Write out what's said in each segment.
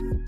thank you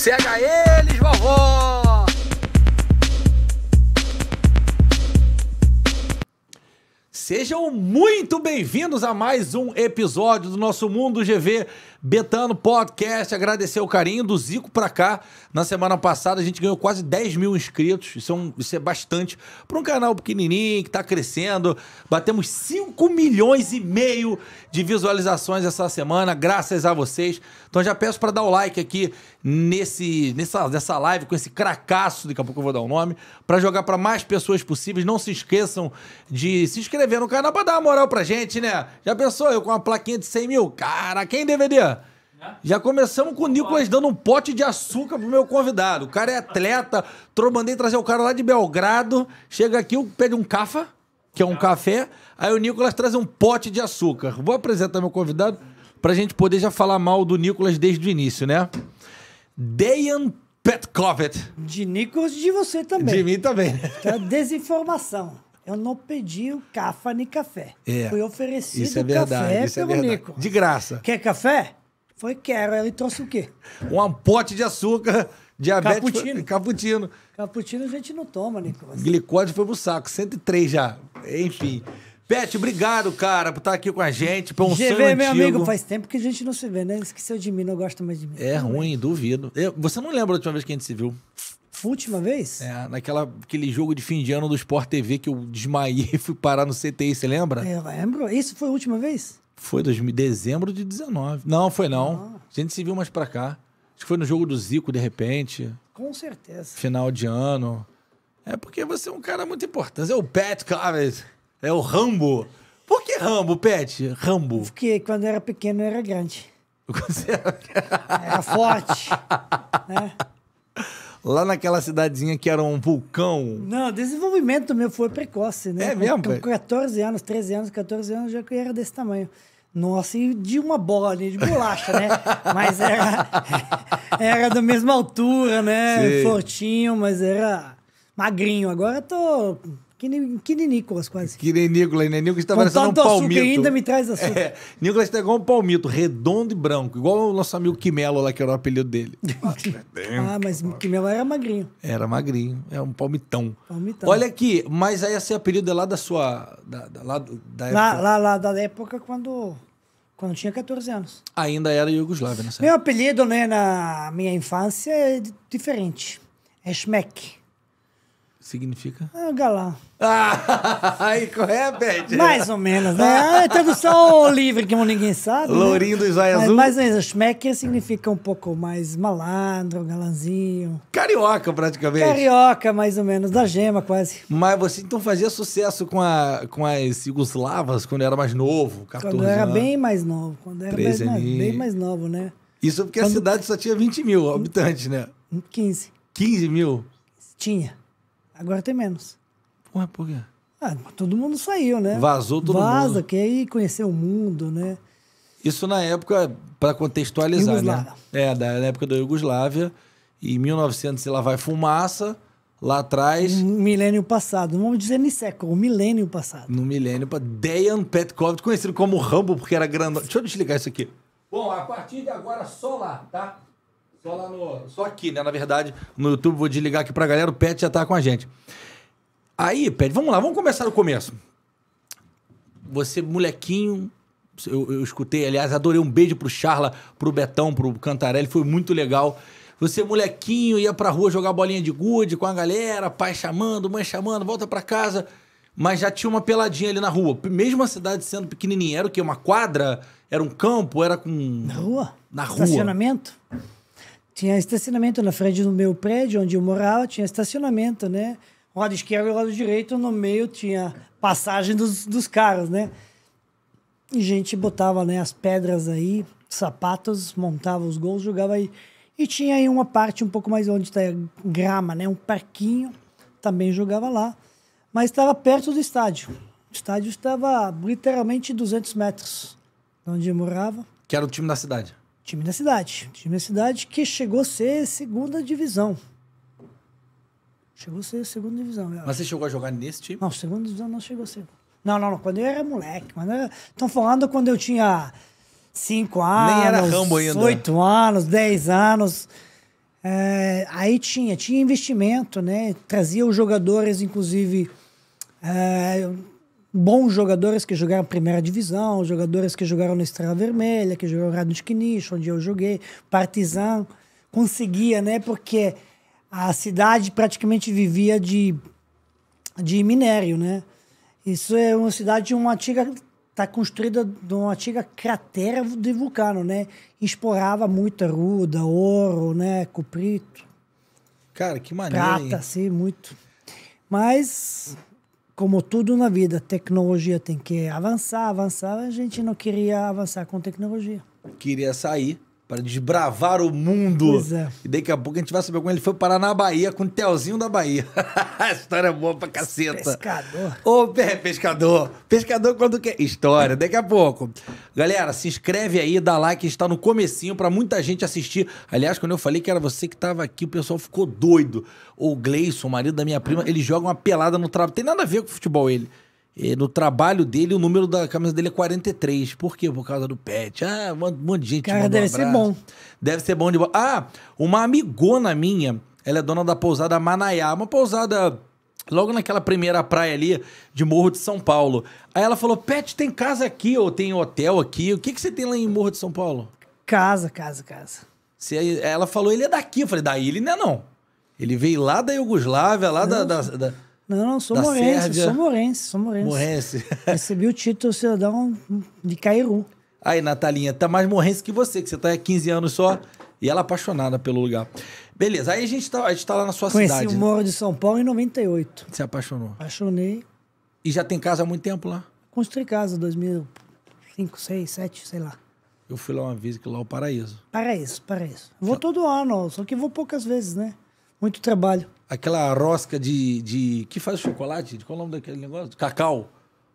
Cega eles, vovó! Sejam muito bem-vindos a mais um episódio do nosso Mundo GV. Betano Podcast, agradecer o carinho do Zico pra cá. Na semana passada a gente ganhou quase 10 mil inscritos. Isso é, um, isso é bastante para um canal pequenininho que tá crescendo. Batemos 5 milhões e meio de visualizações essa semana, graças a vocês. Então já peço para dar o like aqui nesse, nessa, nessa live com esse cracaço, daqui a pouco eu vou dar o nome, para jogar para mais pessoas possíveis. Não se esqueçam de se inscrever no canal para dar uma moral pra gente, né? Já pensou eu com uma plaquinha de 100 mil? Cara, quem deveria? É? Já começamos com o Nicolas dando um pote de açúcar pro meu convidado. O cara é atleta, mandei trazer o cara lá de Belgrado. Chega aqui, pede um cafa, que é um café. Aí o Nicolas traz um pote de açúcar. Vou apresentar meu convidado pra gente poder já falar mal do Nicolas desde o início, né? Dayan Petkovic. De Nicolas e de você também. De mim também. Então, é desinformação. Eu não pedi o cafa nem café. É. Foi oferecido isso é verdade, café isso é pelo é verdade. Nicolas. De graça. Quer café? Foi quero. Ele trouxe o quê? Um pote de açúcar, diabetes. Caputino. Caputino. Caputino a gente não toma, Nicolas. Glicose foi pro saco, 103 já. Enfim. Pet, obrigado, cara, por estar tá aqui com a gente. Por um GV, meu antigo. amigo, faz tempo que a gente não se vê, né? Esqueceu de mim, não gosta mais de mim. É também. ruim, duvido. Eu, você não lembra da última vez que a gente se viu? Última vez? É, naquela aquele jogo de fim de ano do Sport TV que eu desmaiei e fui parar no CTI, você lembra? Eu lembro. Isso foi a última vez? Foi dezembro de 19. Não, foi não. Ah. A gente se viu mais pra cá. Acho que foi no jogo do Zico, de repente. Com certeza. Final de ano. É porque você é um cara muito importante. É o Pet Covers. É o Rambo. Por que Rambo, Pet? Rambo. Porque quando era pequeno era grande. era forte. né? Lá naquela cidadezinha que era um vulcão. Não, o desenvolvimento meu foi precoce, né? É mesmo? Com, com 14 anos, 13 anos, 14 anos, já que eu era desse tamanho. Nossa, e de uma bola, ali de bolacha, né? mas era, era da mesma altura, né? Sim. Fortinho, mas era magrinho. Agora eu tô que, nem, que nem Nicolas, quase. Que nem Nicolas, né? Nicolas está parecendo um palmito. ainda me traz açúcar. É, Nicolas está igual um palmito, redondo e branco. Igual o nosso amigo Quimelo lá, que era o apelido dele. Ah, ah, mas o Quimelo era magrinho. Era magrinho. É um palmitão. Palmitão. Olha aqui, mas aí esse apelido é lá da sua... Da, da, lá, da época... Lá, lá, lá da época quando... Quando tinha 14 anos. Ainda era Iugoslávia, né? Meu apelido, né, na minha infância é diferente. É Schmeck. Significa? É, ah, galã. Ah, aí, qual é, Bad? Mais ou menos, né? É tradução livre, que ninguém sabe. Né? Lourinho né? do zóio azul. Mas, mais ou menos, schmecker significa um pouco mais malandro, galanzinho. Carioca, praticamente. Carioca, mais ou menos, da gema, quase. Mas você, então, fazia sucesso com, a, com as Yugoslavas quando era mais novo, 14 Quando era bem mais novo, quando era mais, mais, bem mais novo, né? Isso porque quando... a cidade só tinha 20 mil habitantes, né? 15. 15 mil? Tinha. Agora tem menos. Ué, por quê? Ah, todo mundo saiu, né? Vazou todo Vaza, mundo. Vaza, quer ir conhecer o mundo, né? Isso na época, para contextualizar, Yugoslávia. né? É, da, na época da Iugoslávia, em 1900, sei lá, vai fumaça, lá atrás... No milênio passado, não vamos dizer nem século, milênio passado. No milênio, Dejan Petkov, conhecido como Rambo, porque era grandão. Deixa eu desligar isso aqui. Bom, a partir de agora, só lá, tá? Só lá no. Só aqui, né? Na verdade, no YouTube, vou desligar aqui pra galera, o Pet já tá com a gente. Aí, Pet, vamos lá, vamos começar do começo. Você, molequinho, eu, eu, escutei, aliás, adorei um beijo pro Charla, pro Betão, pro Cantarelli, foi muito legal. Você, molequinho, ia pra rua jogar bolinha de gude com a galera, pai chamando, mãe chamando, volta pra casa. Mas já tinha uma peladinha ali na rua. Mesmo a cidade sendo pequenininha, era o quê? Uma quadra? Era um campo? Era com. Na rua? Na rua. Estacionamento? Tinha estacionamento na frente do meu prédio, onde eu morava, tinha estacionamento, né? Lado esquerdo e lado direito, no meio tinha passagem dos, dos carros, né? E gente botava né, as pedras aí, sapatos, montava os gols, jogava aí. E tinha aí uma parte um pouco mais onde está grama, né? Um parquinho, também jogava lá. Mas estava perto do estádio. O estádio estava literalmente 200 metros de onde eu morava. Que era o time da cidade? Time da cidade. Time da cidade que chegou a ser segunda divisão. Chegou a ser segunda divisão. Mas você chegou a jogar nesse time? Não, segunda divisão não chegou a ser. Não, não, não. Quando eu era moleque. Estão falando quando eu tinha 5 anos. Nem era Rambo ainda. 8 anos, 10 anos. É, aí tinha, tinha investimento, né? Trazia os jogadores, inclusive. É, bons jogadores que jogaram primeira divisão, jogadores que jogaram na Estrela Vermelha, que jogaram no Esquinicho, onde eu joguei, Partizan, conseguia, né? Porque a cidade praticamente vivia de, de minério, né? Isso é uma cidade de uma antiga está construída de uma antiga cratera de vulcano, né? Explorava muita ruda, ouro, né? Cuprito. Cara, que maneiro. Prata, hein? sim, muito. Mas como tudo na vida, tecnologia tem que avançar, avançar. A gente não queria avançar com tecnologia. Queria sair para desbravar o mundo. É. E daqui a pouco a gente vai saber como é ele foi parar na Bahia com o Telzinho da Bahia. História é boa pra caceta. Pescador. Ô, pé pescador. Pescador quando quer. História, daqui a pouco. Galera, se inscreve aí, dá like, está no comecinho para muita gente assistir. Aliás, quando eu falei que era você que tava aqui, o pessoal ficou doido. O Gleison, o marido da minha prima, ele joga uma pelada no trabalho. Tem nada a ver com futebol ele no trabalho dele, o número da camisa dele é 43. Por quê? Por causa do pet. Ah, um monte de gente. Cara, deve um ser bom. Deve ser bom de bola. Ah, uma amigona minha, ela é dona da pousada Manaiá, uma pousada logo naquela primeira praia ali de Morro de São Paulo. Aí ela falou: Pet, tem casa aqui, ou tem hotel aqui. O que, que você tem lá em Morro de São Paulo? Casa, casa, casa. Você, ela falou: ele é daqui. Eu falei: daí ele não é, não. Ele veio lá da Iugoslávia, lá da, da, da não, não, sou da morense, sou morense, sou morense. Morense. Recebi o título cidadão de Cairu. Aí, Natalinha, tá mais morrense que você, que você tá há 15 anos só e ela é apaixonada pelo lugar. Beleza, aí a gente tá, a gente tá lá na sua Conheci cidade. Conheci o né? Moro né? de São Paulo em 98. Se apaixonou? Apaixonei. E já tem casa há muito tempo lá? Construí casa, 2005, 6, 7, sei lá. Eu fui lá uma vez, que lá é o paraíso. Paraíso, paraíso. Vou todo ano, só que vou poucas vezes, né? Muito trabalho aquela rosca de, de. que faz chocolate? Qual é o nome daquele negócio? Cacau.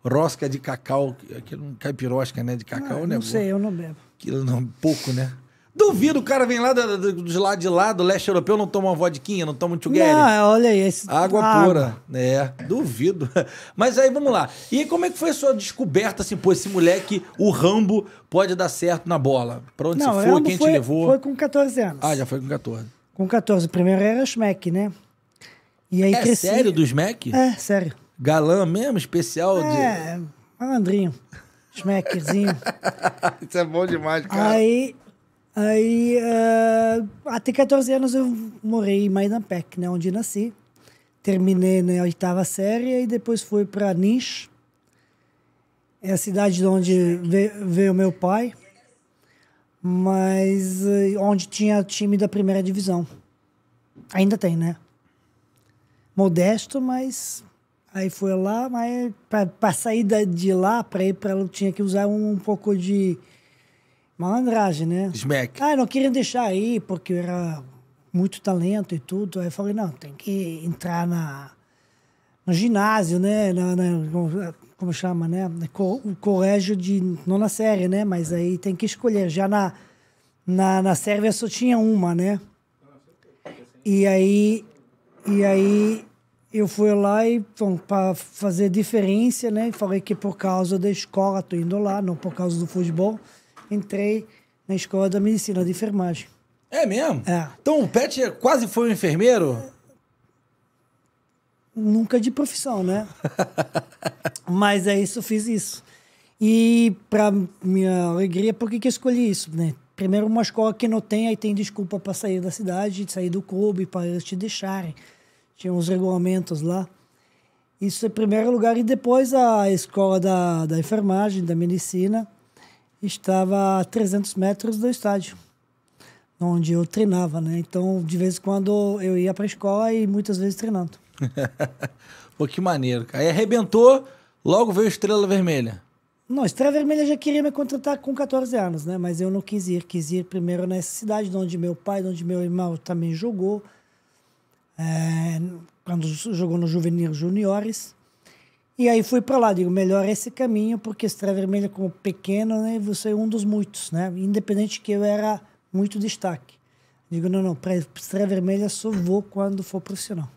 Rosca de cacau, aquele é um caipirosca, é, né? De cacau, ah, né? Não sei, eu não bebo. Aquilo não, pouco, né? Duvido, o cara vem lá do, lado dos lados de lá, do leste europeu, não toma uma vodquinha, não toma um together. Não, é, olha aí. Esse... Água ah, pura. né duvido. Mas aí, vamos lá. E como é que foi a sua descoberta, assim, pô, esse moleque, o Rambo, pode dar certo na bola? Pra onde não, você foi, quem foi, te levou? Foi com 14 anos. Ah, já foi com 14. Com 14. primeiro era Schmeck, né? E aí é cresci... sério do Mac? É, sério. Galã mesmo, especial é, de. Malandrinho. Schmeckzinho. Isso é bom demais, cara. Aí. Aí. Uh, até 14 anos eu morei em Maidanpec, né? Onde nasci. Terminei na né, oitava série e depois fui para Nish. É a cidade de onde veio meu pai. Mas eh, onde tinha time da primeira divisão. Ainda tem, né? modesto, mas aí foi lá, mas para sair de lá, para ir para ela, tinha que usar um, um pouco de malandragem, né? Smack. Ah, não queria deixar aí, porque eu era muito talento e tudo. Aí eu falei, não, tem que entrar na, no ginásio, né? Na, na, como chama, né? O colégio de nona série, né? Mas aí tem que escolher. Já na, na, na Sérvia só tinha uma, né? E aí e aí eu fui lá e para fazer diferença, né? Falei que por causa da escola tô indo lá, não por causa do futebol. Entrei na escola da medicina de enfermagem. É mesmo? É. Então o Pet quase foi um enfermeiro? Nunca de profissão, né? Mas é isso, fiz isso. E para minha alegria, por que que escolhi isso, né? Primeiro uma escola que não tem, aí tem desculpa para sair da cidade, sair do clube, para eles te deixarem tinha uns regulamentos lá. Isso em primeiro lugar. E depois a escola da, da enfermagem, da medicina, estava a 300 metros do estádio, onde eu treinava, né? Então, de vez em quando eu ia para a escola e muitas vezes treinando. Pô, que maneiro. Aí arrebentou, logo veio Estrela Vermelha. Não, Estrela Vermelha já queria me contratar com 14 anos, né? Mas eu não quis ir. Quis ir primeiro nessa cidade, onde meu pai, onde meu irmão também jogou é, quando jogou no Juvenil Juniores. E aí fui para lá, digo, melhor esse caminho, porque Estrela Vermelha, como pequeno, né, você é um dos muitos, né? Independente que eu era muito destaque. Digo, não, não, para Estrela Vermelha só vou quando for profissional.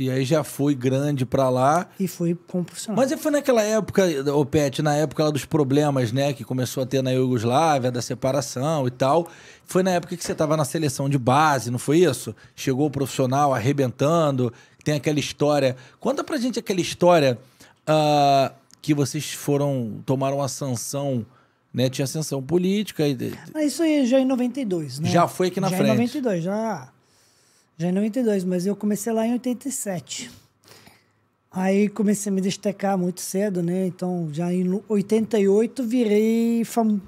E aí já foi grande para lá. E foi como profissional. Mas foi naquela época, o Pet, na época lá dos problemas, né? Que começou a ter na Iugoslávia, da separação e tal. Foi na época que você tava na seleção de base, não foi isso? Chegou o profissional arrebentando, tem aquela história. Conta pra gente aquela história uh, que vocês foram, tomaram uma sanção... Né, tinha ascensão política. E... Ah, isso aí já é em 92, né? Já foi aqui na já é frente. Já em 92, já. Já é em 92, mas eu comecei lá em 87. Aí comecei a me destacar muito cedo, né? Então, já em 88 virei fam...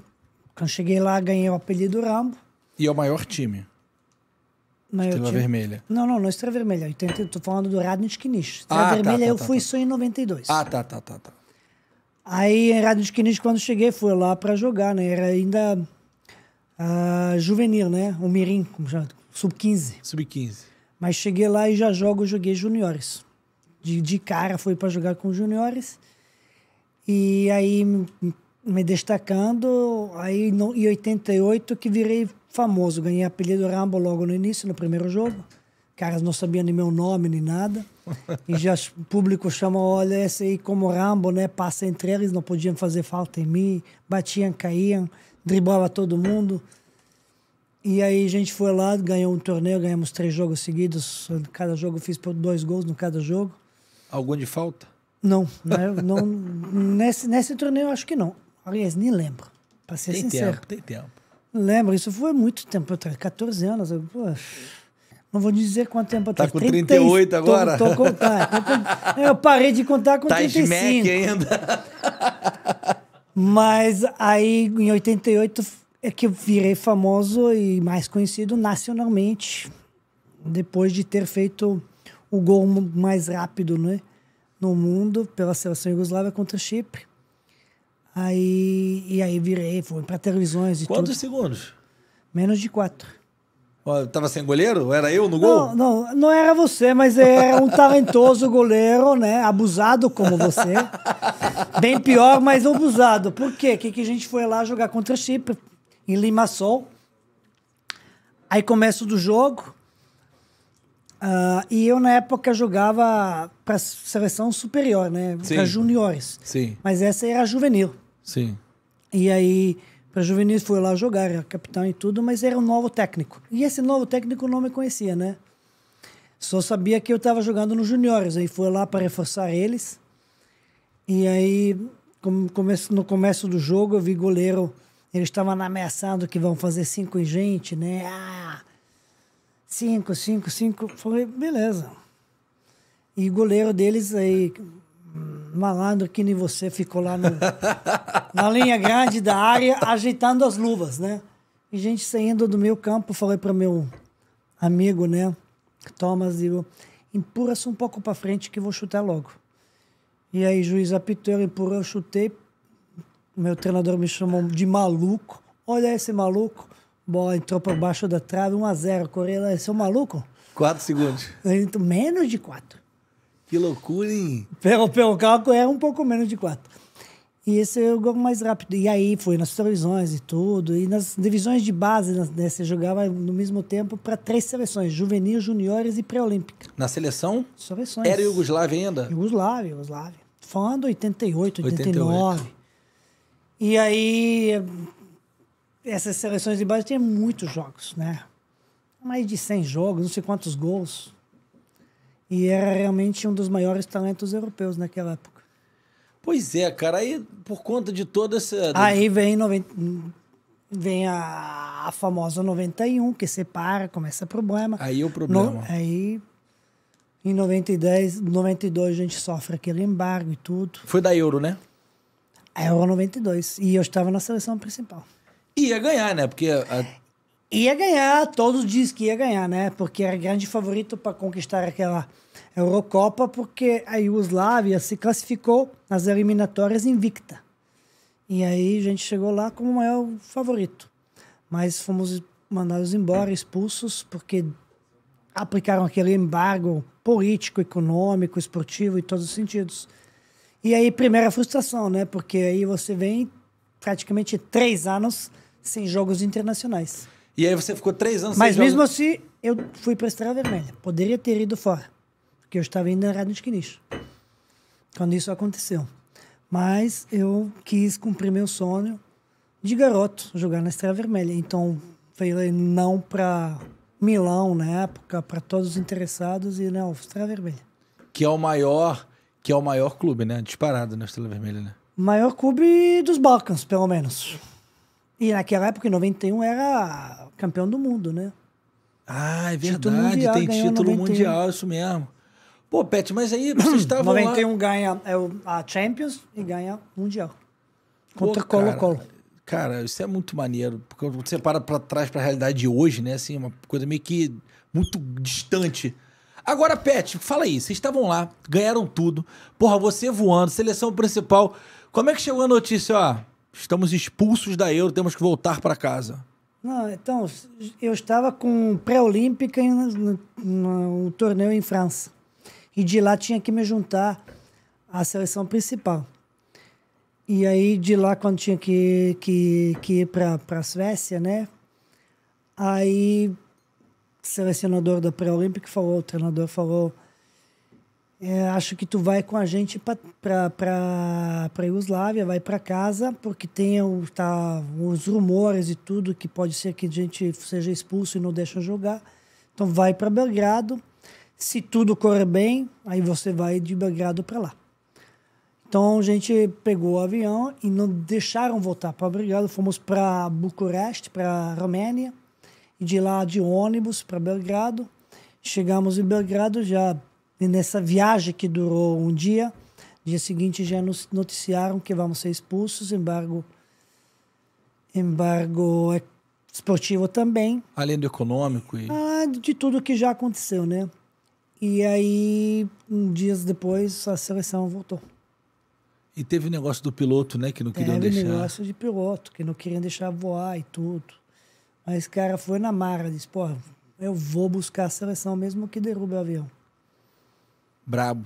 Quando cheguei lá, ganhei o apelido Rambo. E é o maior time? Maior Estrela time. Vermelha. Não, não, não é Estrela Vermelha. Estou falando do Radnick Knish. Estrela ah, tá, Vermelha tá, tá, eu tá, fui tá. só em 92. Ah, tá, tá, tá, tá. Aí em Radnick quando cheguei, fui lá para jogar, né? Era ainda uh, juvenil, né? O Mirim, como chama? Sub-15. Sub-15. Mas cheguei lá e já jogo, joguei juniores. De, de cara fui para jogar com juniores. E aí me destacando, aí no, em 88 que virei famoso, ganhei apelido Rambo logo no início, no primeiro jogo. Caras não sabiam nem meu nome nem nada. E já o público chama, olha, esse aí como Rambo, né? Passa entre eles, não podiam fazer falta em mim, batiam, caíam, driblava todo mundo. E aí a gente foi lá, ganhou um torneio, ganhamos três jogos seguidos. Cada jogo eu fiz dois gols no cada jogo. Algum de falta? Não, né? não, não nesse, nesse torneio eu acho que não. Aliás, nem lembro, para ser tem sincero. Tempo, tem tempo. Lembro, isso foi muito tempo atrás, 14 anos. Eu, pô, não vou dizer quanto tempo tá atrás. Tá com 30, 38 agora? Tô, tá, tô contar. É, eu parei de contar com tá 35. ainda. Mas aí, em 88, é que eu virei famoso e mais conhecido nacionalmente depois de ter feito o gol mais rápido né, no mundo pela seleção iugoslava contra Chipre. Aí, e aí virei, fui para televisões e Quantos tudo. segundos? Menos de quatro. Oh, tava sem goleiro? Era eu no gol? Não, não, não era você, mas era um talentoso goleiro, né? Abusado como você. Bem pior, mas abusado. Por quê? Que, que a gente foi lá jogar contra Chipre em Limassol. Aí começo do jogo. Uh, e eu, na época, jogava para seleção superior, né? Para juniores. Sim. Mas essa era juvenil. Sim. E aí, para juvenil, fui lá jogar, era capitão e tudo, mas era um novo técnico. E esse novo técnico não me conhecia, né? Só sabia que eu estava jogando nos juniores. Aí fui lá para reforçar eles. E aí, no começo do jogo, eu vi goleiro eles estavam ameaçando que vão fazer cinco em gente, né? Ah, cinco, cinco, cinco. Falei, beleza. E goleiro deles aí, malandro que nem você, ficou lá no, na linha grande da área, ajeitando as luvas, né? E gente saindo do meu campo, falei para meu amigo, né? Thomas, digo, empurra-se um pouco para frente que vou chutar logo. E aí, juiz apitou, empurrou, eu chutei, meu treinador me chamou de maluco. Olha esse maluco. Bola entrou por baixo da trave, 1 a 0 Correia, é seu maluco? Quatro segundos. Então, menos de quatro. Que loucura, hein? Pelo, pelo cálculo, era um pouco menos de quatro. E esse é o gol mais rápido. E aí foi nas televisões e tudo. E nas divisões de base, né, você jogava no mesmo tempo para três seleções: juvenil, juniores e pré-olímpica. Na seleção? Seleções. Era Iugoslávia ainda? Iugoslávia, Iugoslávia. Falando 88, 88. 89. 88. E aí, essas seleções de base tinham muitos jogos, né? Mais de 100 jogos, não sei quantos gols. E era realmente um dos maiores talentos europeus naquela época. Pois é, cara. Aí, por conta de toda essa... Aí vem, 90, vem a, a famosa 91, que separa, começa é problema. Aí o problema. No, aí... Em 90 e 10, 92 a gente sofre aquele embargo e tudo. Foi da Euro, né? A Euro 92. E eu estava na seleção principal. Ia ganhar, né? Porque. A... Ia ganhar, todos dizem que ia ganhar, né? Porque era grande favorito para conquistar aquela Eurocopa, porque a Iugoslávia se classificou nas eliminatórias invicta. E aí a gente chegou lá como o maior favorito. Mas fomos mandados embora, expulsos, porque aplicaram aquele embargo político, econômico, esportivo, em todos os sentidos. E aí, primeira frustração, né? Porque aí você vem praticamente três anos sem jogos internacionais. E aí você ficou três anos Mas sem mesmo jogos... assim, eu fui para a Estrela Vermelha. Poderia ter ido fora, porque eu estava ainda na Rádio Esquinicho, quando isso aconteceu. Mas eu quis cumprir meu sonho de garoto, jogar na Estrela Vermelha. Então, falei não para Milão na época, para todos os interessados, e não, né, Estrela Vermelha. Que é o maior que é o maior clube, né? Disparado na Estrela Vermelha, né? Maior clube dos Balcãs, pelo menos. E naquela época, em 91, era campeão do mundo, né? Ah, é verdade. Título mundial, tem título 91. mundial, isso mesmo. Pô, Pet, mas aí vocês estavam 91 lá... ganha é a Champions e ganha Mundial. Contra Colo-Colo. Cara, cara, isso é muito maneiro. Porque você para pra trás pra realidade de hoje, né? Assim, uma coisa meio que muito distante Agora, Pet, fala aí, vocês estavam lá, ganharam tudo. Porra, você voando, seleção principal. Como é que chegou a notícia, ó? Estamos expulsos da Euro, temos que voltar para casa. Não, então, eu estava com pré-olímpica no, um torneio em França. E de lá tinha que me juntar à seleção principal. E aí, de lá, quando tinha que, que, que ir para a Suécia, né? Aí selecionador da pré-olímpica falou, o treinador falou, é, acho que tu vai com a gente para para Iugoslávia, vai para casa, porque tem o, tá, os rumores e tudo que pode ser que a gente seja expulso e não deixa jogar. Então vai para Belgrado. Se tudo correr bem, aí você vai de Belgrado para lá. Então a gente pegou o avião e não deixaram voltar para Belgrado, fomos para Bucareste, para Romênia e de lá de ônibus para Belgrado. Chegamos em Belgrado já nessa viagem que durou um dia. Dia seguinte já nos noticiaram que vamos ser expulsos, embargo embargo esportivo também. Além do econômico e ah, de tudo que já aconteceu, né? E aí, um dias depois, a seleção voltou. E teve o negócio do piloto, né? Que não queriam teve deixar. Teve negócio de piloto, que não queriam deixar voar e tudo. Mas, cara, foi na mara disse, pô, eu vou buscar a seleção mesmo que derrube o avião. Brabo.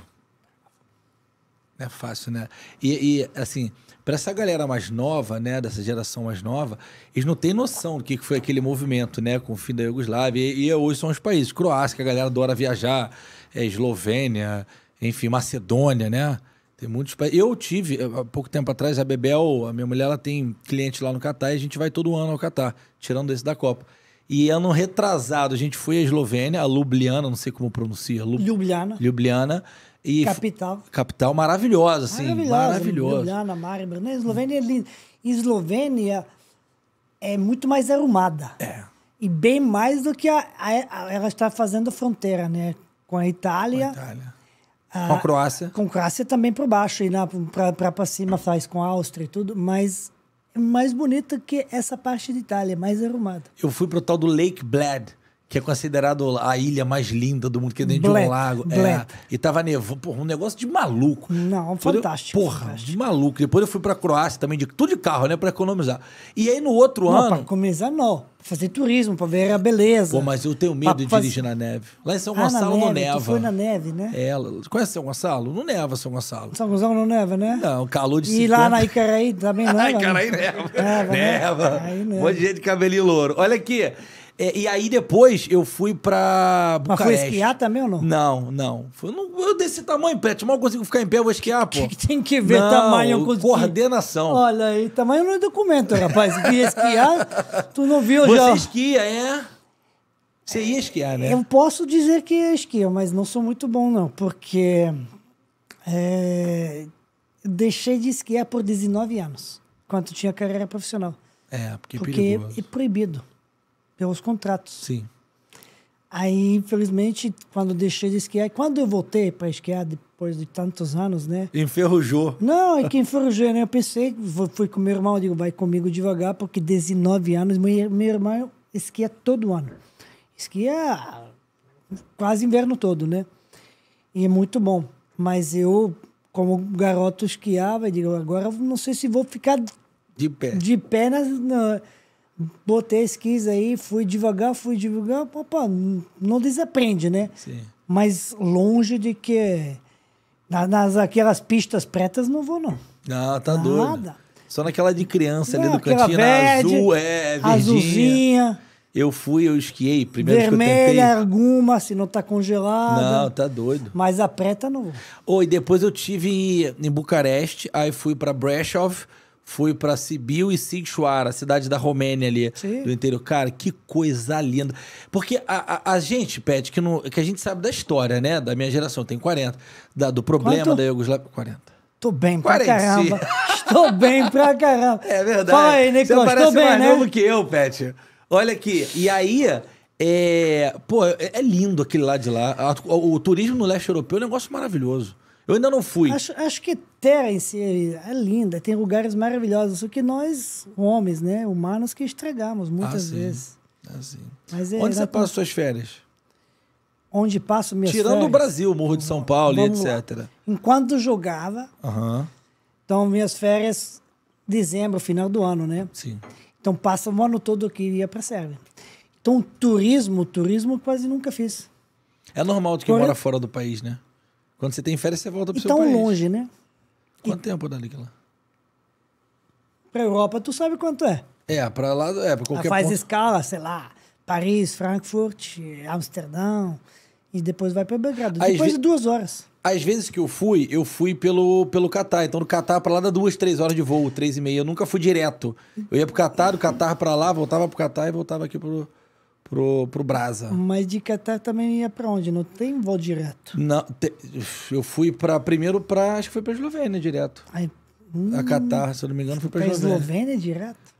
Não é fácil, né? E, e assim, para essa galera mais nova, né, dessa geração mais nova, eles não têm noção do que foi aquele movimento, né, com o fim da Iugoslávia. E, e hoje são os países, Croácia, que a galera adora viajar, é, Eslovênia, enfim, Macedônia, né? Tem muitos Eu tive, há pouco tempo atrás, a Bebel, a minha mulher, ela tem cliente lá no Catar e a gente vai todo ano ao Catar, tirando esse da Copa. E ano retrasado, a gente foi à Eslovênia, a Ljubljana, não sei como pronuncia. Lub... Ljubljana. Ljubljana. E capital. Capital maravilhosa, assim. Maravilhosa. maravilhosa. Ljubljana, Maribor. Né? Eslovênia é linda. Eslovênia é muito mais arrumada. É. E bem mais do que a, a, a ela está fazendo fronteira, né? Com a Itália. Com a Itália. Ah, com a Croácia. Com a Croácia também por baixo, e né? para cima faz com a Áustria e tudo, mas é mais bonita que essa parte de Itália, é mais arrumada. Eu fui pro tal do Lake Bled, que é considerado a ilha mais linda do mundo, que é dentro de um lago. É, e tava nevando. Porra, um negócio de maluco. Não, fantástico. Eu, porra, fantástico. de maluco. Depois eu fui pra Croácia também, de, tudo de carro, né? Pra economizar. E aí no outro não, ano. Pra economizar, não. Pra fazer turismo, pra ver a beleza. Pô, mas eu tenho medo pra de dirigir na neve. Lá em São ah, Gonçalo neve, não neva. Tu foi na neve, né? É, conhece São Gonçalo? Não neva São Gonçalo. São Gonçalo não neva, né? Não, calor de 50. E lá na Icaraí também ah, neva. Né? Icaraí neva. Neva. Né? neva. neva. Um monte de gente de cabelinho louro. Olha aqui. É, e aí depois eu fui pra Bucareste. Mas foi esquiar também ou não? Não, não. Foi, não eu desse tamanho, Pet. Mal consigo ficar em pé, eu vou esquiar, pô. Que, que tem que ver não, tamanho coordenação. Olha aí, tamanho não é documento, rapaz. Se ia esquiar, tu não viu Você já. Você esquia, é? Você ia esquiar, né? Eu posso dizer que ia esquiar, mas não sou muito bom, não. Porque... É, deixei de esquiar por 19 anos, quando tinha carreira profissional. É, porque, é porque é proibido pelos contratos. Sim. Aí, infelizmente, quando deixei de esquiar, quando eu voltei para esquiar depois de tantos anos, né? Enferrujou. Não, é que enferrujou, né? Eu pensei, fui com meu irmão, eu digo, vai comigo devagar, porque 19 anos, meu, meu irmão esquia todo ano. Esquia quase inverno todo, né? E é muito bom. Mas eu, como garoto, esquiava, eu digo, agora não sei se vou ficar de pé, de pé nas botei a skis aí, fui devagar, fui devagar, opa, não desaprende, né? Sim. Mas longe de que nas, aquelas pistas pretas não vou não. Ah, tá Nada. doido. Só naquela de criança não, ali do cantinho, verde, azul, é, verdinha. Azulzinha. Eu fui, eu esquiei. Primeiro Vermelha, que eu tentei. alguma, se não tá congelada. Não, tá doido. Mas a preta não. Oi, oh, depois eu tive em Bucareste, aí fui para Brashov, Fui para Sibiu e a cidade da Romênia ali, Sim. do interior. Cara, que coisa linda. Porque a, a, a gente, Pet, que, que a gente sabe da história, né? Da minha geração, tem 40. Da, do problema Quanto? da Iugoslávia. 40. Tô bem pra 40. caramba. Estou bem pra caramba. É verdade. Fala aí, Nicolas. Você parece Tô mais né? novo que eu, Pet. Olha aqui. E aí, é... Pô, é, é lindo aquele lá de lá. O, o, o turismo no leste europeu é um negócio maravilhoso. Eu ainda não fui. Acho, acho que Terra em si é linda, tem lugares maravilhosos, só que nós, homens, né, humanos, que estragamos muitas ah, vezes. Ah, Mas é, Onde você passa suas férias? Onde passo minhas Tirando férias? Tirando o Brasil, Morro de São Paulo Vamos etc. Enquanto jogava, uhum. então minhas férias, dezembro, final do ano, né? Sim. Então passa o ano todo que ia para a Sérvia. Então turismo, turismo quase nunca fiz. É normal de quem Por... mora fora do país, né? Quando você tem férias, você volta para o seu tão país. tão longe, né? Quanto e... tempo, que lá? Para Europa, tu sabe quanto é. É, para lá, é, para qualquer ah, Faz ponto. escala, sei lá, Paris, Frankfurt, Amsterdã, e depois vai para Belgrado. Às depois ve... de duas horas. Às vezes que eu fui, eu fui pelo, pelo Catar. Então, do Catar para lá dá duas, três horas de voo, três e meia. Eu nunca fui direto. Eu ia para o Catar, do Catar para lá, voltava para o Catar e voltava aqui pro pro, pro Brasa. Mas de Catar também ia para onde? Não tem voo direto? Não, te, eu fui para primeiro para acho que foi para Eslovênia direto. Ai, hum, a Catar, se eu não me engano, foi para Eslovênia. Eslovênia direto?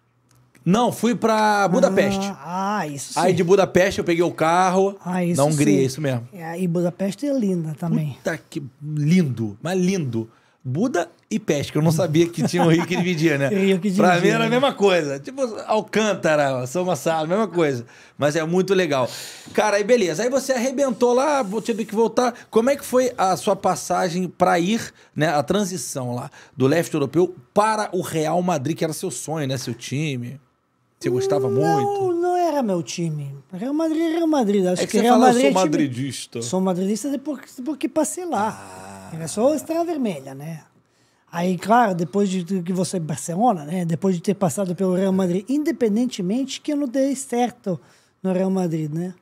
Não, fui para Budapeste. Ah, ah, isso sim. Aí de Budapeste eu peguei o carro ah, isso na Hungria, sim. isso mesmo. É, e Budapeste é linda também. Puta que lindo, mas lindo. Buda e pesca. Eu não sabia que tinha um rio que dividia, né? rio que dividia, pra mim era a né? mesma coisa. Tipo, Alcântara, São Gonçalo, mesma coisa. Mas é muito legal. Cara, aí beleza. Aí você arrebentou lá, teve que voltar. Como é que foi a sua passagem para ir, né? A transição lá do leste europeu para o Real Madrid, que era seu sonho, né? Seu time. Você gostava não, muito? Não era meu time. Real Madrid é Real Madrid. Acho é que, que Real fala, Madrid. Eu sou é time... madridista. Sou madridista porque, porque passei lá. Ah. Era só a Estrela Vermelha, né? Aí, claro, depois de que você Barcelona, né? Depois de ter passado pelo Real Madrid, independentemente que eu não dei certo no Real Madrid, né?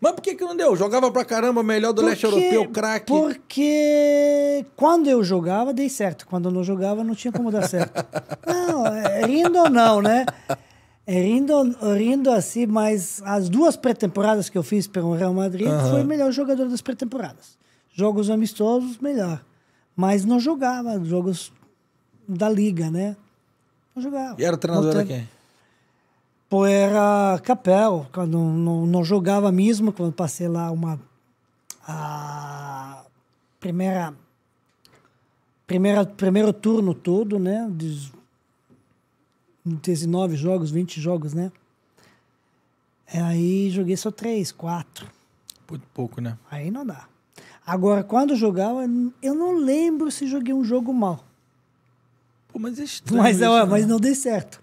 Mas por que que não deu? Jogava pra caramba, melhor do porque, leste europeu, craque. Porque quando eu jogava, dei certo. Quando eu não jogava, não tinha como dar certo. não, é, rindo ou não, né? É, rindo, rindo assim, mas as duas pré-temporadas que eu fiz pelo Real Madrid, uhum. foi o melhor jogador das pré-temporadas. Jogos amistosos, melhor. Mas não jogava jogos da liga, né? Não jogava. E era o treinador quem? Pô, era Capel. Quando não, não jogava mesmo, quando passei lá uma... A primeira... Primeira, primeiro turno todo, né? De 19 jogos, 20 jogos, né? Aí joguei só 3, 4. Muito pouco, né? Aí não dá. Agora, quando jogava, eu não lembro se joguei um jogo mal. Pô, mas é estranho. Mas, é, isso, né? mas não deu certo.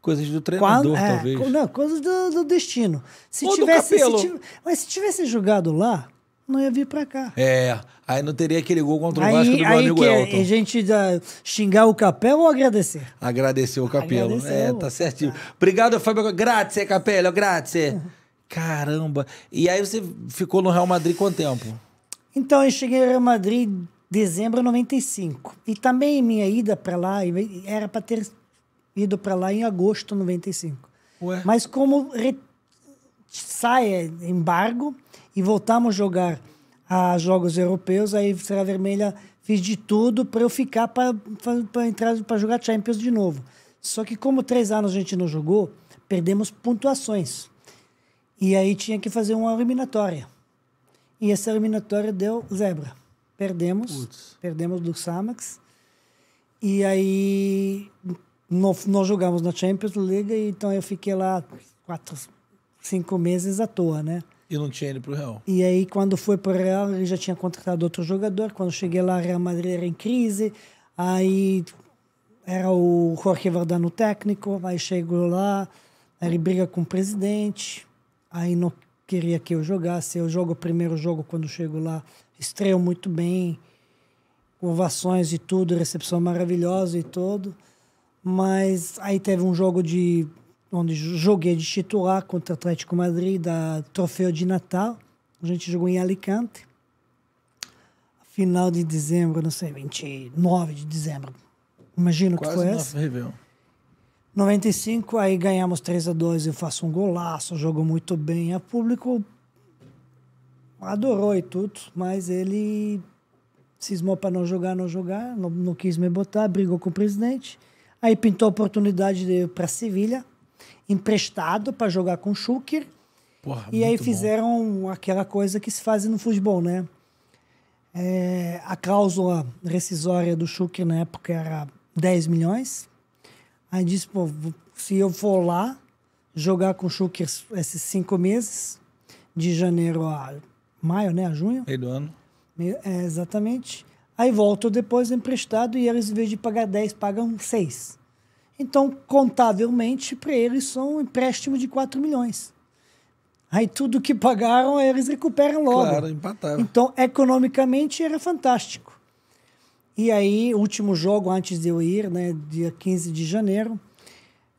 Coisas do treinador, quando, é, talvez. Não, coisas do, do destino. Se Ou tivesse, se tiv... mas se tivesse jogado lá, não ia vir para cá. É, aí não teria aquele gol contra o aí, Vasco do meu amigo que Elton. A gente uh, xingar o Capelo ou agradecer? Agradecer o Capelo. é, tá certinho. Tá. Obrigado, Fábio. Grazie, Capelo, grazie. Uhum. Caramba! E aí você ficou no Real Madrid quanto tempo? Então, eu cheguei ao Real Madrid em dezembro de 95. E também minha ida para lá era para ter ido para lá em agosto de 95. Ué? Mas como re... sai é embargo e voltamos a jogar a jogos europeus, aí Serra Vermelha fiz de tudo para eu ficar para entrar para jogar Champions de novo. Só que como três anos a gente não jogou, perdemos pontuações. E aí tinha que fazer uma eliminatória. E essa eliminatória deu zebra. Perdemos. Putz. Perdemos do Samax. E aí nós, jogamos na Champions League, então eu fiquei lá quatro, cinco meses à toa, né? E não tinha ido para o Real. E aí, quando foi para o Real, ele já tinha contratado outro jogador. Quando cheguei lá, Real Madrid era em crise. Aí era o Jorge Vardano técnico. Aí chegou lá, aí ele briga com o presidente aí não queria que eu jogasse. Eu jogo o primeiro jogo quando chego lá, estreio muito bem, ovações e tudo, recepção maravilhosa e tudo. Mas aí teve um jogo de onde joguei de titular contra o Atlético Madrid, da Troféu de Natal. A gente jogou em Alicante. Final de dezembro, não sei, 29 de dezembro. Imagino Quase que foi essa. Horrível. 95, aí ganhamos 3 a 2 eu faço um golaço, jogo muito bem. O público adorou e tudo, mas ele cismou para não jogar, não jogar, não, não, quis me botar, brigou com o presidente. Aí pintou a oportunidade de ir para Sevilha, emprestado para jogar com o Schuker. e aí fizeram bom. aquela coisa que se faz no futebol, né? É, a cláusula rescisória do Schuker na época era 10 milhões Aí disse, pô, se eu for lá jogar com o Schuker esses cinco meses, de janeiro a maio, né? A junho. Meio do ano. É, exatamente. Aí volto depois emprestado e eles, em vez de pagar 10, pagam 6. Então, contavelmente, para eles são um empréstimo de 4 milhões. Aí tudo que pagaram, eles recuperam logo. Claro, empataram. Então, economicamente, era fantástico. E aí, último jogo antes de eu ir, né, dia 15 de janeiro,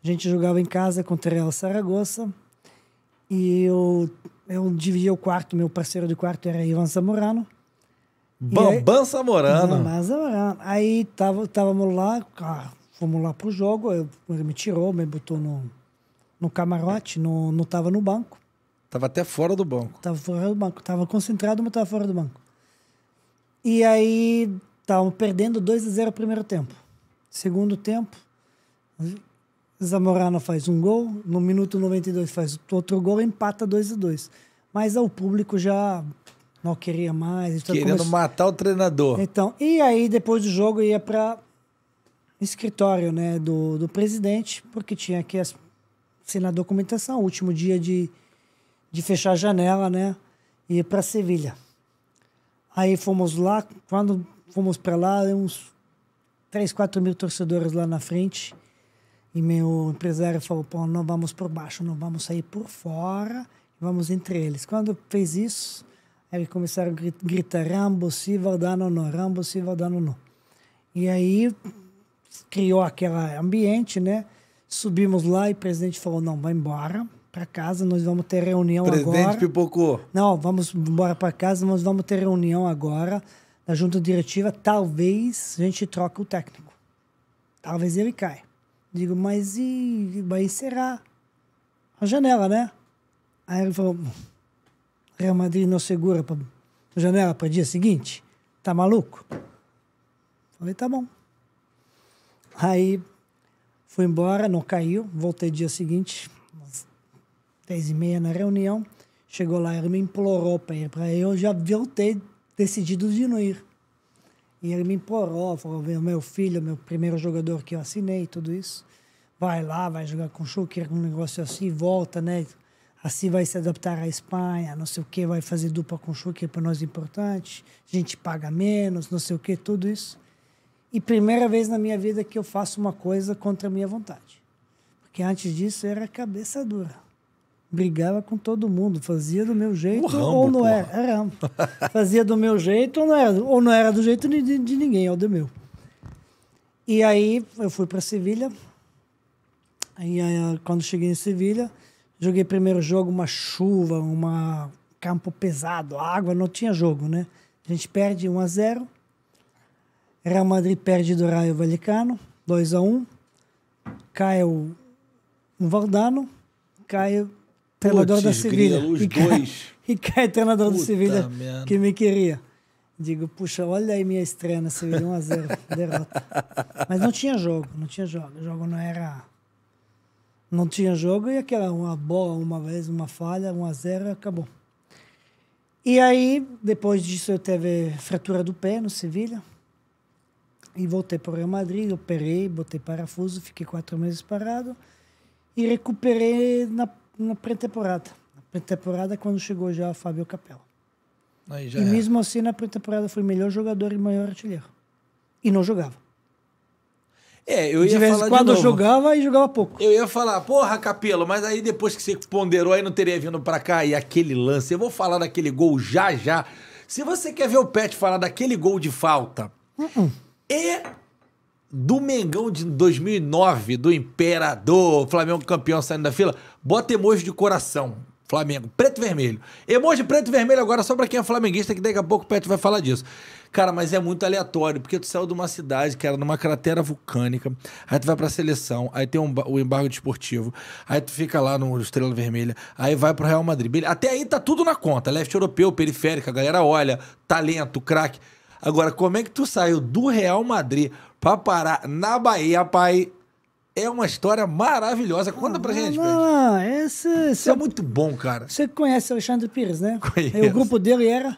a gente jogava em casa contra o Real Saragossa. E eu, eu dividia o quarto, meu parceiro de quarto era Ivan Zamorano. Bambam Zamorano. Bambam Zamorano. Aí tava, lá, ah, fomos lá pro jogo, eu, ele me tirou, me botou no, no camarote, no, não tava no banco. Tava até fora do banco. Tava fora do banco, tava concentrado, mas tava fora do banco. E aí Estavam tá, perdendo 2 a 0 no primeiro tempo. Segundo tempo, Zamorano faz um gol, no minuto 92 faz outro gol, empata 2 a 2. Mas o público já não queria mais. Então Querendo começou... matar o treinador. Então, e aí depois do jogo ia para escritório né, do, do presidente, porque tinha que assinar documentação, último dia de, de fechar a janela, né? E ir para Sevilha. Aí fomos lá, quando fomos para lá, uns 3, 4 mil torcedores lá na frente. E meu empresário falou: pô, não vamos por baixo, não vamos sair por fora, vamos entre eles. Quando fez isso, eles começaram a gritar: Rambo, se Valdano, não, Rambo, se Valdano, não. E aí criou aquele ambiente, né? Subimos lá e o presidente falou: não, vai embora para casa, nós vamos ter reunião presidente agora. Presidente pipocou. Não, vamos embora para casa, nós vamos ter reunião agora da junta diretiva, talvez a gente troque o técnico. Talvez ele caia. Digo, mas e vai será a janela, né? Aí ele falou, Real Madrid não segura a janela para o dia seguinte? Tá maluco? Falei, tá bom. Aí fui embora, não caiu, voltei dia seguinte, às dez e meia na reunião. Chegou lá, ele me implorou para ir para eu já voltei decididos de não ir. E ele me implorou, falou, meu filho, meu primeiro jogador que eu assinei, tudo isso, vai lá, vai jogar com o Schuker, um negócio assim, volta, né? Assim vai se adaptar à Espanha, não sei o que, vai fazer dupla com o Schuker, é para nós é importante, a gente paga menos, não sei o que, tudo isso. E primeira vez na minha vida que eu faço uma coisa contra a minha vontade. Porque antes disso era cabeça dura brigava com todo mundo, fazia do meu jeito Rambo, ou não porra. era. era fazia do meu jeito ou não era, ou não era do jeito de, de ninguém, é ou do meu. E aí eu fui para Sevilha. Aí quando cheguei em Sevilha, joguei primeiro jogo uma chuva, um campo pesado, água, não tinha jogo, né? A gente perde 1 a 0. Real Madrid perde do Raio Vallecano, 2 a 1. Cai o Valdano, cai treinador Puts, da Sevilha. os e é- dois. e cai é treinador Puta do Sevilha merda. que me queria. Digo, puxa, olha aí minha estreia na Sevilha, 1x0, derrota. Mas não tinha jogo, não tinha jogo. O jogo não era. Não tinha jogo e aquela uma bola, uma vez, uma falha, 1x0, acabou. E aí, depois disso, eu teve fratura do pé no Sevilha. E voltei para o Real Madrid, operei, botei parafuso, fiquei quatro meses parado. E recuperei na na pré-temporada. Na pré-temporada, quando chegou já o Fábio Capello. e é. mesmo assim, na pré-temporada, foi melhor jogador e maior artilheiro. E não jogava. É, eu ia de vez em quando jogava e jogava pouco. Eu ia falar, porra, Capelo, mas aí depois que você ponderou, aí não teria vindo para cá. E aquele lance, eu vou falar daquele gol já já. Se você quer ver o Pet falar daquele gol de falta, uh -uh. é do Mengão de 2009, do Imperador, Flamengo campeão saindo da fila, bota emoji de coração. Flamengo, preto e vermelho. Emoji preto e vermelho agora só pra quem é flamenguista, que daqui a pouco o Pet vai falar disso. Cara, mas é muito aleatório, porque tu saiu de uma cidade, cara, numa cratera vulcânica, aí tu vai pra seleção, aí tem um, o embargo desportivo, aí tu fica lá no Estrela Vermelha, aí vai pro Real Madrid. Até aí tá tudo na conta, leste europeu, periférica, a galera olha, talento, craque. Agora, como é que tu saiu do Real Madrid para parar na Bahia, pai? É uma história maravilhosa. Conta pra ah, gente, Não, esse, Isso é, é muito bom, cara. Você conhece o Alexandre Pires, né? Conheço. o grupo dele era...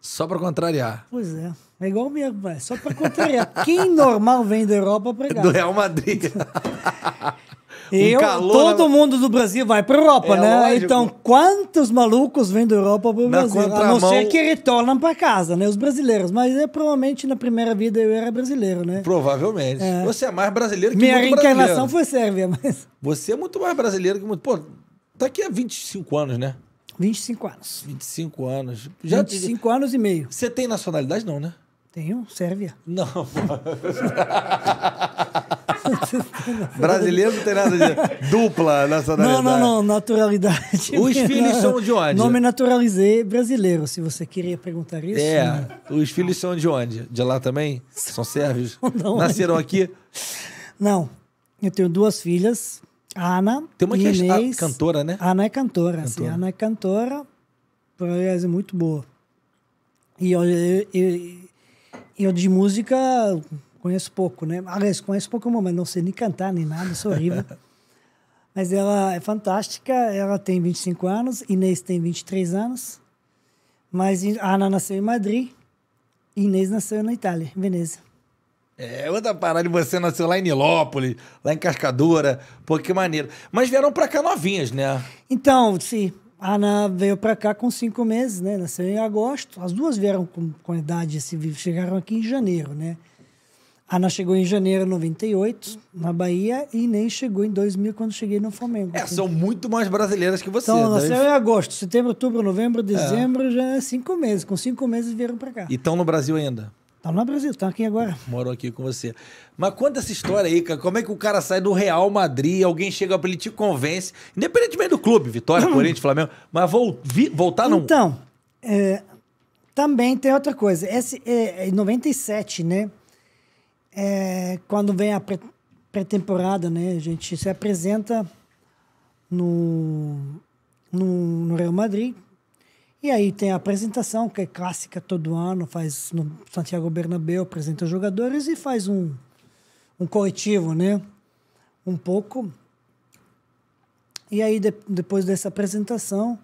Só pra contrariar. Pois é. É igual meu, pai. Só pra contrariar. Quem normal vem da Europa pregar? É do Real Madrid. Eu, um calor. Todo na... mundo do Brasil vai para Europa, é, né? Lógico. Então, quantos malucos vêm da Europa para o Brasil? A não ser que retornam para casa, né? Os brasileiros. Mas é, provavelmente na primeira vida eu era brasileiro, né? Provavelmente. É. Você é mais brasileiro que Minha muito reencarnação foi sérvia, mas. Você é muito mais brasileiro que muito. Pô, daqui a 25 anos, né? 25 anos. 25 anos. Já 25 anos e meio. Você tem nacionalidade, não, né? Tenho, Sérvia. Não. Brasileiro não tem nada de dupla nacionalidade. Não, não, não, naturalidade. Os filhos são de onde? Nome naturalizei brasileiro, se você queria perguntar isso. É, né? os filhos são de onde? De lá também? São sérvios? Nasceram aqui? Não, eu tenho duas filhas, Ana Tem uma que é Inês. é cantora, né? Ana é cantora, cantora. Ana é cantora, aliás, é muito boa. E eu, eu, eu, eu de música Conheço pouco, né? Aliás, conheço pouco, mas não sei nem cantar, nem nada, sou horrível. mas ela é fantástica, ela tem 25 anos, Inês tem 23 anos. Mas a Ana nasceu em Madrid, Inês nasceu na Itália, em Veneza. É, outra parada, você nasceu lá em Nilópolis, lá em Cascadura, pô, que maneiro. Mas vieram pra cá novinhas, né? Então, sim, a Ana veio pra cá com cinco meses, né? Nasceu em agosto, as duas vieram com, com idade, assim, chegaram aqui em janeiro, né? Ana chegou em janeiro de 98, na Bahia, e nem chegou em 2000 quando cheguei no Flamengo. É, assim. são muito mais brasileiras que você. Então, nasceu né? em é agosto, setembro, outubro, novembro, é. dezembro, é. já cinco meses. Com cinco meses vieram para cá. E estão no Brasil ainda? Estão no Brasil, estão aqui agora. Moram aqui com você. Mas conta essa história aí, cara. Como é que o cara sai do Real Madrid, alguém chega pra ele te convence, independentemente do clube, Vitória, uhum. Corinthians, Flamengo, mas vi, voltar não... Então, é, também tem outra coisa. Esse, é, é em 97, né? é, quando vem a pré-temporada, né, a gente se apresenta no, no, no, Real Madrid. E aí tem a apresentação, que é clássica todo ano, faz no Santiago Bernabéu, apresenta os jogadores e faz um, um coletivo, né? Um pouco. E aí, de, depois dessa apresentação,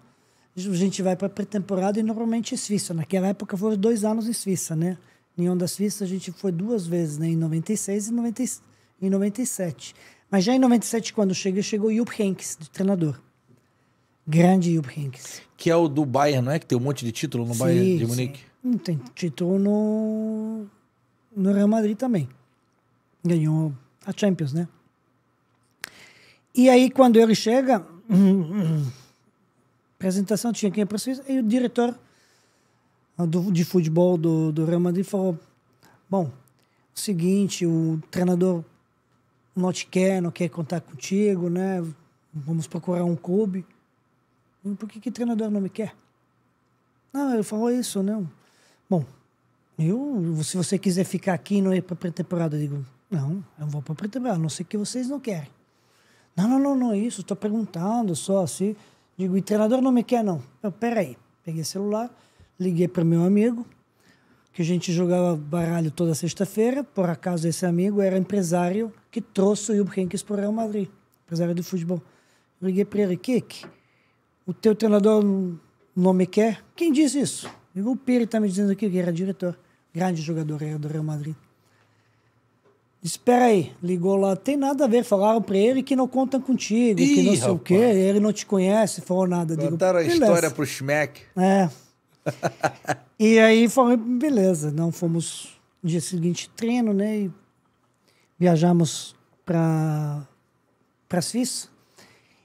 a gente vai para a pré-temporada e normalmente em Suíça. Naquela época foram dois anos em Suíça, né? Em Ondas Suíça a gente foi duas vezes, né? Em 96 e 90, em 97. Mas já em 97, quando cheguei, chegou o Jupp Heynckes, de treinador. Grande Jupp Heynckes. Que é o do Bayern, não é? Que tem um monte de título no sim, Bayern de Munique. Sim. Hum, tem título no, no Real Madrid também. Ganhou a Champions, né? E aí, quando ele chega, apresentação tinha que ir é para a Suíça, e o diretor ah, do, de futebol do, do Real Madrid falou: Bom, é o seguinte, o treinador não te quer, não quer contar contigo, né? Vamos procurar um clube. E por que, que o treinador não me quer? Não, ele falou isso, não. Né? Bom, eu, se você quiser ficar aqui e não ir para pré-temporada, eu digo: Não, eu vou para pré-temporada, não sei que vocês não querem. Não, não, não, não é isso, estou perguntando só assim. Digo: E treinador não me quer, não. Eu, peraí. Peguei o celular, liguei para meu amigo, que a gente jogava baralho toda sexta-feira. Por acaso, esse amigo era empresário que trouxe o Hurricanes para o Real Madrid, empresário de futebol. liguei para ele, Kik, o teu treinador não me quer? Quem disse isso? o Piri está me dizendo aqui que era diretor, grande jogador era do Real Madrid. Espera aí, ligou lá, tem nada a ver, falaram para ele que não contam contigo, Ih, que não sei rapaz. o quê, ele não te conhece, falou nada. Contaram Digo, a história para o Schmeck. É, e aí foi beleza. Não fomos no dia seguinte treino, né? E viajamos para para Suíça.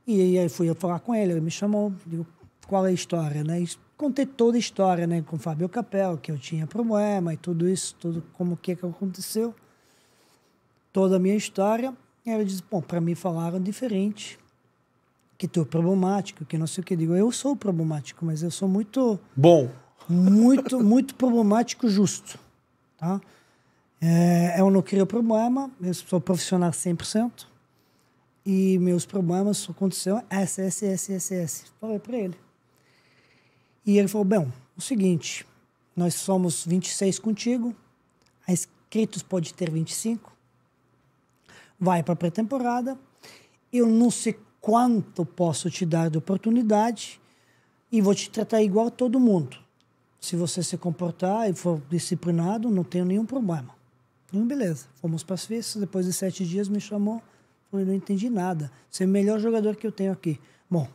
E aí fui falar com ele, ele me chamou, digo qual é a história, né? E contei toda a história, né, com o Fábio Capel, que eu tinha problema e tudo isso, tudo como que que aconteceu. Toda a minha história. E ele disse, bom, para mim falaram diferente que tu é problemático, que não sei o que. Eu digo, eu sou problemático, mas eu sou muito. Bom. Muito, muito problemático justo. Tá? É, eu não crio problema, eu sou profissional 100%. E meus problemas só aconteceram S S S S S. Falei para ele. E ele falou: bem, o seguinte, nós somos 26 contigo, a inscritos pode ter 25. Vai para a pré-temporada. Eu não sei quanto posso te dar de oportunidade e vou te tratar igual a todo mundo. Se você se comportar e for disciplinado, não tenho nenhum problema. Então, beleza. Fomos para as festas, depois de sete dias me chamou, falei, não entendi nada. Você é o melhor jogador que eu tenho aqui. Bom,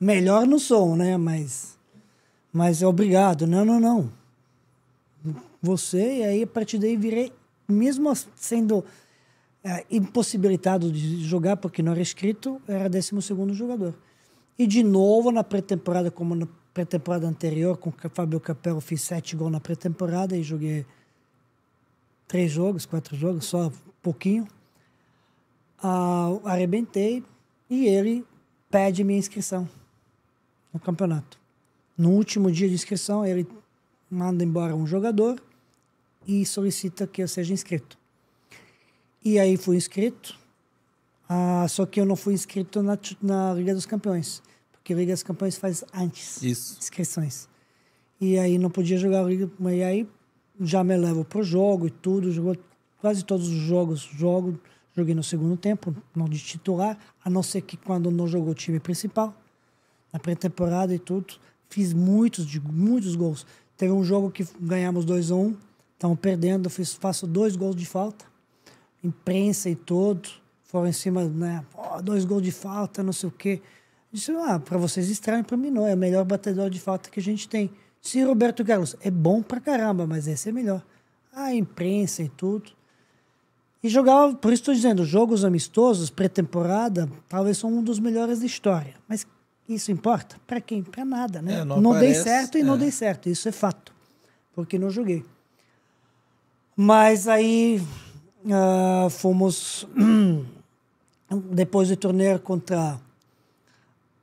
melhor não sou, né? Mas, mas é obrigado. Não, não, não. Você, e aí a partir daí virei, mesmo sendo é, impossibilitado de jogar porque não era inscrito, era 12 jogador. E de novo, na pré-temporada, como na pré-temporada anterior, com o Fábio Capello, fiz sete gols na pré-temporada e joguei três jogos, quatro jogos, só um pouquinho. Ah, arrebentei e ele pede minha inscrição no campeonato. No último dia de inscrição, ele manda embora um jogador e solicita que eu seja inscrito. E aí fui inscrito. Ah, só que eu não fui inscrito na, na Liga dos Campeões, porque a Liga dos Campeões faz antes Isso. inscrições. E aí não podia jogar a Liga, e aí já me levo pro jogo e tudo, jogou quase todos os jogos, jogo, joguei no segundo tempo, não de titular, a não ser que quando não jogou o time principal, na pré-temporada e tudo, fiz muitos muitos gols. Teve um jogo que ganhamos 2 a 1, um, estavam perdendo, fiz faço dois gols de falta imprensa e todo foram em cima, né? Oh, dois gols de falta, não sei o quê. disse, ah, para vocês estranho, para mim não. É o melhor batedor de falta que a gente tem. Se Roberto Carlos é bom pra caramba, mas esse é melhor. A imprensa e tudo. E jogava, por isso estou dizendo, jogos amistosos, pré-temporada, talvez são um dos melhores da história. Mas isso importa? Para quem? Para nada, né? É, não, não aparece, dei certo e é. não dei certo, isso é fato. Porque não joguei. Mas aí uh, fomos depois do torneio contra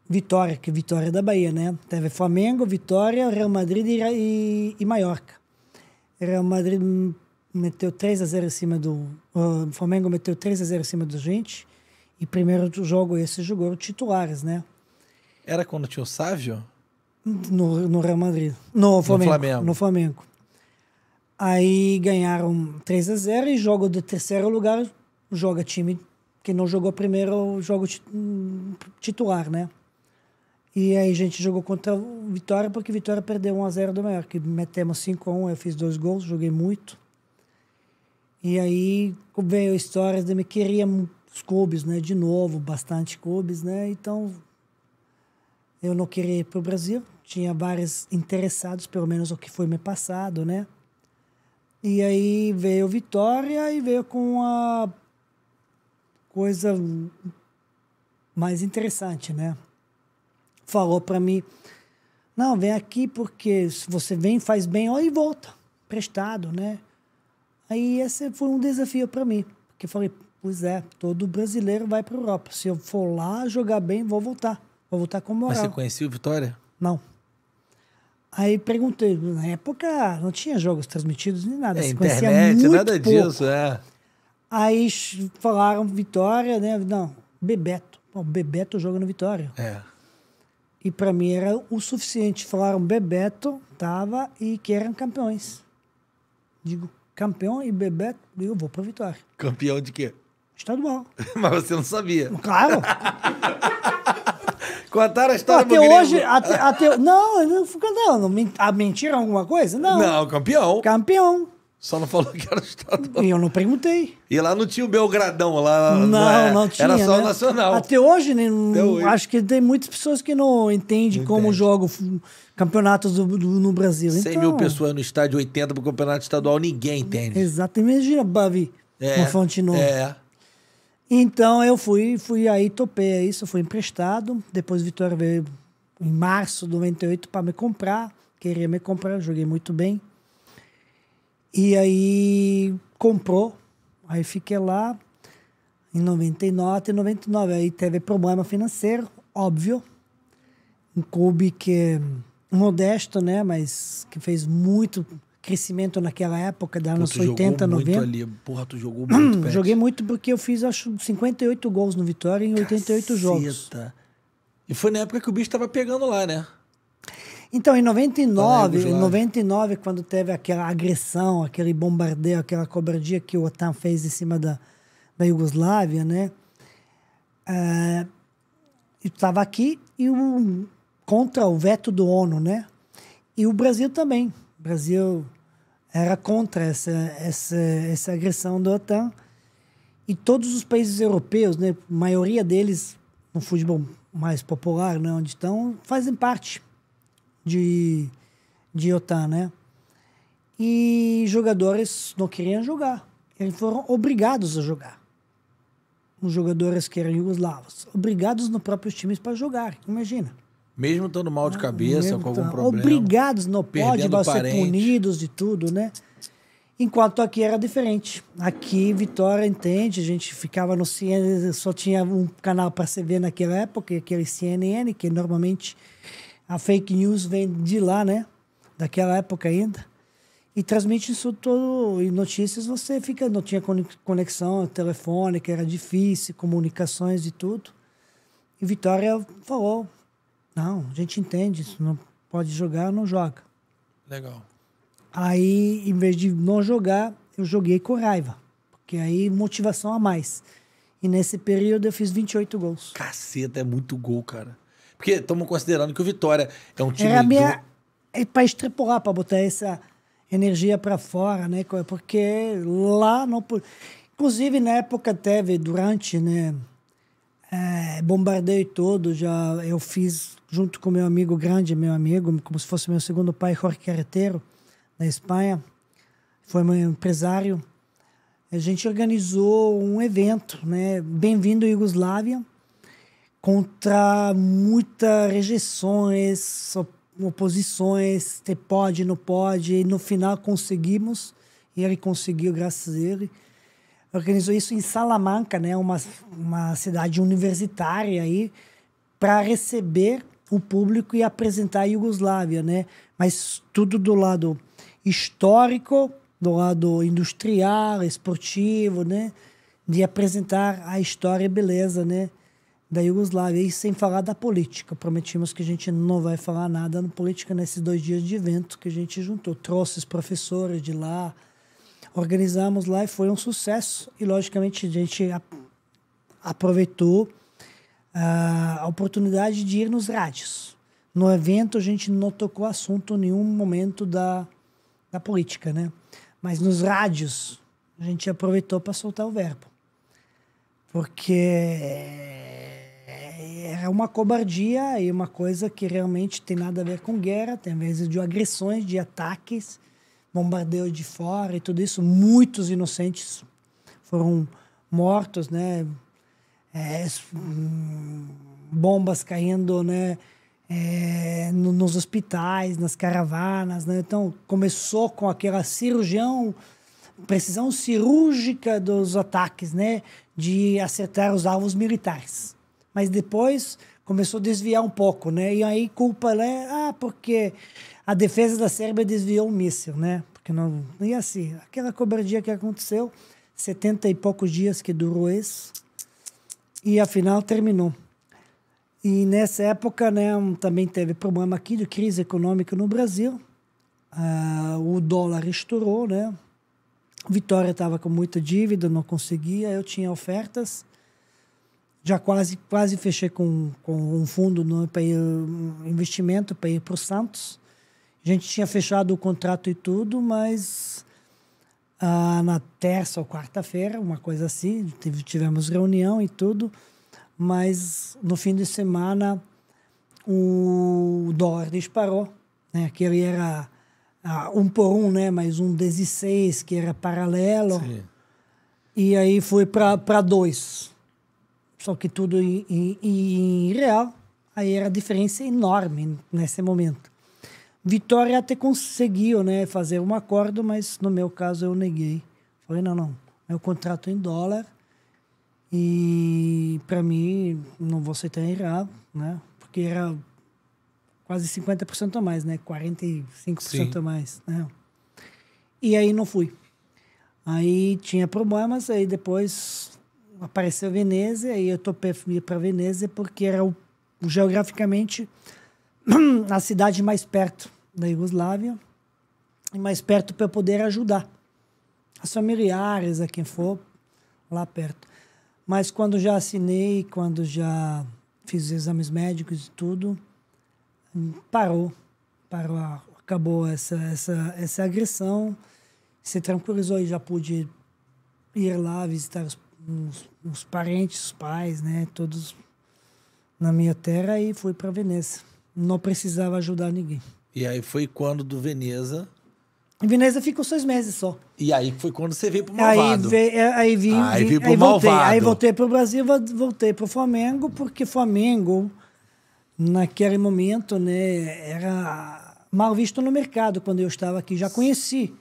Vitória, que é Vitória da Bahia, né? Teve Flamengo, Vitória, Real Madrid e, e, e Mallorca. Real Madrid meteu 3 a 0 em cima do uh, Flamengo meteu 3 a 0 em cima do gente e primeiro jogo esse jogou titulares, né? Era quando tinha o Sávio? No, no Real Madrid. No Flamengo. No Flamengo. No Flamengo. Aí ganharam 3 a 0 e jogo do terceiro lugar, joga time que não jogou primeiro, jogo hum, titular, né? E aí a gente jogou contra Vitória, porque Vitória perdeu 1 a 0 do Maior, que metemos 5 a 1 eu fiz dois gols, joguei muito. E aí veio histórias de me queria os clubes, né? De novo, bastante clubes, né? Então eu não queria ir para o Brasil, tinha vários interessados, pelo menos o que foi me passado, né? E aí veio Vitória e veio com a coisa mais interessante, né? Falou para mim, não, vem aqui porque se você vem, faz bem, ó, e volta, prestado, né? Aí esse foi um desafio para mim, porque eu falei, pois é, todo brasileiro vai para Europa. Se eu for lá jogar bem, vou voltar, vou voltar com moral. Mas você conhecia o Vitória? Não. Aí perguntei, na época não tinha jogos transmitidos nem nada. É, internet, nada pouco. disso, é. Aí falaram Vitória, né? Não, Bebeto. Bom, Bebeto joga no Vitória. É. E para mim era o suficiente. Falaram Bebeto, tava, e que eram campeões. Digo, campeão e Bebeto, eu vou pra Vitória. Campeão de quê? Estadual. Mas você não sabia. Claro. Contaram a história até hoje, até, até, Não, não, não, a ah, mentira alguma coisa? Não. Não, campeão. Campeão. Só não falou que era o estadual. E eu não perguntei. E lá não tinha o Belgradão lá. Não, não, é? não tinha. Era só né? o Nacional. Até hoje, né? Até hoje. Acho que tem muitas pessoas que não entendem não como entende. jogo campeonatos do, do, no Brasil. 100 então, mil pessoas no estádio, 80 para o campeonato estadual, ninguém entende. exatamente Imagina, Bavi, é, uma fonte nova. É. Então eu fui, fui aí, topei isso, fui emprestado. Depois Vitória veio em março de 98 para me comprar. Queria me comprar, joguei muito bem. E aí comprou, aí fiquei lá em 99 e 99. Aí teve problema financeiro, óbvio. Um clube que é modesto, né? Mas que fez muito crescimento naquela época, da anos 80, 90. Muito ali. Porra, tu jogou muito, Joguei muito porque eu fiz, acho, 58 gols no Vitória em 88 Caceta. jogos. E foi na época que o bicho tava pegando lá, né? Então, em 99, tá em 99, quando teve aquela agressão, aquele bombardeio, aquela cobardia que o OTAN fez em cima da, da Iugoslávia, né? Uh, ah, eu estava aqui e o, contra o veto do ONU, né? E o Brasil também. O Brasil era contra essa, essa, essa agressão da OTAN. E todos os países europeus, né, a maioria deles, no futebol mais popular, né, onde estão, fazem parte de, de OTAN, né? E jogadores não queriam jogar. Eles foram obrigados a jogar. Os jogadores que eram jugoslavos, obrigados nos próprios times para jogar. Imagina. Mesmo estando mal de ah, cabeça, com algum tá. problema. Obrigados não pode a ser punidos de tudo, né? Enquanto aqui era diferente. Aqui, Vitória, entende? A gente ficava no CNN, só tinha um canal para se ver naquela época, aquele CNN, que normalmente a fake news vem de lá, né? Daquela época ainda. E transmite isso todo. E notícias você fica. Não tinha conexão telefônica, era difícil, comunicações e tudo. E Vitória falou: não, a gente entende, se não pode jogar, não joga. Legal. Aí, em vez de não jogar, eu joguei com raiva. Porque aí motivação a mais. E nesse período eu fiz 28 gols. Caceta, é muito gol, cara. Porque estamos considerando que o Vitória é um time. É a minha. Do... É para extrapolar, para botar essa energia para fora, né? Porque lá não. Inclusive, na época teve, durante, né? É, bombardeio todo, já eu fiz junto com meu amigo grande, meu amigo, como se fosse meu segundo pai, Jorge Carreteiro, da Espanha. Foi meu empresário. A gente organizou um evento, né? Bem-vindo Iugoslávia, contra muitas rejeições, oposições, ter pode, não pode. E no final conseguimos, e ele conseguiu, graças a ele organizou isso em Salamanca, né, uma, uma cidade universitária aí, para receber o público e apresentar a Iugoslávia, né? Mas tudo do lado histórico, do lado industrial, esportivo, né? De apresentar a história e beleza, né? Da Iugoslávia. E sem falar da política. Prometimos que a gente não vai falar nada na política nesses dois dias de evento que a gente juntou. Trouxe os professores de lá, organizamos lá e foi um sucesso. E, logicamente, a gente aproveitou a oportunidade de ir nos rádios. No evento, a gente não tocou assunto em nenhum momento da, da política, né? Mas nos rádios, a gente aproveitou para soltar o verbo. Porque é uma cobardia e uma coisa que realmente tem nada a ver com guerra, tem vezes de agressões, de ataques, bombardeio de fora e tudo isso. Muitos inocentes foram mortos, né? é, hum, bombas caindo, né? É, no, nos hospitais, nas caravanas, né? Então começou com aquela cirurgião, precisão cirúrgica dos ataques, né? De acertar os alvos militares. Mas depois começou a desviar um pouco, né? E aí culpa, né? Ah, porque a defesa da Sérvia desviou um míssil, né? Porque não e assim aquela cobardia que aconteceu, 70 e poucos dias que durou isso e afinal terminou. E nessa época, né, também teve problema aqui de crise econômica no Brasil. Ah, o dólar estourou, né? Vitória estava com muita dívida, não conseguia. Eu tinha ofertas. Já quase quase fechei com, com um fundo para investimento para ir para o Santos. A gente tinha fechado o contrato e tudo, mas ah, na terça ou quarta-feira, uma coisa assim. Tivemos reunião e tudo, mas no fim de semana o dólar disparou, né? Que ele era ah, um por um, né? Mas um 16 que era paralelo. Sim. E aí foi para dois. Só que tudo em, em, em real. Aí era a diferença enorme nesse momento. Vitória até conseguiu, né, fazer um acordo, mas no meu caso eu neguei. Falei, não, não, meu contrato é em dólar e para mim não vou aceitar em real, né, porque era quase 50% a mais, né, 45% Sim. a mais, né. E aí não fui. Aí tinha problemas, aí depois apareceu a Veneza, aí eu topei ir para Veneza porque era o, geograficamente a cidade mais perto da Iugoslávia e mais perto para poder ajudar as familiares, a quem for lá perto. Mas quando já assinei, quando já fiz exames médicos e tudo, parou, parou, acabou essa essa essa agressão, se tranquilizou e já pude ir lá visitar os, os, os parentes, os pais, né, todos na minha terra e fui para Veneza não precisava ajudar ninguém. E aí foi quando do Veneza. Em Veneza ficou seis meses só. E aí foi quando você veio pro Malvado. Aí, veio é, aí vim, aí, vim, vim aí voltei, Malvado. Aí voltei pro Brasil, voltei pro Flamengo, porque Flamengo, naquele momento, né, era mal visto no mercado quando eu estava aqui. Já conheci.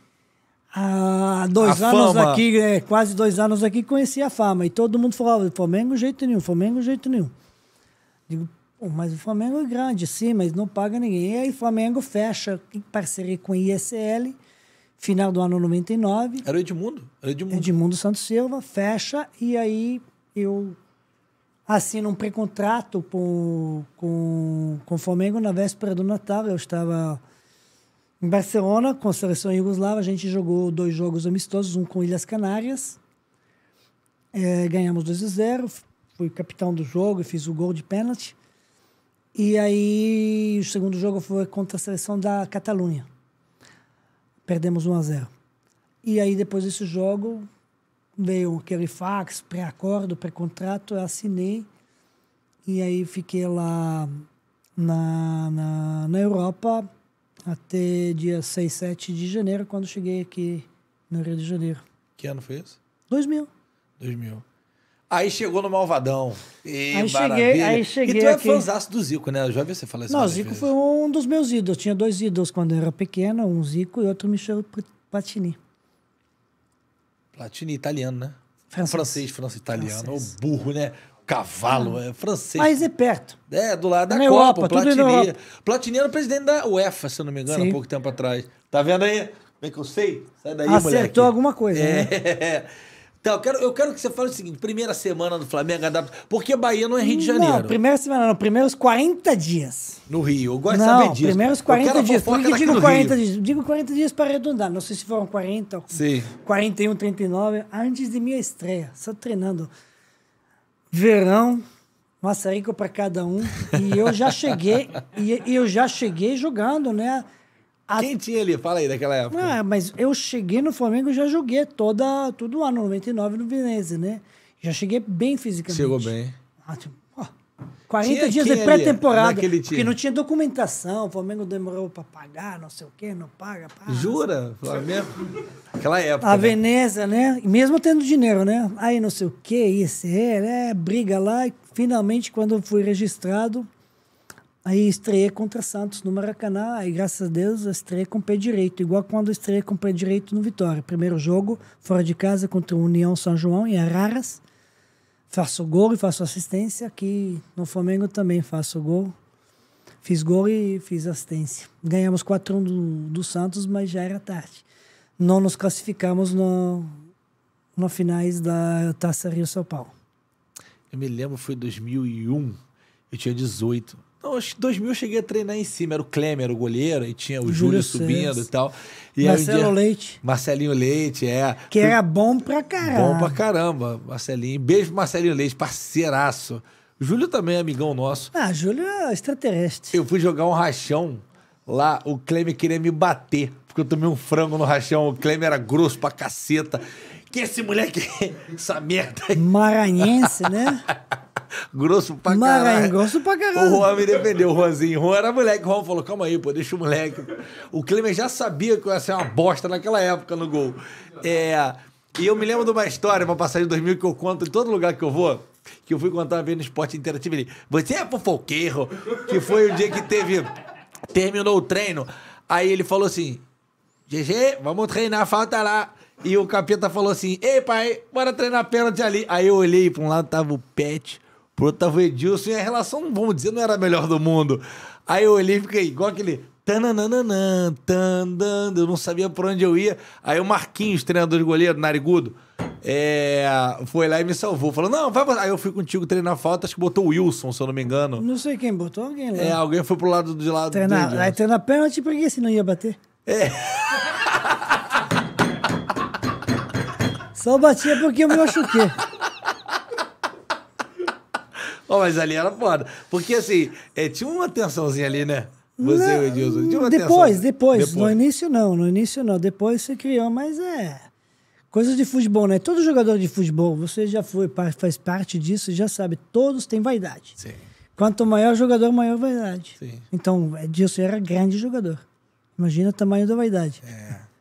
Há dois a anos fama. aqui, é, quase dois anos aqui, conheci a fama. E todo mundo falava, Flamengo, jeito nenhum, Flamengo, jeito nenhum. Digo, mas o Flamengo é grande, sim, mas não paga ninguém. E aí o Flamengo fecha em parceria com o ISL, final do ano 99. Era o Edmundo? Era Edmundo. Edmundo Santos Silva, fecha, e aí eu assino um pré-contrato com, com, com o Flamengo na véspera do Natal. Eu estava em Barcelona com a seleção iugoslava. A gente jogou dois jogos amistosos, um com Ilhas Canárias. É, ganhamos 2 a 0. Fui capitão do jogo e fiz o gol de pênalti. E aí, o segundo jogo foi contra a seleção da Catalunha. Perdemos 1 a 0. E aí, depois desse jogo, veio aquele fax, pré-acordo, pré-contrato, assinei. E aí, fiquei lá na, na, na Europa até dia 6, 7 de janeiro, quando cheguei aqui no Rio de Janeiro. Que ano foi esse? 2000. 2000. Aí chegou no Malvadão. E aí cheguei, aí cheguei. E tu é fãzão do Zico, né? Eu já vi você falar isso. Não, Zico vezes. foi um dos meus ídolos. Eu tinha dois ídolos quando eu era pequena, um Zico e outro Michel Platini. Platini italiano, né? Francês, francês, francês italiano. Francês. O burro, né? Cavalo, ah. é francês. Mas é perto. É, do lado da na Copa, Europa, Platini. Europa. Platini era o presidente da UEFA, se eu não me engano, Sim. há pouco tempo atrás. Tá vendo aí? Como é que eu sei? Sai daí, Acertou moleque. alguma coisa, é. né? Então, eu quero, eu quero que você fale o seguinte: primeira semana do Flamengo, porque Bahia não é Rio de Janeiro. Não, primeira semana, não, primeiros 40 dias. No Rio, eu gosto não, de saber disso. Primeiros 40 dias. Por que digo 40 Rio. dias? Digo 40 dias para arredondar. Não sei se foram 40 ou 41, 39. Antes de minha estreia, só treinando. Verão, maçarico para cada um. E eu já cheguei, e eu já cheguei jogando, né? A... Quem tinha ali? Fala aí daquela época. Ah, mas eu cheguei no Flamengo e já joguei toda, todo ano, 99 no Veneza, né? Já cheguei bem fisicamente. Chegou bem. Ah, tipo, ó, 40 tinha dias de pré-temporada. Porque não tinha documentação, o Flamengo demorou para pagar, não sei o quê, não paga. paga. Jura? Flamengo? Aquela época. A né? Veneza, né? Mesmo tendo dinheiro, né? Aí não sei o quê, isso, é, né? Briga lá e finalmente, quando eu fui registrado Aí estreiei contra Santos no Maracanã, aí graças a Deus estreiei com o pé direito, igual quando estreiei com o pé direito no Vitória. Primeiro jogo, fora de casa, contra o União São João em Araras. Faço gol e faço assistência, aqui no Flamengo também faço gol. Fiz gol e fiz assistência. Ganhamos 4-1 do, do Santos, mas já era tarde. Não nos classificamos no, no finais da Taça Rio-São Paulo. Eu me lembro, foi 2001, eu tinha 18 não, acho que 2000 eu cheguei a treinar em cima. Era o Klemer, o goleiro, e tinha o Júlio, Júlio subindo e tal. E Marcelo um dia, Leite. Marcelinho Leite, é. Que era bom pra caramba. Bom pra caramba, Marcelinho. Beijo Marcelinho Leite, parceiraço. Júlio também é amigão nosso. Ah, Júlio é extraterrestre. Eu fui jogar um rachão lá, o Klemer queria me bater, porque eu tomei um frango no rachão. O Klemer era grosso pra caceta. Que esse moleque, essa merda aí. Maranhense, né? grosso pra caralho. Maranhão, grosso pra caralho. O Juan me defendeu, o Juanzinho. O Juan era moleque. O Juan falou, calma aí, pô, deixa o moleque. O Clemer já sabia que eu ia ser uma bosta naquela época no gol. É... E eu me lembro de uma história, uma passagem de 2000 que eu conto em todo lugar que eu vou, que eu fui contar uma vez no Esporte Interativo. Ele, você é fofoqueiro? Que foi o dia que teve... Terminou o treino. Aí ele falou assim, GG, vamos treinar, falta lá. E o capeta falou assim: Ei, pai, bora treinar pênalti ali. Aí eu olhei pra um lado, tava o Pet, Pro outro o Edilson e a relação, vamos dizer, não era a melhor do mundo. Aí eu olhei e fiquei igual aquele. eu não sabia por onde eu ia. Aí o Marquinhos, treinador de goleiro, narigudo, é, foi lá e me salvou. Falou: não, vai Aí eu fui contigo treinar falta, acho que botou o Wilson, se eu não me engano. Não sei quem botou, alguém lá. É, alguém foi pro lado de lado treinar, né? Aí treinar pênalti, porque se não ia bater. É. Só batia porque eu me machuquei. Oh, mas ali era foda. Porque assim, é, tinha uma tensãozinha ali, né? Você não, e o Edilson. Tinha uma depois, depois, depois. No início não, no início não. Depois você criou, mas é. Coisas de futebol, né? Todo jogador de futebol, você já foi, faz parte disso, já sabe, todos têm vaidade. Sim. Quanto maior o jogador, maior a vaidade. Sim. Então, Edilson era grande jogador. Imagina o tamanho da vaidade.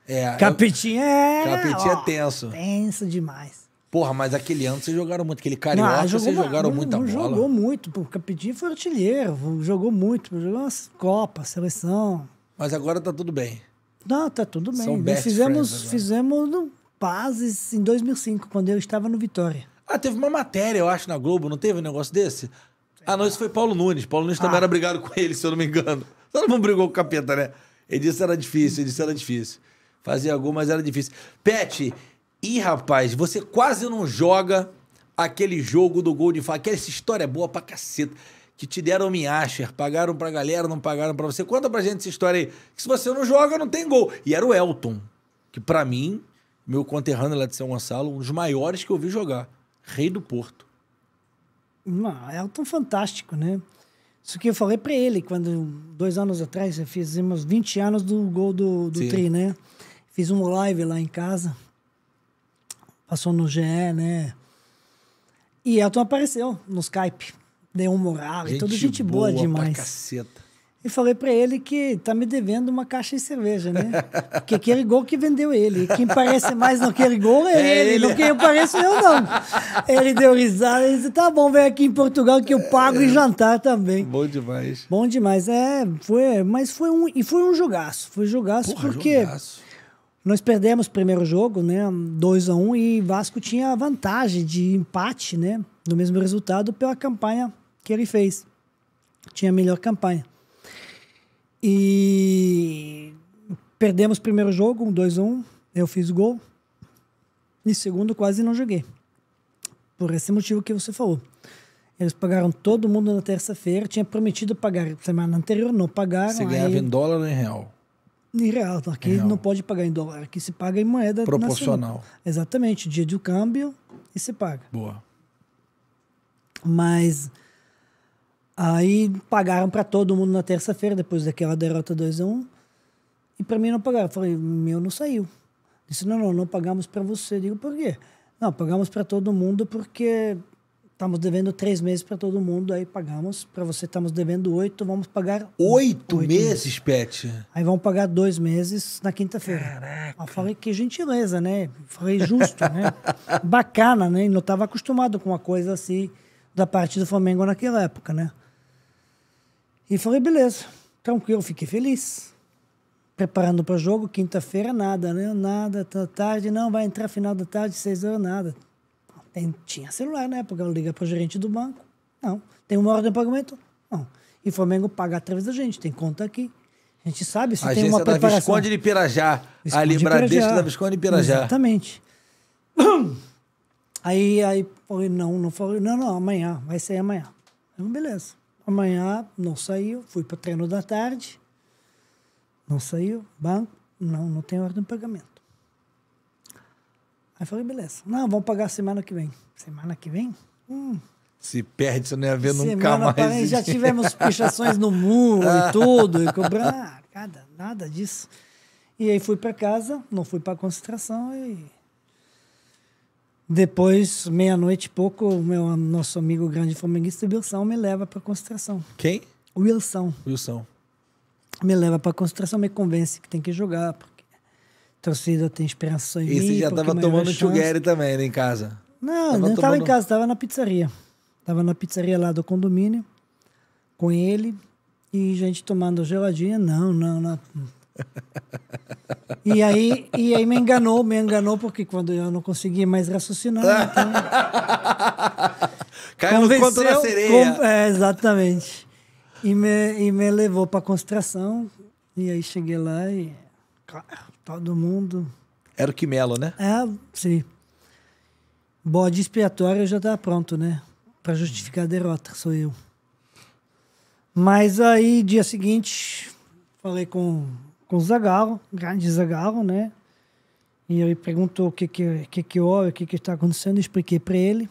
É. é Capitinha eu... é. Capitinha é tenso. Tenso demais. Porra, mas aquele ano vocês jogaram muito, aquele carioca, não, vocês uma, jogaram muito a bola. Jogou muito, pô. Capidinho foi artilheiro, jogou muito, jogou umas Copas, seleção. Mas agora tá tudo bem. Não, tá tudo bem. São Nós fizemos, fizemos no Pazes em 2005, quando eu estava no Vitória. Ah, teve uma matéria, eu acho, na Globo, não teve um negócio desse? Ah, não, isso foi Paulo Nunes. Paulo Nunes ah. também era brigado com ele, se eu não me engano. Todo mundo brigou com o capeta, né? Ele disse que era difícil, ele disse que era difícil. Fazia gol, mas era difícil. Pet, e rapaz, você quase não joga aquele jogo do gol de fato. Aquela essa história é boa pra caceta. Que te deram miasher, pagaram pra galera, não pagaram pra você. Conta pra gente essa história aí. Que se você não joga, não tem gol. E era o Elton, que para mim, meu conterrâneo lá de São Gonçalo, um dos maiores que eu vi jogar. Rei do Porto. Não, Elton fantástico, né? Isso que eu falei para ele quando, dois anos atrás, fizemos 20 anos do gol do, do Tri, né? Fiz uma live lá em casa, passou no GE, né? E Elton apareceu no Skype, deu um moral, e tudo gente boa, boa demais. Pra caceta. E falei para ele que tá me devendo uma caixa de cerveja, né? Porque aquele gol que vendeu ele. Quem parece mais naquele gol é, é ele, ele, não quem eu pareço eu não. Ele deu risada e disse: tá bom, vem aqui em Portugal que eu pago é, e jantar também. Bom demais. Bom demais, é. Foi, mas foi um. E foi um jogaço. Foi jogaço Porra, porque. Jogaço nós perdemos o primeiro jogo, né? 2 a 1 um, e Vasco tinha vantagem de empate, né? Do mesmo resultado pela campanha que ele fez. Tinha a melhor campanha. E perdemos o primeiro jogo, um 2 a 1 um, eu fiz gol. E segundo quase não joguei. Por esse motivo que você falou. Eles pagaram todo mundo na terça-feira, tinha prometido pagar semana anterior, não pagaram. Você ganhava aí... em dólar ou em real? Em real, aqui tá? real. não pode pagar em dólar, que se paga em moeda proporcional. Nacional. Exatamente, dia do câmbio e se paga. Boa. Mas aí pagaram para todo mundo na terça-feira depois daquela derrota 2 a 1. Um, e para mim não pagaram. Eu falei, meu não saiu. Disse, não, não, não pagamos para você. digo, por quê? Não, pagamos para todo mundo porque Estamos devendo três meses para todo mundo, aí pagamos. Para você, estamos devendo oito, vamos pagar. Oito, oito meses, meses, Pet? Aí vamos pagar dois meses na quinta-feira. Caraca. Eu ah, falei que gentileza, né? Falei justo, né? Bacana, né? Não estava acostumado com uma coisa assim da parte do Flamengo naquela época, né? E falei, beleza, tranquilo, fiquei feliz. Preparando para o jogo, quinta-feira, nada, né? Nada, tá tarde, não, vai entrar final da tarde, seis horas, nada. Tem, tinha celular na época, liga para o gerente do banco. Não. Tem uma ordem de pagamento? Não. E o Flamengo paga através da gente, tem conta aqui. A gente sabe se a tem uma preparação. da Visconde de Pirajá. Visconde ali, Bradesco da Visconde de Pirajá. Exatamente. Aí, aí, falei, não, não foi, não, não, amanhã, vai sair amanhã. Então, beleza. Amanhã não saiu, fui para o treino da tarde, não saiu, banco, não, não tem ordem de pagamento. Aí falei, beleza. Não, vamos pagar semana que vem. Semana que vem? Hum. Se perde, você não ia ver semana nunca mais. Parei, já tivemos pichações no muro e tudo, e cobrar, nada, nada disso. E aí fui para casa, não fui para concentração e depois, meia-noite e pouco, o meu nosso amigo grande flamenguista Wilson me leva para concentração. Quem? Wilson. Wilson. Me leva para concentração, me convence que tem que jogar, porque torcida tem esperança em e mim. E você já tava tomando chugere também né, em casa? Não, tava não tomando... tava em casa, tava na pizzaria. Tava na pizzaria lá do condomínio com ele e gente tomando geladinha. Não, não, não. E aí, e aí me enganou, me enganou porque quando eu não conseguia mais raciocinar, então... Caiu no conto da sereia. Com... É, exatamente. E me, e me levou para concentração. E aí cheguei lá e do mundo. Era o Quimelo, né? É, sim. Bode expiatório já tá pronto, né? Para justificar a derrota, sou eu. Mas aí, dia seguinte, falei com, com o Zagallo, grande Zagallo, né? E ele perguntou o que que, que, que houve, o que que está acontecendo, expliquei para ele.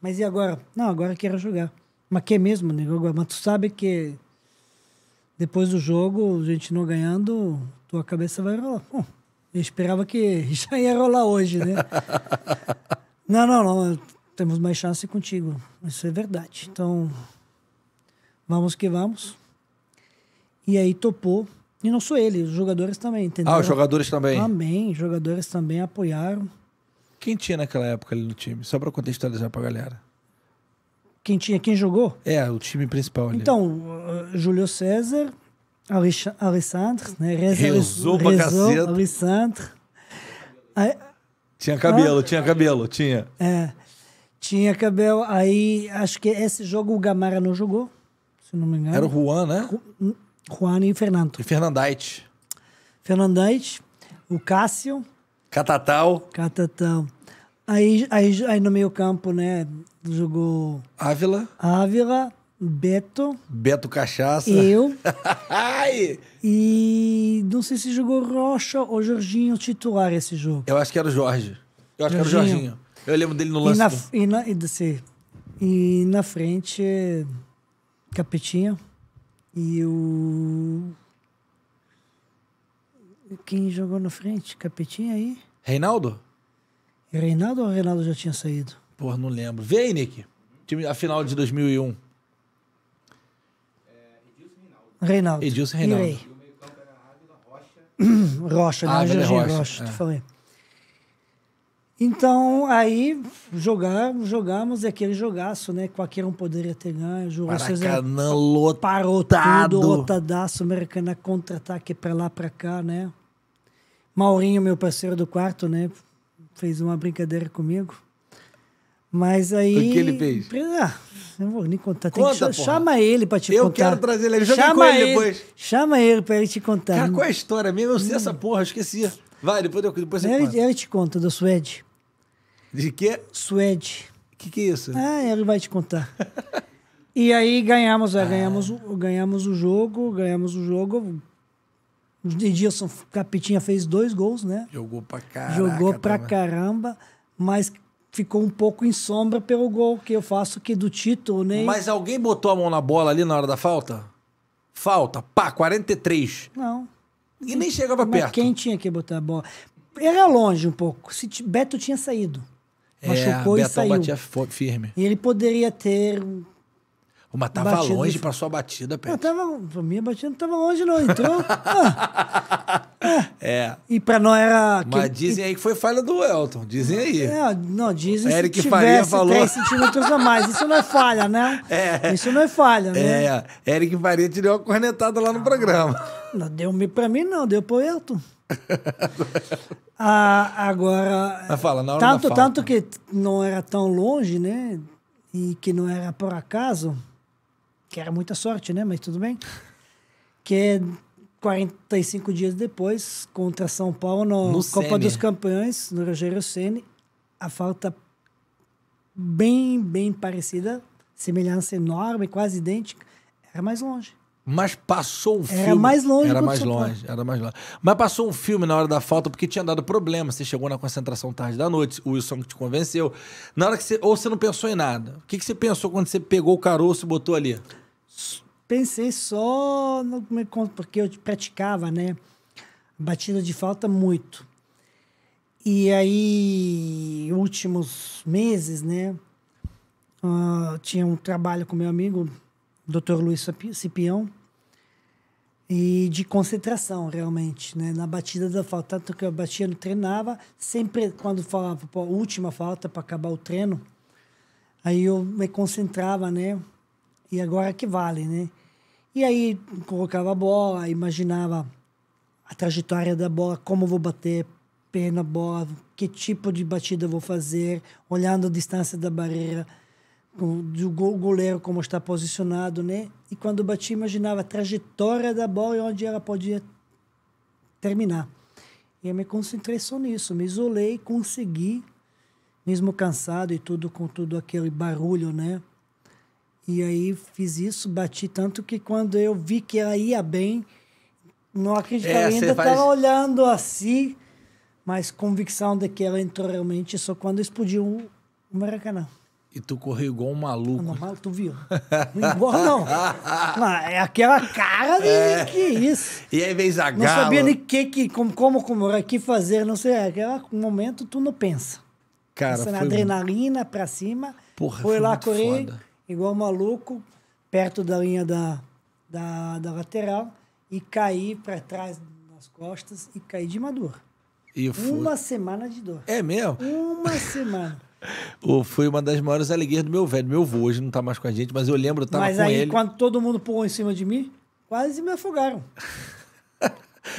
Mas e agora? Não, agora eu quero jogar. Mas que mesmo, nego? Né? Mas tu sabe que depois do jogo, a gente não ganhando, tua cabeça vai rolar. Bom, eu esperava que já ia rolar hoje, né? não, não, não. Temos mais chance contigo. Isso é verdade. Então, vamos que vamos. E aí topou. E não só ele, os jogadores também, entendeu? Ah, os jogadores também. Também, os jogadores também apoiaram. Quem tinha naquela época ali no time? Só para contextualizar para a galera quem tinha, quem jogou? É, o time principal. Ali. Então, uh, eh, Júlio César, Alessandro, né? Reza, rezou, rezou, rezou Alessandro. Aí, tinha cabelo, ah, tinha cabelo, tinha. É, tinha cabelo. Aí, acho que esse jogo o Gamara não jogou, se não me engano. Era o Juan, né? Hum, Juan e Fernando. E Fernandite. Fernandite, o Cássio. Catatal. Catatal. Aí, aí, aí no meio campo, né, jogou... Ávila. Ávila, Beto. Beto Cachaça. Eu. Ai! E não sei se jogou Rocha ou Jorginho titular esse jogo. Eu acho que era o Jorge. Eu acho Jorginho. que era o Jorginho. Eu lembro dele no lance. E na, e, na, e, e na frente, Capetinha. E o. Quem jogou na frente? Capetinha aí? Reinaldo? Reinaldo ou Reinaldo já tinha saído? Porra, não lembro. Vê aí, Nick. A final de 2001. É, Reinaldo. Edilson Reinaldo. Irei. Rocha, né? Ah, Rocha. Rocha, é. falei. Então, aí jogar, jogamos aquele jogaço, né? Qualquer um poderia ter ganho. Juro, Maracanã lotado. Parou tudo, lotadaço, Maracanã contra-ataque pra lá, pra cá, né? Maurinho, meu parceiro do quarto, né? fez uma brincadeira comigo. Mas aí. O que ele fez? Ah, não vou nem contar. Tem Conta, que... Chama ele pra te eu contar. Eu quero trazer ele. chama com ele, ele depois. Chama ele pra ele te contar. Cara, qual é a história mesmo? Eu sei hum. essa porra, esqueci. Vai, depois, eu, depois você ele, conta. Ele te conta, do Suede. De quê? Suede. O que, que é isso? Ah, ele vai te contar. e aí ganhamos, é, ah. ganhamos, ganhamos o jogo, ganhamos o jogo, o Edilson Capitinha fez dois gols, né? Jogou pra caramba. Jogou pra né, caramba, mas ficou um pouco em sombra pelo gol que eu faço que do título, né? Mas alguém botou a mão na bola ali na hora da falta? Falta, pá, 43. Não. E nem chegava mas perto. quem tinha que botar a bola? Era longe um pouco. Se Beto tinha saído. É, machucou Beto e saiu. Batia firme. E ele poderia ter mas tava batida longe de... pra sua batida, Pet. Não, tava, pra minha batida não tava longe, não. Entrou. ah. é. E pra nós era. Mas que... dizem aí que foi falha do Elton. Dizem aí. É, não, dizem Eric se tivesse Faria falou... 3 centímetros a mais. Isso não é falha, né? É. Isso não é falha, né? É. Eric Faria te deu uma cornetada lá no programa. Não deu pra mim, não. Deu pro Elton. ah, agora. Mas fala, na hora tanto, tanto que não era tão longe, né? E que não era por acaso que era muita sorte, né? Mas tudo bem. Que 45 é dias depois, contra São Paulo, na no Copa Sene. dos Campeões, no Rogério Ceni, a falta bem, bem parecida, semelhança enorme, quase idêntica, era mais longe. Mas passou um filme. Era mais longe. Era mais longe, era mais longe. Mas passou um filme na hora da falta porque tinha dado problema. Você chegou na concentração tarde da noite, o Wilson que te convenceu. Na hora que você. Ou você não pensou em nada. O que, que você pensou quando você pegou o caroço e botou ali? Pensei só no, porque eu praticava, né? Batida de falta muito. E aí, últimos meses, né? Uh, tinha um trabalho com meu amigo, Dr. Luiz Cipião, e de concentração realmente, né? Na batida da falta, tanto que eu batia, não treinava, sempre quando falava, pô, última falta para acabar o treino, aí eu me concentrava, né? E agora que vale, né? E aí colocava a bola, imaginava a trajetória da bola, como vou bater pé na bola, que tipo de batida vou fazer, olhando a distância da barreira do goleiro como está posicionado, né? E quando bati, imaginava a trajetória da bola e onde ela podia terminar. E eu me concentrei só nisso, me isolei, consegui, mesmo cansado e tudo com tudo aquele barulho, né? E aí fiz isso, bati tanto que quando eu vi que ela ia bem, não acreditava é, ainda, estava faz... olhando assim, mas convicção de que ela entrou realmente só quando explodiu o Maracanã. E tu correu igual um maluco. Não, maluco, tu viu? Não igual não. não. É aquela cara de é. que isso. E aí vem a Não sabia nem que, que, como, como, como, que fazer, não sei. Aquele momento tu não pensa. Cara, pensa na adrenalina um... pra cima. Porra, foi, foi lá correr igual um maluco, perto da linha da, da, da lateral e caí para trás nas costas e caí de madura. E Uma semana de dor. É mesmo? Uma semana foi uma das maiores alegrias do meu velho. Meu avô hoje não tá mais com a gente, mas eu lembro, eu tava mas com ele. Mas aí, quando todo mundo pulou em cima de mim, quase me afogaram.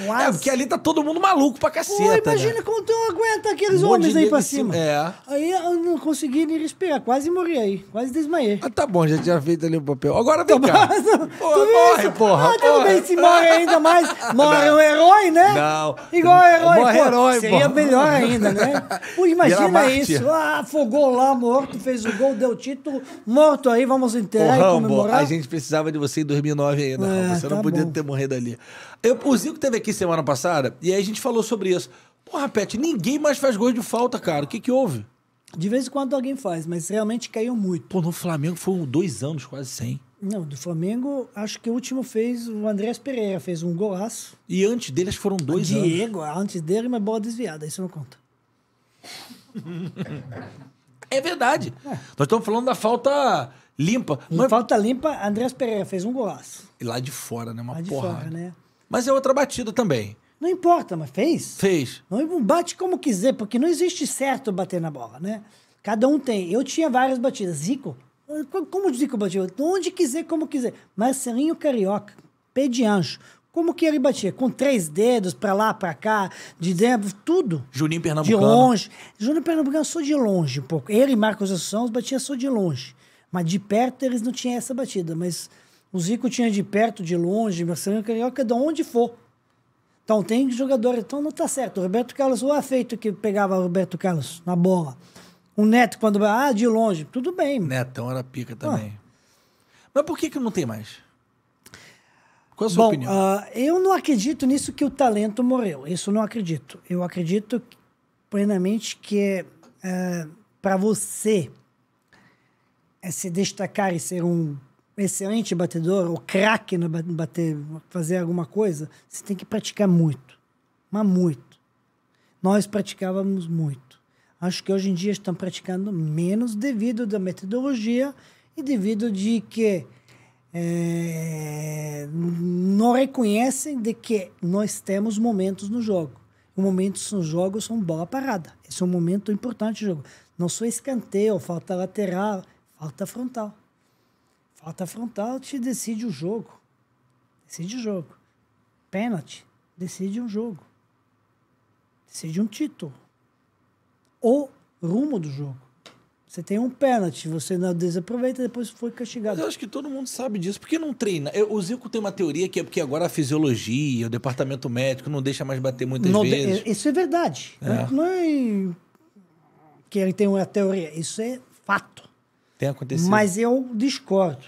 Quase. É, porque ali tá todo mundo maluco pra caceta. Pô, né? imagina né? como tu aguenta aqueles um homens aí pra cima. É. Aí eu não consegui nem respirar, quase morri aí, quase desmaiei. Ah, tá bom, já tinha feito ali o papel. Agora vem tá cá. porra, morre, porra. Ah, tudo bem, se morre ainda mais, morre não. um herói, né? Não. Igual é, herói, morre pô, herói, Seria melhor ainda, né? Pô, imagina isso. Ah, afogou lá, morto, fez o gol, deu o título, morto aí, vamos enterrar Ô, e comemorar. A gente precisava de você em 2009 ainda, é, Você tá não podia bom. ter morrido ali. Eu, o Zico teve aqui semana passada e aí a gente falou sobre isso. Porra, Pet, ninguém mais faz gol de falta, cara. O que, que houve? De vez em quando alguém faz, mas realmente caiu muito. Pô, no Flamengo foram dois anos, quase sem. Não, do Flamengo, acho que o último fez o Andrés Pereira, fez um golaço. E antes deles foram dois Diego, anos. Diego, antes dele, uma bola desviada, isso não conta. é verdade. É. Nós estamos falando da falta limpa. Mas... Falta limpa, Andrés Pereira fez um golaço. E lá de fora, né? Uma lá de fora, né? Mas é outra batida também. Não importa, mas fez? Fez. Não bate como quiser, porque não existe certo bater na bola, né? Cada um tem. Eu tinha várias batidas. Zico, como Zico batia? Onde quiser, como quiser. Marcelinho Carioca, pé de anjo. Como que ele batia? Com três dedos, pra lá, pra cá, de dentro, tudo. Juninho Pernambucano. De longe. Juninho Pernambucano só de longe um pouco. Ele e Marcos Assunção batiam só de longe. Mas de perto eles não tinham essa batida. Mas o Zico tinha de perto, de longe, Marcelinho Carioca, de onde for. Então tem jogador, então não tá certo. O Roberto Carlos, o afeito que pegava o Roberto Carlos na bola. O Neto, quando. Ah, de longe, tudo bem. Netão era pica ah. também. Ah. Mas por que, que não tem mais? Qual a sua Bom, opinião? Uh, eu não acredito nisso que o talento morreu. Isso não acredito. Eu acredito plenamente que é, eh, para você é se destacar e ser um excelente batedor, o craque no bater, fazer alguma coisa, você tem que praticar muito. Mas muito. Nós praticávamos muito. Acho que hoje em dia estão praticando menos devido da metodologia e devido de que é, não reconhecem de que nós temos momentos no jogo. Os momentos no jogo são bola parada. Esse é um momento importante do jogo. Não só escanteio, falta lateral, falta frontal. Falta frontal te decide o jogo. Decide o jogo. Pênalti decide um jogo. Decide um título. Ou rumo do jogo. Você tem um pênalti, você não desaproveita, depois foi castigado. Mas eu acho que todo mundo sabe disso. Por que não treina? Eu, o Zico tem uma teoria que é porque agora a fisiologia, o departamento médico não deixa mais bater muitas não, vezes. É, isso é verdade. É. Não, é que ele tem uma teoria. Isso é fato. Tem acontecido. Mas eu discordo.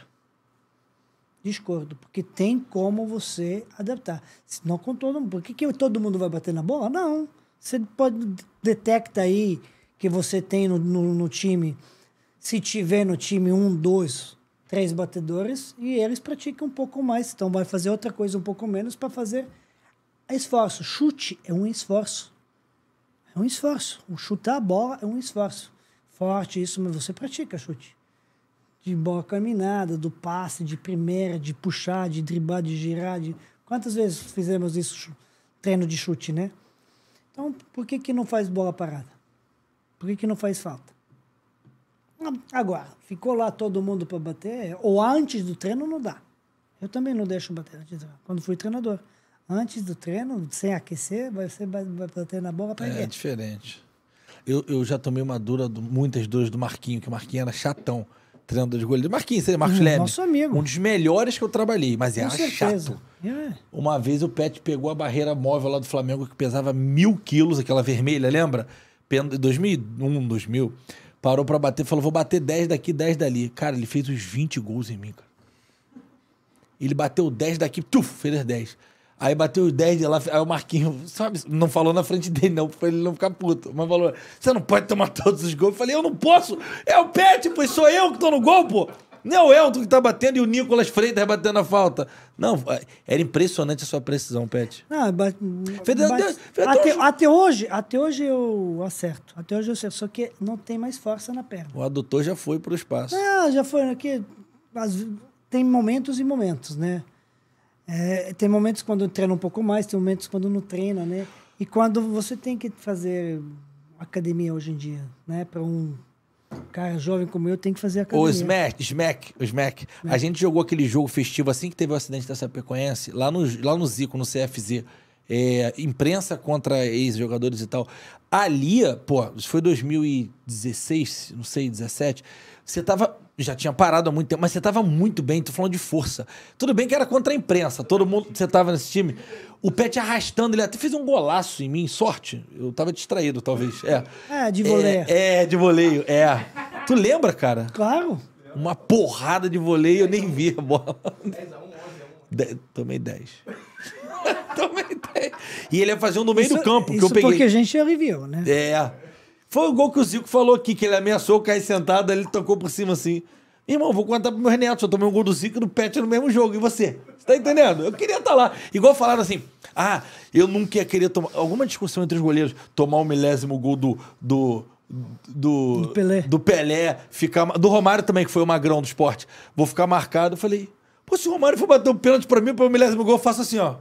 Discordo, porque tem como você adaptar. Se não com todo mundo. Por que, todo mundo vai bater na bola? Não. Você pode detecta aí que você tem no, no, no time, se tiver no time um, dois, três batedores, e eles praticam um pouco mais. Então vai fazer outra coisa um pouco menos para fazer esforço. Chute é um esforço. É um esforço. chutar a bola é um esforço. Forte isso, mas você pratica chute de boa caminhada, do passe, de primeira, de puxar, de driblar, de girar. De... Quantas vezes fizemos isso, treino de chute, né? Então, por que, que não faz bola parada? Por que, que não faz falta? Hum, agora, ficou lá todo mundo para bater, ou antes do treino não dá. Eu também não deixo bater antes do Quando fui treinador, antes do treino, sem aquecer, você vai bater na bola para É, é diferente. Eu, eu já tomei uma dura, do, muitas dores do Marquinho, que o Marquinho era chatão treinador de goleiro. Marquinhos, seria Marcos hum, é, Leme. Nosso amigo. Um dos melhores que eu trabalhei, mas era é chato. É. Uma vez o Pet pegou a barreira móvel lá do Flamengo que pesava mil quilos, aquela vermelha, lembra? 2001, 2000. Parou para bater, falou: vou bater 10 daqui, 10 dali. Cara, ele fez uns 20 gols em mim, cara. Ele bateu 10 daqui, tuf, fez 10. Aí bateu os 10 de lá, aí o Marquinho, sabe, não falou na frente dele, não, pra ele não ficar puto. Mas falou: você não pode tomar todos os gols. Eu falei, eu não posso! É o Pet, pois sou eu que tô no gol, pô! Não, é o Elton que tá batendo e o Nicolas Freitas batendo a falta. Não, é, era impressionante a sua precisão, Pet. Ah, até, hoje... até, hoje, até hoje eu acerto. Até hoje eu acerto, só que não tem mais força na perna. O adutor já foi pro espaço. Ah, já foi né, Que Tem momentos e momentos, né? É, tem momentos quando treina um pouco mais, tem momentos quando não treina, né? E quando você tem que fazer academia hoje em dia, né? Para um cara jovem como eu, tem que fazer academia. O Smack, Smack, o Smack. A gente jogou aquele jogo festivo assim que teve o acidente da Sapecoense, lá no, lá no Zico, no CFZ. É, imprensa contra ex-jogadores e tal. Ali, pô, foi 2016, não sei, 17 você tava. Já tinha parado há muito tempo, mas você tava muito bem, tô falando de força. Tudo bem que era contra a imprensa, todo mundo. Você tava nesse time. O Pet arrastando, ele até fez um golaço em mim, sorte. Eu tava distraído, talvez. É, é de voleio. É, é, de voleio, é. Tu lembra, cara? Claro. Uma porrada de voleio, eu nem vi a bola. 10 a 1, 11 a 1. Tomei 10. Tomei 10. E ele ia fazer um no meio isso, do campo, que eu peguei. Isso porque a gente já é viu, né? É. Foi o gol que o Zico falou aqui, que ele ameaçou cair sentado, ele tocou por cima assim. Irmão, vou contar pro meu Renato, eu tomei um gol do Zico e do Pet no mesmo jogo. E você? Você tá entendendo? Eu queria estar tá lá. Igual falaram assim: ah, eu nunca ia querer tomar. Alguma discussão entre os goleiros, tomar o milésimo gol do. do do, do Pelé. do Pelé, ficar do Romário também, que foi o magrão do esporte. Vou ficar marcado. Eu falei, pô, se o Romário for bater um pênalti pra mim, pro milésimo gol, eu faço assim, ó.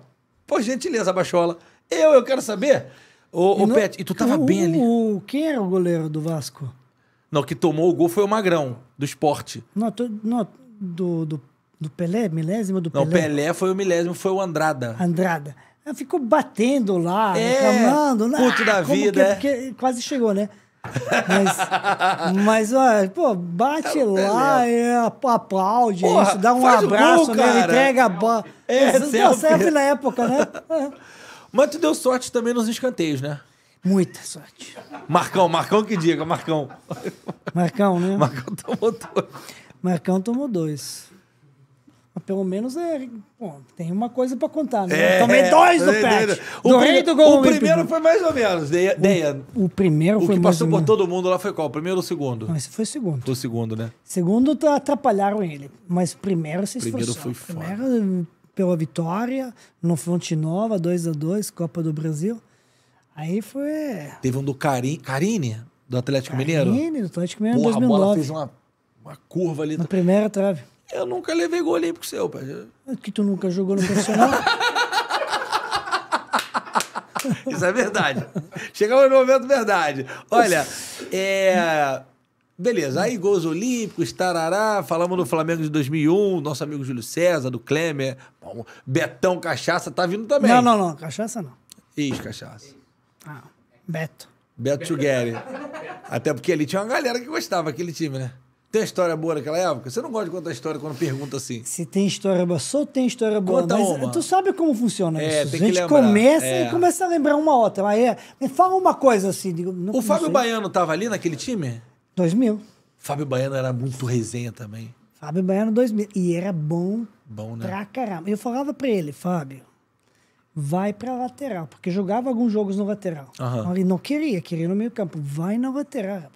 Pô, gentileza, Bachola. Eu, eu quero saber Ô, ô não... Pet, e tu tava o, bem ali. O, quem era o goleiro do Vasco? Não, que tomou o gol foi o Magrão, do esporte. Não, não do, do, do, Pelé, milésimo do Pelé? Não, Pelé foi o milésimo, foi o Andrada. Andrada. Ela ficou batendo lá, é, reclamando. Nah, né? puto da ah, vida. É? é? Porque quase chegou, né? Mas, mas pô, bate é lá, é, aplaude, Porra, isso, dá um abraço, gol, né? entrega a bola. É, selfie. é, na época, né? Mas tu deu sorte também nos escanteios, né? Muita sorte. Marcão, Marcão que diga, Marcão. Marcão, né? Marcão tomou dois. Marcão tomou dois. Mas pelo menos é, bom, tem uma coisa para contar, né? É, Eu tomei é, dois é, do é, O, do rei do gol o primeiro foi mais ou menos, Deia. O, o primeiro o foi mais ou menos. O que passou por todo mundo lá foi qual? O primeiro ou o segundo? Não, esse foi o segundo. Foi o segundo, né? Segundo atrapalharam ele, mas primeiro se esforçou. Primeiro foi foda. Primeiro pela vitória no Fonte Nova, 2 a 2 Copa do Brasil. Aí foi. Teve um do Cari... Carine, do Atlético Carine, Mineiro? Carine, do Atlético Mineiro, Porra, 2009. a bola fez uma, uma curva ali. Na primeira trave. Eu nunca levei gol olímpico seu, pai. É que tu nunca jogou no profissional? Isso é verdade. Chegamos no momento verdade. Olha, é, Beleza, aí gols olímpicos, tarará, falamos do Flamengo de 2001, nosso amigo Júlio César, do Klemer, bom, Betão Cachaça, tá vindo também. Não, não, não, cachaça não. isso cachaça. Ah, Beto. Beto Chugeri. Até porque ali tinha uma galera que gostava daquele time, né? Tem história boa naquela época? Você não gosta de contar história quando pergunta assim. Se tem história boa, só tem história boa. Conta mas uma. tu sabe como funciona é, isso. a gente começa é. e começa a lembrar uma outra. Mas é, fala uma coisa assim. Digo, não, o Fábio Baiano tava ali naquele time? 2000. Fábio Baiano era muito resenha também. Fábio Baiano 2000. E era bom, bom né? pra caramba. Eu falava pra ele, Fábio, vai pra lateral. Porque jogava alguns jogos no lateral. Uhum. Ele não queria, queria no meio campo. Vai na lateral.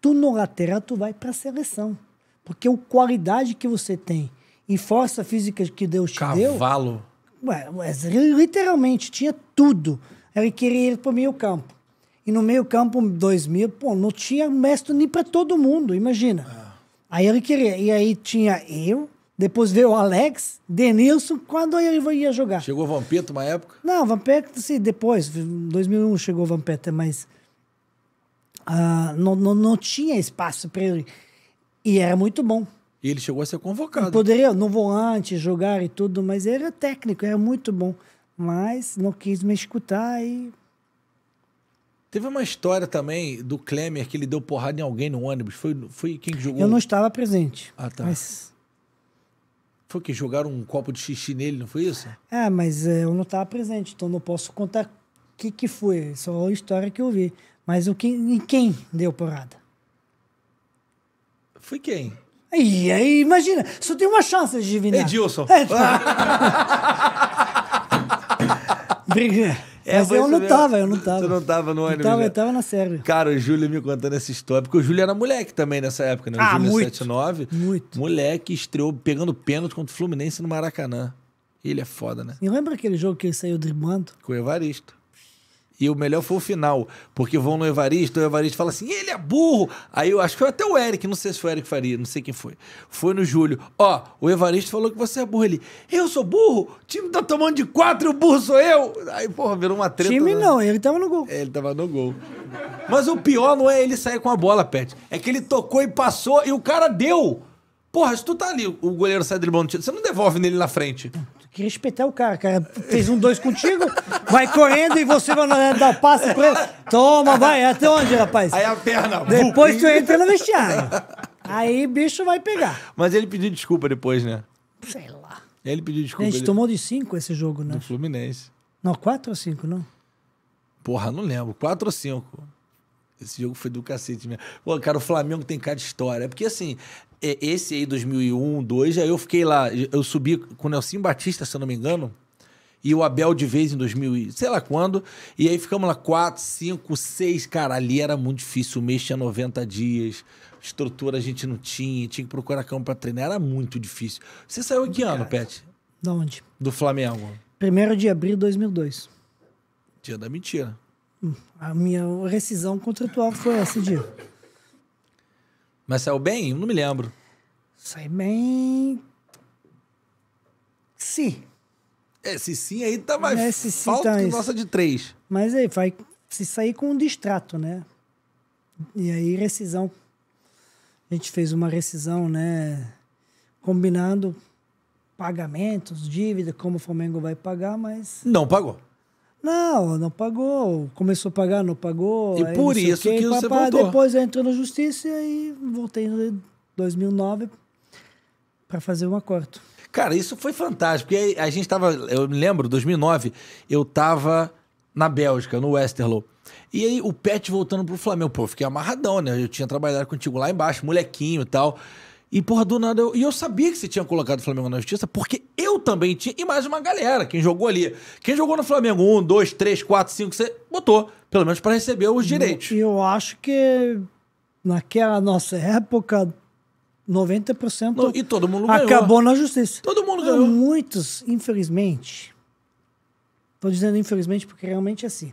Tu no lateral, tu vai pra seleção. Porque a qualidade que você tem e força física que Deus te Cavalo. deu... Cavalo. Ué, literalmente, tinha tudo. Ele queria ir pro meio campo. E no meio-campo, 2000, pô, não tinha mestre nem para todo mundo, imagina. Ah. Aí ele queria. E aí tinha eu, depois veio o Alex, Denilson, quando ele ia jogar. Chegou o Vampeta uma época? Não, Vampeta, sim, depois, em 2001 chegou o Vampeta, mas ah, não, não, não tinha espaço para ele. E era muito bom. E ele chegou a ser convocado. Eu poderia, no volante, jogar e tudo, mas era técnico, era muito bom. Mas não quis me escutar e Teve uma história também do Klemer que ele deu porrada em alguém no ônibus. Foi, foi quem que jogou? Eu não estava presente. Ah, tá. Mas... Foi que jogaram um copo de xixi nele, não foi isso? É, mas é, eu não estava presente, então não posso contar o que, que foi. É só a história que eu vi. Mas o que, em quem deu porrada? Foi quem? Aí, aí, imagina, só tem uma chance de adivinhar. Edilson. É, tá. Tipo, Obrigado. É, Mas eu não mesmo. tava, eu não tava. Você não tava no ônibus? Eu tava, eu tava na Sérvia. Cara, o Júlio me contando essa história, porque o Júlio era moleque também nessa época, né? O ah, Júlio é muito, 79. Muito. Moleque estreou pegando pênalti contra o Fluminense no Maracanã. Ele é foda, né? E lembra aquele jogo que ele saiu driblando? Com o Evaristo. E o melhor foi o final, porque vão no Evaristo, o Evaristo fala assim: ele é burro. Aí eu acho que foi até o Eric, não sei se foi o Eric Faria, não sei quem foi. Foi no Júlio: ó, o Evaristo falou que você é burro. Ele: eu sou burro? O time tá tomando de quatro, o burro sou eu. Aí, porra, virou uma treta. Time né? não, ele tava no gol. É, ele tava no gol. Mas o pior não é ele sair com a bola, Pet. É que ele tocou e passou e o cara deu. Porra, se tu tá ali, o goleiro sai driblando, você não devolve nele na frente. Tem que respeitar o cara, cara. Fez um dois contigo, vai correndo e você vai dar o passe com ele. Toma, vai, até onde, rapaz? Aí a perna. Depois tu entra no vestiário. Aí bicho vai pegar. Mas ele pediu desculpa depois, né? Sei lá. Ele pediu desculpa. A gente ele... tomou de cinco esse jogo, né? Do Fluminense. Não, quatro ou cinco, não? Porra, não lembro. Quatro ou cinco. Esse jogo foi do cacete mesmo. Pô, cara, o Flamengo tem cara de história. é Porque, assim, esse aí, 2001, 2, aí eu fiquei lá, eu subi com o Nelson Batista, se eu não me engano, e o Abel de vez em 2000, sei lá quando, e aí ficamos lá 4, 5, 6, cara, ali era muito difícil, o mês tinha 90 dias, estrutura a gente não tinha, tinha que procurar campo para treinar, era muito difícil. Você saiu em que ano, Pet? De onde? Do Flamengo. Primeiro de abril de 2002. Dia da mentira. Hum, a minha rescisão contratual foi esse dia. Mas saiu bem? Eu não me lembro. Sai bem. Sim. Esse sim aí tá mais Esse sim falta tá que isso. nossa de três. Mas aí vai se sair com um distrato, né? E aí rescisão. A gente fez uma rescisão, né? Combinando pagamentos, dívida, como o Flamengo vai pagar, mas. Não pagou. Não, não pagou. Começou a pagar, não pagou. E aí, por isso que, que você voltou. Depois entrou na justiça e voltei em 2009 para fazer um acordo. Cara, isso foi fantástico. Porque a gente estava, eu me lembro, 2009, eu estava na Bélgica, no Westerlo. E aí o Pet voltando pro Flamengo, pô, eu fiquei amarradão, né? Eu tinha trabalhado contigo lá embaixo, molequinho e tal. E, porra, do nada. Eu, e eu sabia que você tinha colocado o Flamengo na justiça, porque eu também tinha. E mais uma galera, quem jogou ali. Quem jogou no Flamengo, um, dois, três, quatro, cinco, você botou. Pelo menos para receber os direitos. E eu acho que naquela nossa época, 90% Não, e todo mundo ganhou. acabou na justiça. Todo mundo ganhou. Muitos, infelizmente. Estou dizendo infelizmente porque realmente é assim.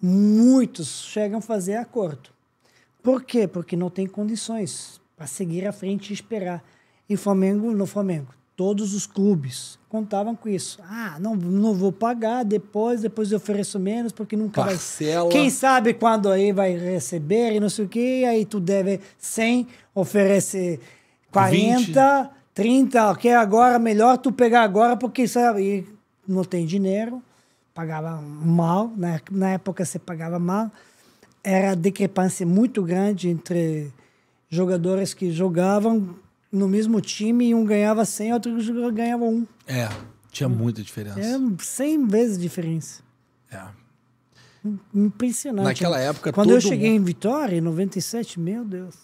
Muitos chegam a fazer acordo. Por quê? Porque não tem condições a seguir à frente e esperar. E Flamengo, no Flamengo, todos os clubes contavam com isso. Ah, não, não vou pagar depois, depois eu ofereço menos, porque nunca Parcela. vai... Quem sabe quando aí vai receber e não sei o quê, aí tu deve 100, oferece 40, 20. 30, ok, agora melhor tu pegar agora, porque sabe, não tem dinheiro, pagava mal, na, na época você pagava mal, era a discrepância muito grande entre jogadores que jogavam no mesmo time e um ganhava 100 outro ganhava um. É, tinha muita diferença. É 100 vezes diferença. É. Impressionante. Naquela né? época, Quando eu cheguei mundo... em Vitória, em 97, meu Deus.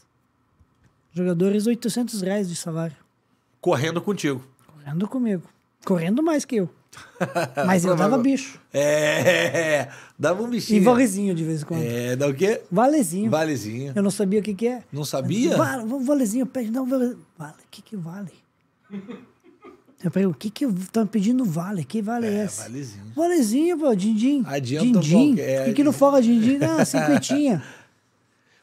Jogadores 800 reais de salário. Correndo contigo. Correndo comigo. Correndo mais que eu. Mas eu é dava é? bicho. É, dava um bichinho. E valezinho de vez em quando. É, dá o quê? Valezinho. Valezinho. Eu não sabia o que que é. Não sabia? Vale, valezinho, pede, não, vale. Vale, o que que vale? Eu falei, o que que estão pedindo vale? Que vale é, é esse? Valezinho. Valezinho, pô, din-din. Adianta din-din. Qualquer... É, que, que não fala din-din? Ah, cinquentinha.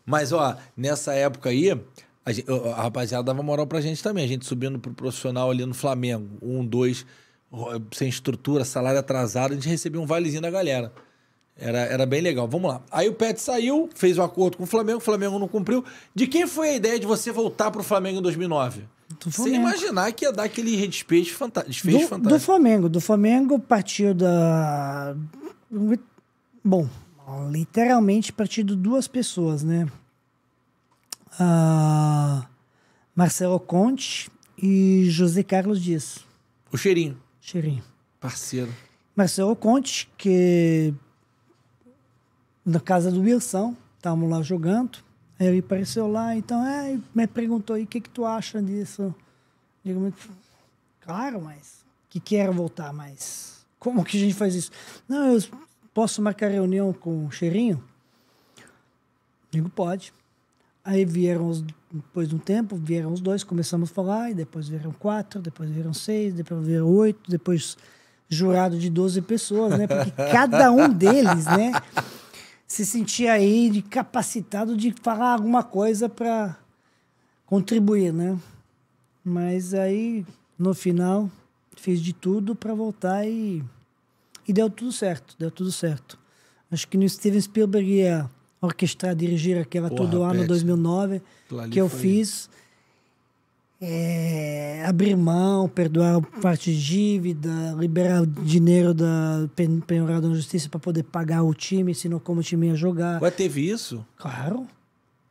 Mas, ó, nessa época aí, a, gente, a, rapaziada dava moral pra gente também. A gente subindo pro profissional ali no Flamengo. Um, dois sem estrutura, salário atrasado, a gente recebia um valezinho da galera. Era, era bem legal. Vamos lá. Aí o Pet saiu, fez o um acordo com o Flamengo, o Flamengo não cumpriu. De quem foi a ideia de você voltar para o Flamengo em 2009? Do Sem imaginar que ia dar aquele despejo fantástico. Do, do Flamengo. Do Flamengo partiu da... Bom, literalmente partiu de duas pessoas, né? Uh, Marcelo Conte e José Carlos Dias. O cheirinho. Cheirinho. Parceiro. Marcelo Conte, que na casa do Wilson, estávamos lá jogando. Aí ele apareceu lá, então, é, me perguntou aí, o que, que tu acha disso? Digo, claro, mas que quero voltar, mas como que a gente faz isso? Não, eu posso marcar reunião com o Cheirinho? Digo, pode. Aí vieram os, depois de um tempo, vieram os dois, começamos a falar, e depois vieram quatro, depois vieram seis, depois vieram oito, depois jurado de 12 pessoas, né? Porque cada um deles, né, se sentia aí capacitado de falar alguma coisa para contribuir, né? Mas aí, no final, fiz de tudo para voltar e, e deu tudo certo, deu tudo certo. Acho que no Steven Spielberg ia orquestrar, dirigir aquela Porra, todo ano, 2009, Lá que eu foi... fiz. É, abrir mão, perdoar parte de dívida, liberar dinheiro da penhorada na justiça para poder pagar o time, senão como o time ia jogar. Ué, teve isso? Claro.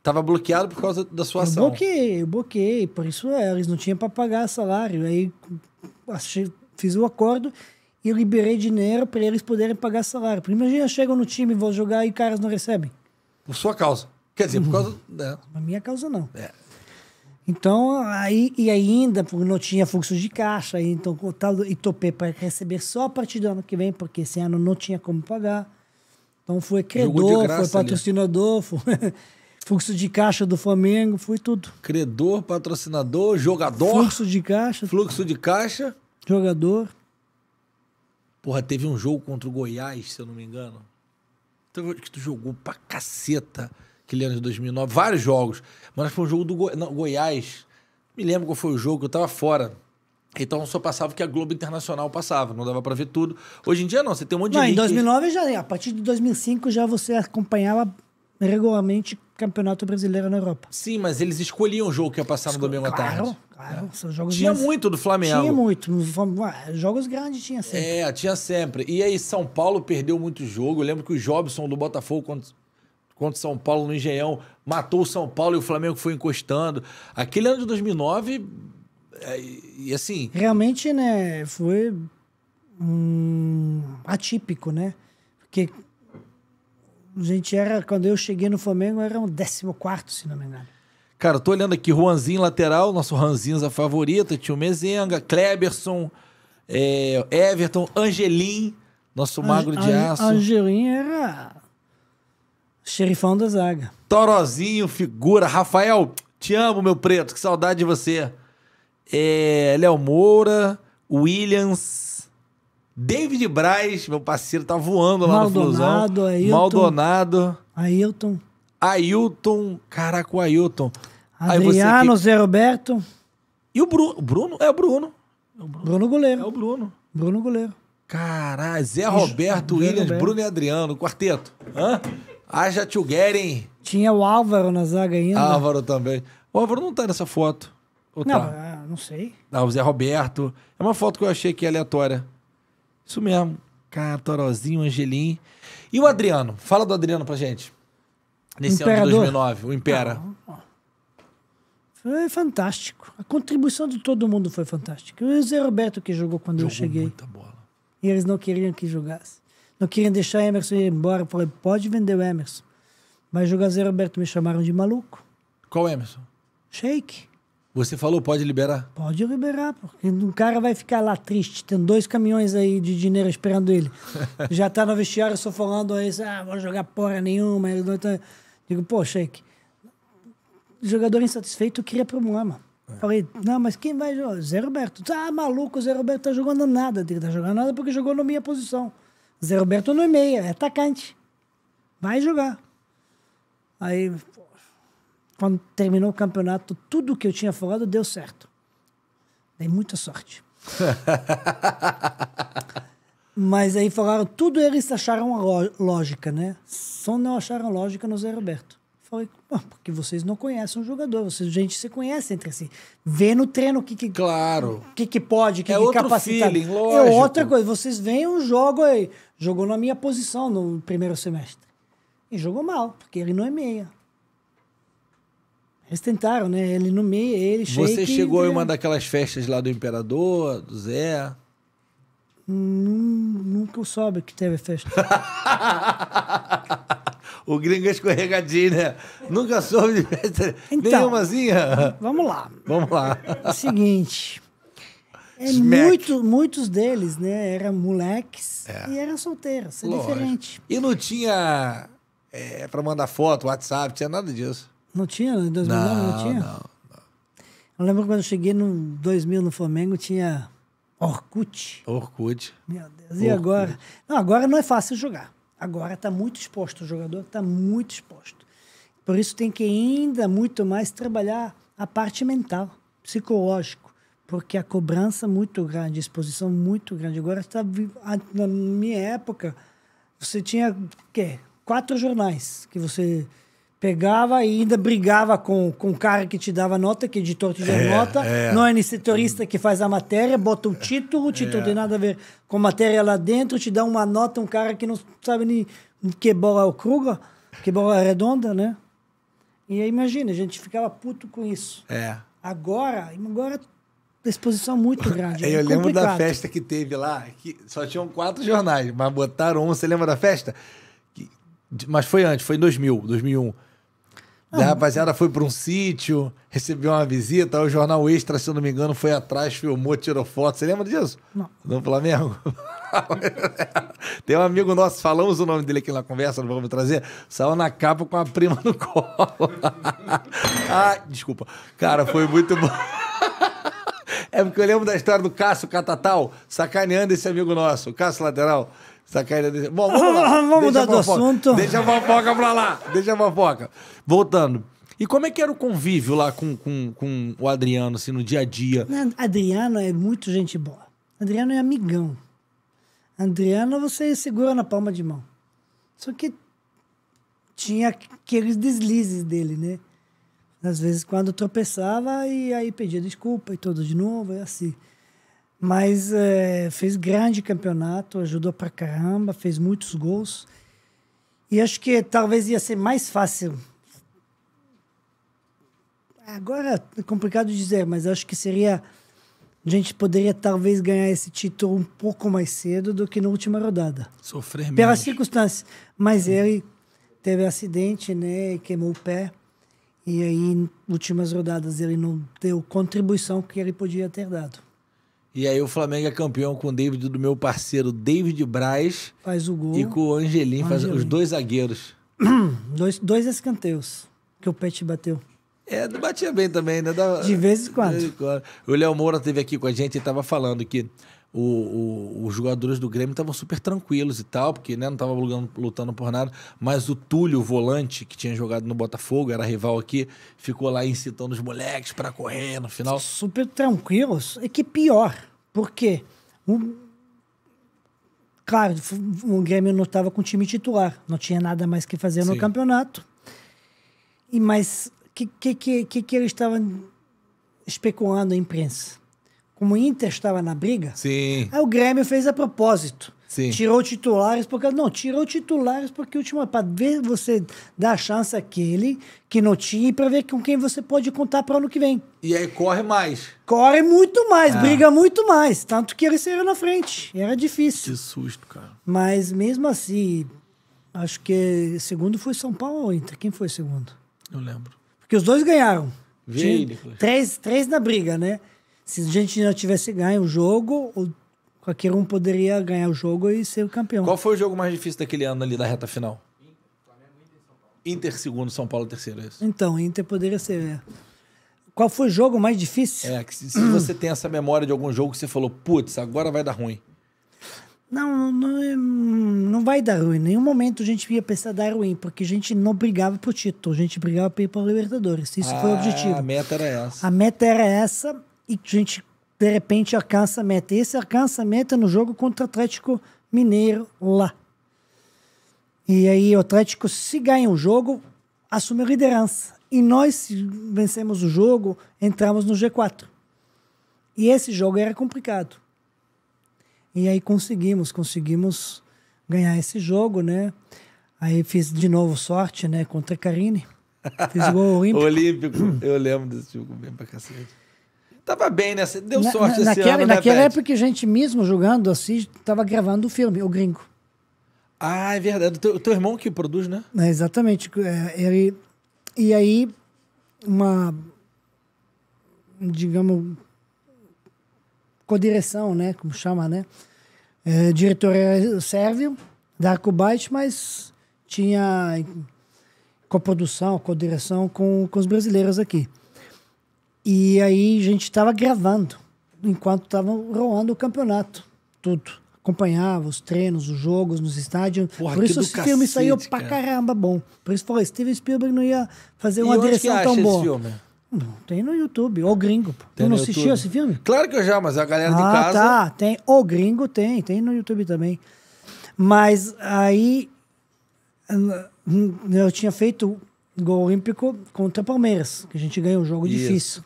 Tava bloqueado por causa da sua eu ação. Bloqueei, eu bloqueei. Por isso é, eles não tinham para pagar salário. Aí achei, fiz o um acordo e liberei dinheiro para eles poderem pagar salário. Porque imagina, chegam no time, vou jogar e caras não recebem. Por sua causa. Quer dizer, por causa. Uhum. Né? Por minha causa, não. É. Então, aí, e ainda porque não tinha fluxo de caixa, então o tal do para receber só a partir do ano que vem, porque esse ano não tinha como pagar. Então foi credor, foi patrocinador, foi fluxo de caixa do Flamengo, foi tudo. Credor, patrocinador, jogador. Fluxo de caixa. Fluxo de caixa. Jogador. Porra, teve um jogo contra o Goiás, se eu não me engano. Então, que tu jogou pra caceta aquele ano de 2009, vários jogos. Mas foi um jogo do Go... Não, Goiás. Me lembro qual foi o jogo, eu tava fora. Então só passava o que a Globo Internacional passava, não dava para ver tudo. Hoje em dia não, você tem um monte de. Não, em 2009 que... já, a partir de 2005 já você acompanhava regularmente Campeonato Brasileiro na Europa. Sim, mas eles escolhiam o jogo que ia passar no domingo claro, à tarde. Claro, são jogos Tinha muito do Flamengo. Tinha muito. Jogos grandes tinha sempre. É, tinha sempre. E aí, São Paulo perdeu muito jogo. Eu lembro que o Jobson do Botafogo contra, contra São Paulo no Engenhão matou o São Paulo e o Flamengo foi encostando. Aquele ano de 2009, é, e assim. Realmente, né, foi atípico, né? Porque gente era, quando eu cheguei no Flamengo, era um 14, se não me engano. Cara, eu tô olhando aqui, Juanzinho lateral, nosso Ranzinza é favorito, Tio Mezenga, Kleberson, é, Everton, Angelim, nosso Ange magro de aço. Angelim era xerifão da zaga. Torozinho, figura. Rafael, te amo, meu preto, que saudade de você. É, Léo Moura, Williams, David Braz, meu parceiro, tá voando lá Maldonado, no Flusão. Ailton, Maldonado. Ailton. Ailton. Caraca, o Ailton. Adriano, Zé Roberto. E o Bruno? O Bruno? É o Bruno. Bruno. Goleiro. É o Bruno. Bruno Goleiro. Caralho, Zé Roberto, Williams, Roberto. Bruno e Adriano, quarteto. Hã? Haja Tugeren. Tinha o Álvaro na zaga ainda. Álvaro também. O Álvaro não tá nessa foto. Ou não, tá? Ah, não sei. Não, ah, o Zé Roberto. É uma foto que eu achei que é aleatória. Isso mesmo. Catorozinho Angelim. E o Adriano? Fala do Adriano pra gente. Nesse Imperador. ano de 2009, o Impera. Ah, foi fantástico. A contribuição de todo mundo foi fantástica. O Zé Roberto que jogou quando jogou eu cheguei. muita bola. E eles não queriam que jogasse. Não queriam deixar Emerson ir embora. Eu falei, pode vender o Emerson. Mas jogar Zé Roberto me chamaram de maluco. Qual Emerson? Shake. Você falou, pode liberar? Pode liberar, porque um cara vai ficar lá triste, tem dois caminhões aí de dinheiro esperando ele. Já tá no vestiário só falando aí, ah, vou jogar porra nenhuma. Tá, digo, pô, Sheik, jogador insatisfeito cria problema. É. Falei, não, mas quem vai jogar? Zé Roberto. ah, maluco, o Zé Roberto tá jogando nada. Digo, tá jogando nada porque jogou na minha posição. Zé Roberto não é meia, é atacante. Vai jogar. Aí quando terminou o campeonato, tudo que eu tinha falado deu certo. Dei muita sorte. Mas aí falaram, tudo eles acharam lógica, né? Só não acharam lógica no Zé Roberto. Falei, ah, porque vocês não conhecem o jogador, vocês, gente, se conhece entre si. Vê no treino o que, que, claro. que, que pode, que, é que capacita. lógico. É outra coisa, vocês veem um jogo aí. Jogou na minha posição no primeiro semestre. E jogou mal, porque ele não é meia. Eles tentaram, né? Ele no meio, ele chegou. Você chegou e... em uma daquelas festas lá do Imperador, do Zé? nunca soube que teve festa. o gringo é escorregadinho, né? Nunca soube de festa então, nenhumazinha. Vamos lá. Vamos lá. É seguinte. É, muito, muitos deles, né, eram moleques é. e eram solteiros. É Lógico. diferente. E não tinha é, para mandar foto, WhatsApp, tinha nada disso. Não tinha? Em 2009 não, não tinha? Não, não. Eu lembro quando eu cheguei no 2000 no Flamengo, tinha Orkut. Orkut. Meu Deus. Orkut. E agora? Não, agora não é fácil jogar. Agora está muito exposto. O jogador está muito exposto. Por isso tem que ainda muito mais trabalhar a parte mental, psicológico, porque a cobrança muito grande, a exposição muito grande. Agora está na minha época, você tinha quê? Quatro jornais que você Pegava e ainda brigava com, com o cara que te dava nota, que editor te deu é, nota, é. não é setorista que faz a matéria, bota o título, o título é. tem nada a ver com matéria lá dentro, te dá uma nota, um cara que não sabe nem que bola é o Kruger, que bola é redonda, né? E aí imagina, a gente ficava puto com isso. É. Agora, agora exposição é muito grande. É eu complicado. lembro da festa que teve lá, que só tinham quatro jornais, mas botaram um, você lembra da festa? Que, mas foi antes, foi em 2000, 2001. A rapaziada foi para um sítio, recebeu uma visita, o jornal Extra, se eu não me engano, foi atrás, filmou, tirou foto. Você lembra disso? Não. No Flamengo? Tem um amigo nosso, falamos o nome dele aqui na conversa, não vamos trazer. Saiu na capa com a prima no colo. ah, desculpa. Cara, foi muito bom. É porque eu lembro da história do Cássio Catatal sacaneando esse amigo nosso, o Cássio Lateral. Sacaíra deixa... Bom, vamos lá. vamos mudar do assunto. Deixa a fofoca pra lá. Deixa a fofoca. Voltando. E como é que era o convívio lá com, com, com o Adriano, assim, no dia a dia? Né, Adriano é muito gente boa. Adriano é amigão. Adriano você segura na palma de mão. Só que tinha aqueles deslizes dele, né? Às vezes quando tropeçava e aí pedia desculpa e tudo de novo, é assim. Mas é, fez grande campeonato, ajudou pra caramba, fez muitos gols. E acho que talvez ia ser mais fácil. Agora é complicado dizer, mas acho que seria. A gente poderia talvez ganhar esse título um pouco mais cedo do que na última rodada. Sofrer mesmo. Pelas circunstâncias. Mas ele teve acidente, né? queimou o pé. E aí, últimas rodadas, ele não deu contribuição que ele podia ter dado. E aí o Flamengo é campeão com o David do meu parceiro David Braz. Faz o gol. E com o Angelim, faz os dois zagueiros. dois, dois escanteios que o Pet bateu. É, batia bem também, né? da de vez em quando. O Léo Moura esteve aqui com a gente e estava falando que o, o, os jogadores do Grêmio estavam super tranquilos e tal, porque né, não estavam lutando por nada. Mas o Túlio, volante, que tinha jogado no Botafogo, era rival aqui, ficou lá incitando os moleques para correr no final. Super tranquilos. É que pior, porque Claro, o Grêmio não estava com time titular, não tinha nada mais que fazer Sim. no campeonato. E mas que que que, que eles estavam especulando a imprensa? como o Inter estava na briga, Sim. aí o Grêmio fez a propósito. Sim. Tirou titulares porque não, tirou titulares porque última para ver você dar a chance àquele que não tinha e para ver com quem você pode contar para ano que vem. E aí corre mais. Corre muito mais, ah. briga muito mais, tanto que ele saiu na frente. Era difícil. Que susto, cara. Mas mesmo assim, acho que segundo foi São Paulo ou Inter? Quem foi segundo? Eu lembro. Porque os dois ganharam. Vê, três, três na briga, né? Se a Argentina tivesse ganho o jogo, o qualquer um poderia ganhar o jogo e ser o campeão. Qual foi o jogo mais difícil daquele ano ali da reta final? Inter segundo, São Paulo terceiro, é isso? Então, Inter poderia ser. É. Qual foi o jogo mais difícil? É, se, se você tem essa memória de algum jogo que você falou, putz, agora vai dar ruim. Não, não, não vai dar ruim. Em nenhum momento a gente ia pensar dar ruim, porque a gente não brigava pro título, a gente brigava para ir para Libertadores. Isso ah, foi o ah, objetivo. A meta era essa. A meta era essa e a gente, de repente, alcança a meta. E esse alcança a meta é no jogo contra o Atlético Mineiro lá. E aí o Atlético, se ganha o jogo, assume a liderança. E nós, se vencemos o jogo, entramos no G4. E esse jogo era complicado. E aí conseguimos, conseguimos ganhar esse jogo, né? Aí fiz de novo sorte, né? Contra a Karine. Fiz gol olímpico. olímpico. Eu lembro desse jogo bem pra cacete. Tava bem, né? Deu na, sorte na, naquela, ano, né, Naquela né, época que a gente mesmo jogando assim, tava gravando o filme, O Gringo. Ah, é verdade. O teu, teu irmão que produz, né? É, exatamente. É, ele, e aí, uma. Digamos. Codireção, né? Como chama, né? É, diretor era é sérvio, Darko Bait, mas tinha coprodução, codireção com, com os brasileiros aqui. E aí a gente estava gravando, enquanto estava rolando o campeonato, tudo. Acompanhava os treinos, os jogos nos estádios. Porra, Por isso esse cacete, filme saiu cara. pra caramba bom. Por isso falou, Steven Spielberg não ia fazer e uma direção tão boa. Não, tem no YouTube, O Gringo. tu não assistiu esse filme? Claro que eu já, mas a galera ah, de casa. Ah, tá, tem. O Gringo tem, tem no YouTube também. Mas aí eu tinha feito gol olímpico contra o Palmeiras, que a gente ganhou um jogo Isso. difícil.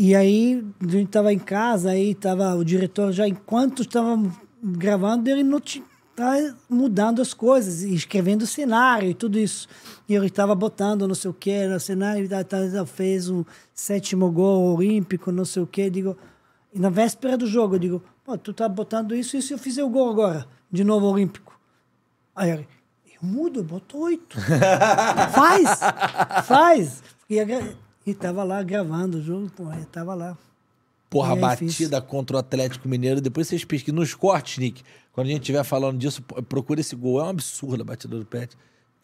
E aí, a gente estava em casa, aí tava o diretor já, enquanto estava gravando, ele não tá mudando as coisas, escrevendo o cenário e tudo isso. E ele estava botando não sei o que no cenário, ele tá, tá fez o sétimo gol olímpico, não sei o que. Digo, e na véspera do jogo, eu digo, Pô, tu tá botando isso e se eu fizer o gol agora, de novo olímpico? Aí eu, eu mudo, eu boto oito. faz, faz. E e tava lá gravando o jogo, porra, tava lá. Porra, aí, é batida fiz. contra o Atlético Mineiro. Depois vocês pesquisam nos cortes, Nick. Quando a gente estiver falando disso, procura esse gol. É um absurdo a batida do Pet.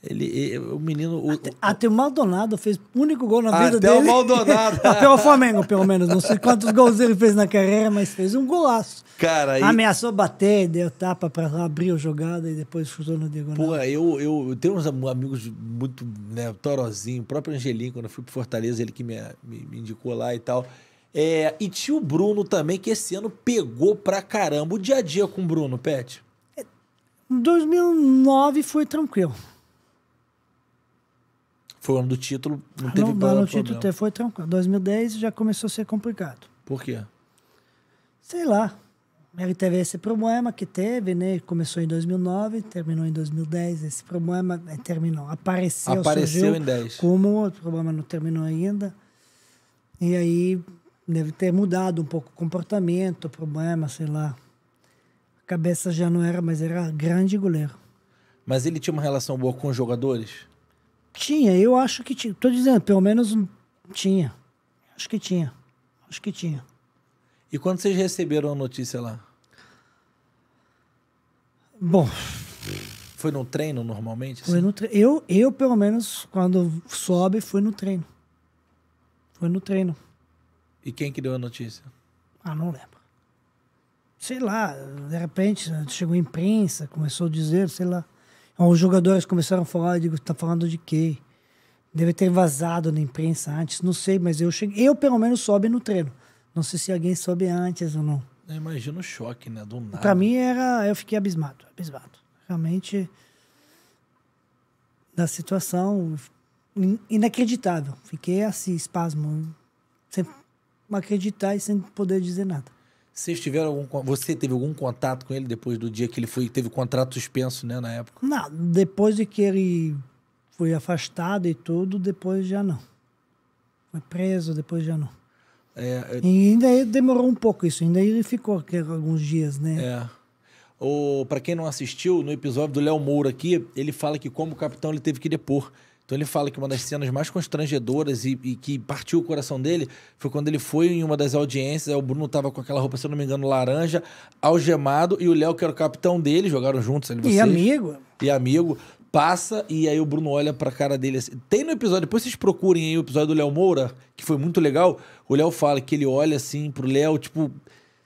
Ele, ele, o menino. O, até, o, até, o Maldonado fez o único gol na vida até dele. Até o Maldonado. até o Flamengo, pelo menos. Não sei quantos gols ele fez na carreira, mas fez um golaço. Cara, e... Ameaçou bater, deu tapa para abrir a jogada e depois chutou no diagonal. Pô, eu, eu, eu tenho uns amigos muito, né, Torozinho, o próprio Angelinho, quando eu fui pro Fortaleza, ele que me, me, me indicou lá e tal. É, e tio Bruno também, que esse ano pegou pra caramba o dia a dia com o Bruno, Pet. 2009 é, foi tranquilo. Foi o ano do título, não teve não, problema. Não, o título foi tranquilo. 2010 já começou a ser complicado. Por quê? Sei lá. Ele teve esse problema que teve, né? Começou em 2009, terminou em 2010. Esse problema eh, terminou, apareceu, apareceu em 10. Como o problema não terminou ainda. E aí deve ter mudado um pouco o comportamento, o problema, sei lá. A cabeça já não era, mas era grande goleiro. Mas ele tinha uma relação boa com os jogadores? Tinha, eu acho que tinha. Tô dizendo, pelo menos tinha. Acho que tinha. Acho que tinha. E quando vocês receberam a notícia lá? Bom. Foi no treino normalmente? Assim? Foi no eu, eu, pelo menos, quando sobe, fui no treino. Foi no treino. E quem que deu a notícia? Ah, não lembro. Sei lá, de repente chegou a imprensa, começou a dizer, sei lá. Então, os jogadores começaram a falar, eu digo, tá falando de quê? Deve ter vazado na imprensa antes, não sei, mas eu cheguei. Eu, pelo menos, sobe no treino. Não sei se alguém soube antes ou não. Imagina o choque, né? Do nada. Pra mim era. Eu fiquei abismado, abismado. Realmente. Da situação inacreditável. Fiquei assim, espasmo. Sem acreditar e sem poder dizer nada. Vocês tiveram algum. Você teve algum contato com ele depois do dia que ele foi teve o contrato suspenso, né, na época? Não, depois de que ele foi afastado e tudo, depois já não. Foi preso, depois já não. É, é E ainda demorou um pouco isso, ainda ele ficou alguns dias, né? É. Para quem não assistiu, no episódio do Léo Moura aqui, ele fala que como capitão ele teve que depor então ele fala que uma das cenas mais constrangedoras e, e, que partiu o coração dele foi quando ele foi em uma das audiências, o Bruno tava com aquela roupa, se eu não me engano, laranja, algemado, e o Léo, que era o capitão dele, jogaram juntos ali vocês. E amigo. E amigo. Passa e aí o Bruno olha pra cara dele assim. Tem no episódio, depois vocês procurem aí o episódio do Léo Moura, que foi muito legal. O Léo fala que ele olha assim pro Léo, tipo,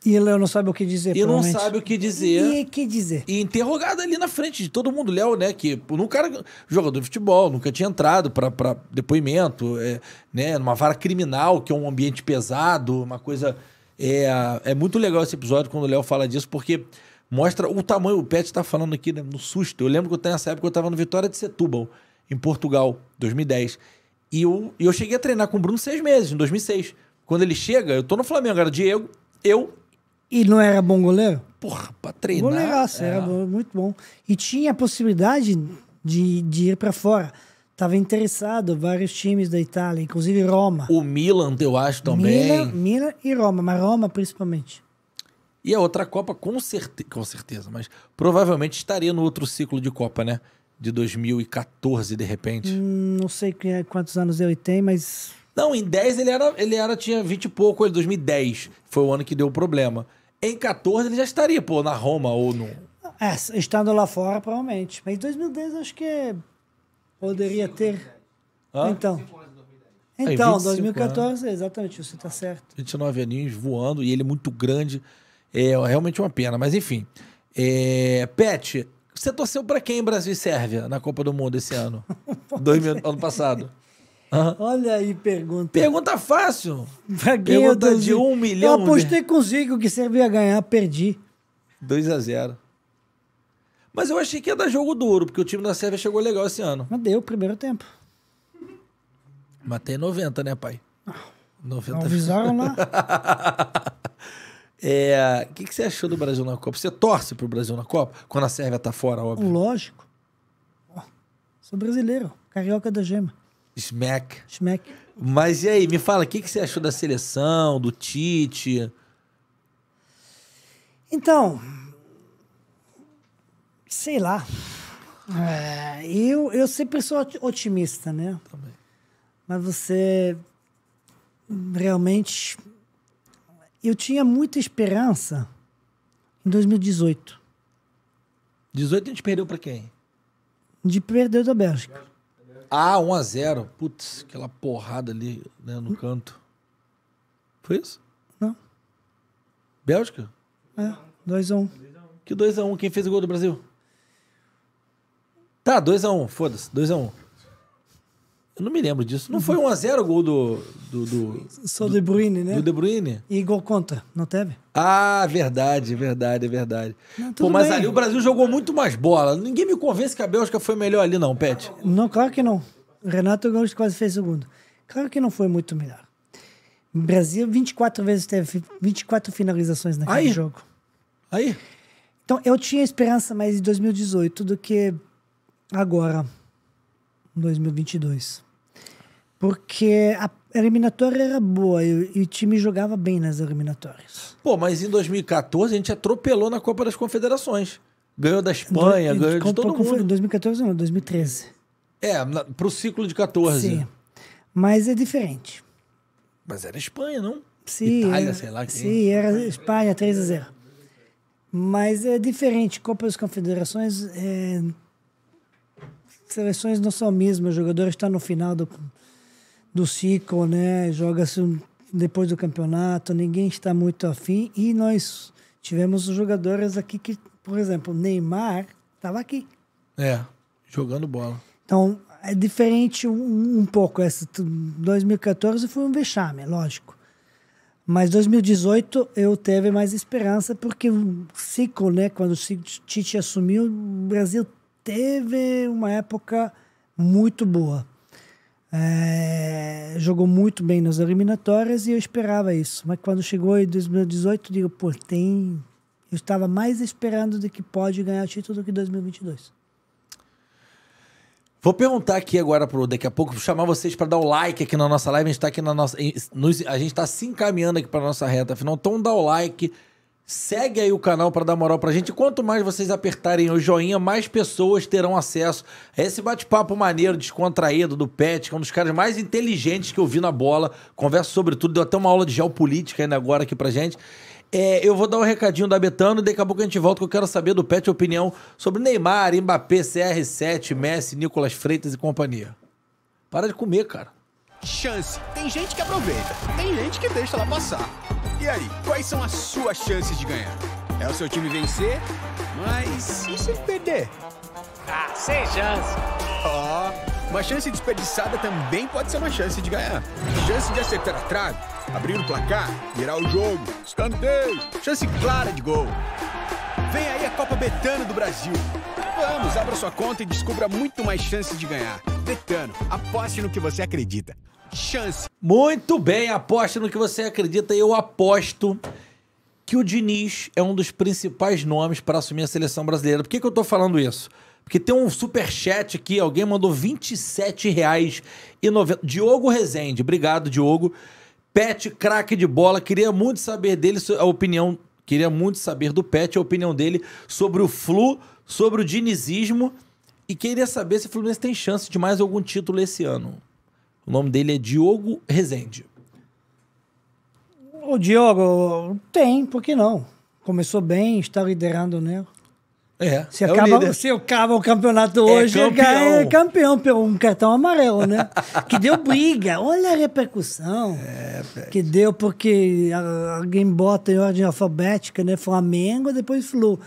e ele não sabe o que dizer. Ele não sabe o que dizer. E que dizer. E interrogado ali na frente de todo mundo. Léo, né? Que um cara jogador de futebol, nunca tinha entrado para depoimento, é, né? Numa vara criminal, que é um ambiente pesado, uma coisa. É, é muito legal esse episódio quando o Léo fala disso, porque mostra o tamanho. O Pet está falando aqui né, no susto. Eu lembro que eu, nessa época eu estava no Vitória de Setúbal, em Portugal, 2010. E eu, eu cheguei a treinar com o Bruno seis meses, em 2006. Quando ele chega, eu tô no Flamengo, era Diego, eu, e não era bom goleiro? Porra, pra treinar. Goleiraço, era é. muito bom. E tinha a possibilidade de, de ir para fora. Tava interessado vários times da Itália, inclusive Roma. O Milan, eu acho também. Milan, Milan e Roma, mas Roma principalmente. E a outra Copa, com, certe com certeza, mas provavelmente estaria no outro ciclo de Copa, né? De 2014, de repente. Hum, não sei é, quantos anos ele tem, mas. Não, em 10 ele era, ele era tinha 20 e pouco, ele 2010. Foi o ano que deu o problema em 14 ele já estaria, pô, na Roma ou no. É, estando lá fora, provavelmente. Mas em 2010 acho que poderia ter. Hã? Então. Então, 2014, anos. exatamente, você está certo. 29 aninhos voando e ele muito grande. É realmente uma pena, mas enfim. É, Pet, você torceu para quem Brasil e Sérvia na Copa do Mundo esse ano? 2000, ano passado. Uhum. Olha aí, pergunta. Pergunta fácil. pergunta é de um milhão. Eu apostei com o Zico que você ia ganhar, perdi. 2 a 0 Mas eu achei que ia dar jogo duro, porque o time da Sérvia chegou legal esse ano. Mas deu, primeiro tempo. tem 90, né, pai? Ah, 90 não avisaram lá. é, o que, que você achou do Brasil na Copa? Você torce pro Brasil na Copa? Quando a Sérvia tá fora, óbvio. Lógico. Sou brasileiro, carioca da gema. Smack. Smack. Mas e aí, me fala, o que, que você achou da seleção, do Tite? Então, sei lá. É, eu, eu sempre sou otimista, né? Também. Mas você realmente. Eu tinha muita esperança em 2018. 18 a gente perdeu para quem? De perder da Bélgica. Ah, 1 a 0 Putz, aquela porrada ali né, no canto. Foi isso? Não. Bélgica? É, 2x1. Que 2x1? Quem fez o gol do Brasil? Tá, 2x1, foda-se, 2x1. Eu não me lembro disso. Não foi 1x0 o gol do. do, do Só do, De Bruyne, né? Do De Bruyne. E gol contra, não teve? Ah, verdade, verdade, verdade. Não, Pô, mas bem. ali o Brasil jogou muito mais bola. Ninguém me convence que a Bélgica foi melhor ali, não, Pet. Não, claro que não. Renato Gomes quase fez segundo. Claro que não foi muito melhor. O Brasil 24 vezes teve 24 finalizações naquele Aí. jogo. Aí. Então eu tinha esperança mais em 2018 do que agora, 2022. Porque a eliminatória era boa e, e o time jogava bem nas eliminatórias. Pô, mas em 2014 a gente atropelou na Copa das Confederações. Ganhou da Espanha, do, ganhou de todo mundo. 2014 não, 2013. É, na, pro ciclo de 14. Sim. Mas é diferente. Mas era Espanha, não? Sim. Itália, sei lá. Quem... Sim, era Espanha, 3 a 0. Mas é diferente. Copa das Confederações, é... seleções não são as mesmas. O jogador está no final do, do ciclo, né? Joga-se depois do campeonato, ninguém está muito afim. E nós tivemos jogadores aqui que, por exemplo, Neymar estava aqui. É, jogando bola. Então, é diferente um, um pouco. Essa 2014 foi um vexame, lógico. Mas 2018 eu teve mais esperança, porque o ciclo, né? Quando o Tite assumiu, o Brasil teve uma época muito boa. É, jogou muito bem nas eliminatórias e eu esperava isso. Mas quando chegou em 2018, eu digo, pô, tem. Eu estava mais esperando de que pode ganhar o título do que 2022. Vou perguntar aqui agora pro daqui a pouco, chamar vocês para dar o like aqui na nossa live. A gente está aqui na nossa. a gente está se encaminhando aqui para nossa reta final. Então dá o like, Segue aí o canal para dar moral pra gente. Quanto mais vocês apertarem o joinha, mais pessoas terão acesso a esse bate-papo maneiro, descontraído do Pet, que é um dos caras mais inteligentes que eu vi na bola. Conversa sobre tudo, deu até uma aula de geopolítica ainda agora aqui pra gente. É, eu vou dar o um recadinho da Betano e daqui a pouco a gente volta, que eu quero saber do Pet opinião sobre Neymar, Mbappé, CR7, Messi, Nicolas Freitas e companhia. Para de comer, cara. Chance. Tem gente que aproveita, tem gente que deixa ela passar. E aí, quais são as suas chances de ganhar? É o seu time vencer, mas e se ele perder? Ah, sem chance. Ó, oh, uma chance desperdiçada também pode ser uma chance de ganhar. Chance de acertar a trave, abrir o placar, virar o jogo, escanteio, chance clara de gol. Vem aí a Copa Betano do Brasil. Vamos, abra sua conta e descubra muito mais chances de ganhar. Betano, aposte no que você acredita chance. Muito bem, aposta no que você acredita. Eu aposto que o Diniz é um dos principais nomes para assumir a seleção brasileira. Por que, que eu estou falando isso? Porque tem um super chat aqui, alguém mandou R$ 27,90. Diogo Rezende, obrigado, Diogo. Pet, craque de bola, queria muito saber dele a opinião, queria muito saber do Pet a opinião dele sobre o Flu, sobre o dinizismo e queria saber se o Fluminense tem chance de mais algum título esse ano. O nome dele é Diogo Rezende. O Diogo tem, por que não? Começou bem, está liderando, né? É. Se, é acaba, o se acaba o campeonato é hoje, é campeão. é campeão pelo um cartão amarelo, né? que deu briga. Olha a repercussão. É, que deu porque alguém bota em ordem alfabética, né? Flamengo, depois Flu.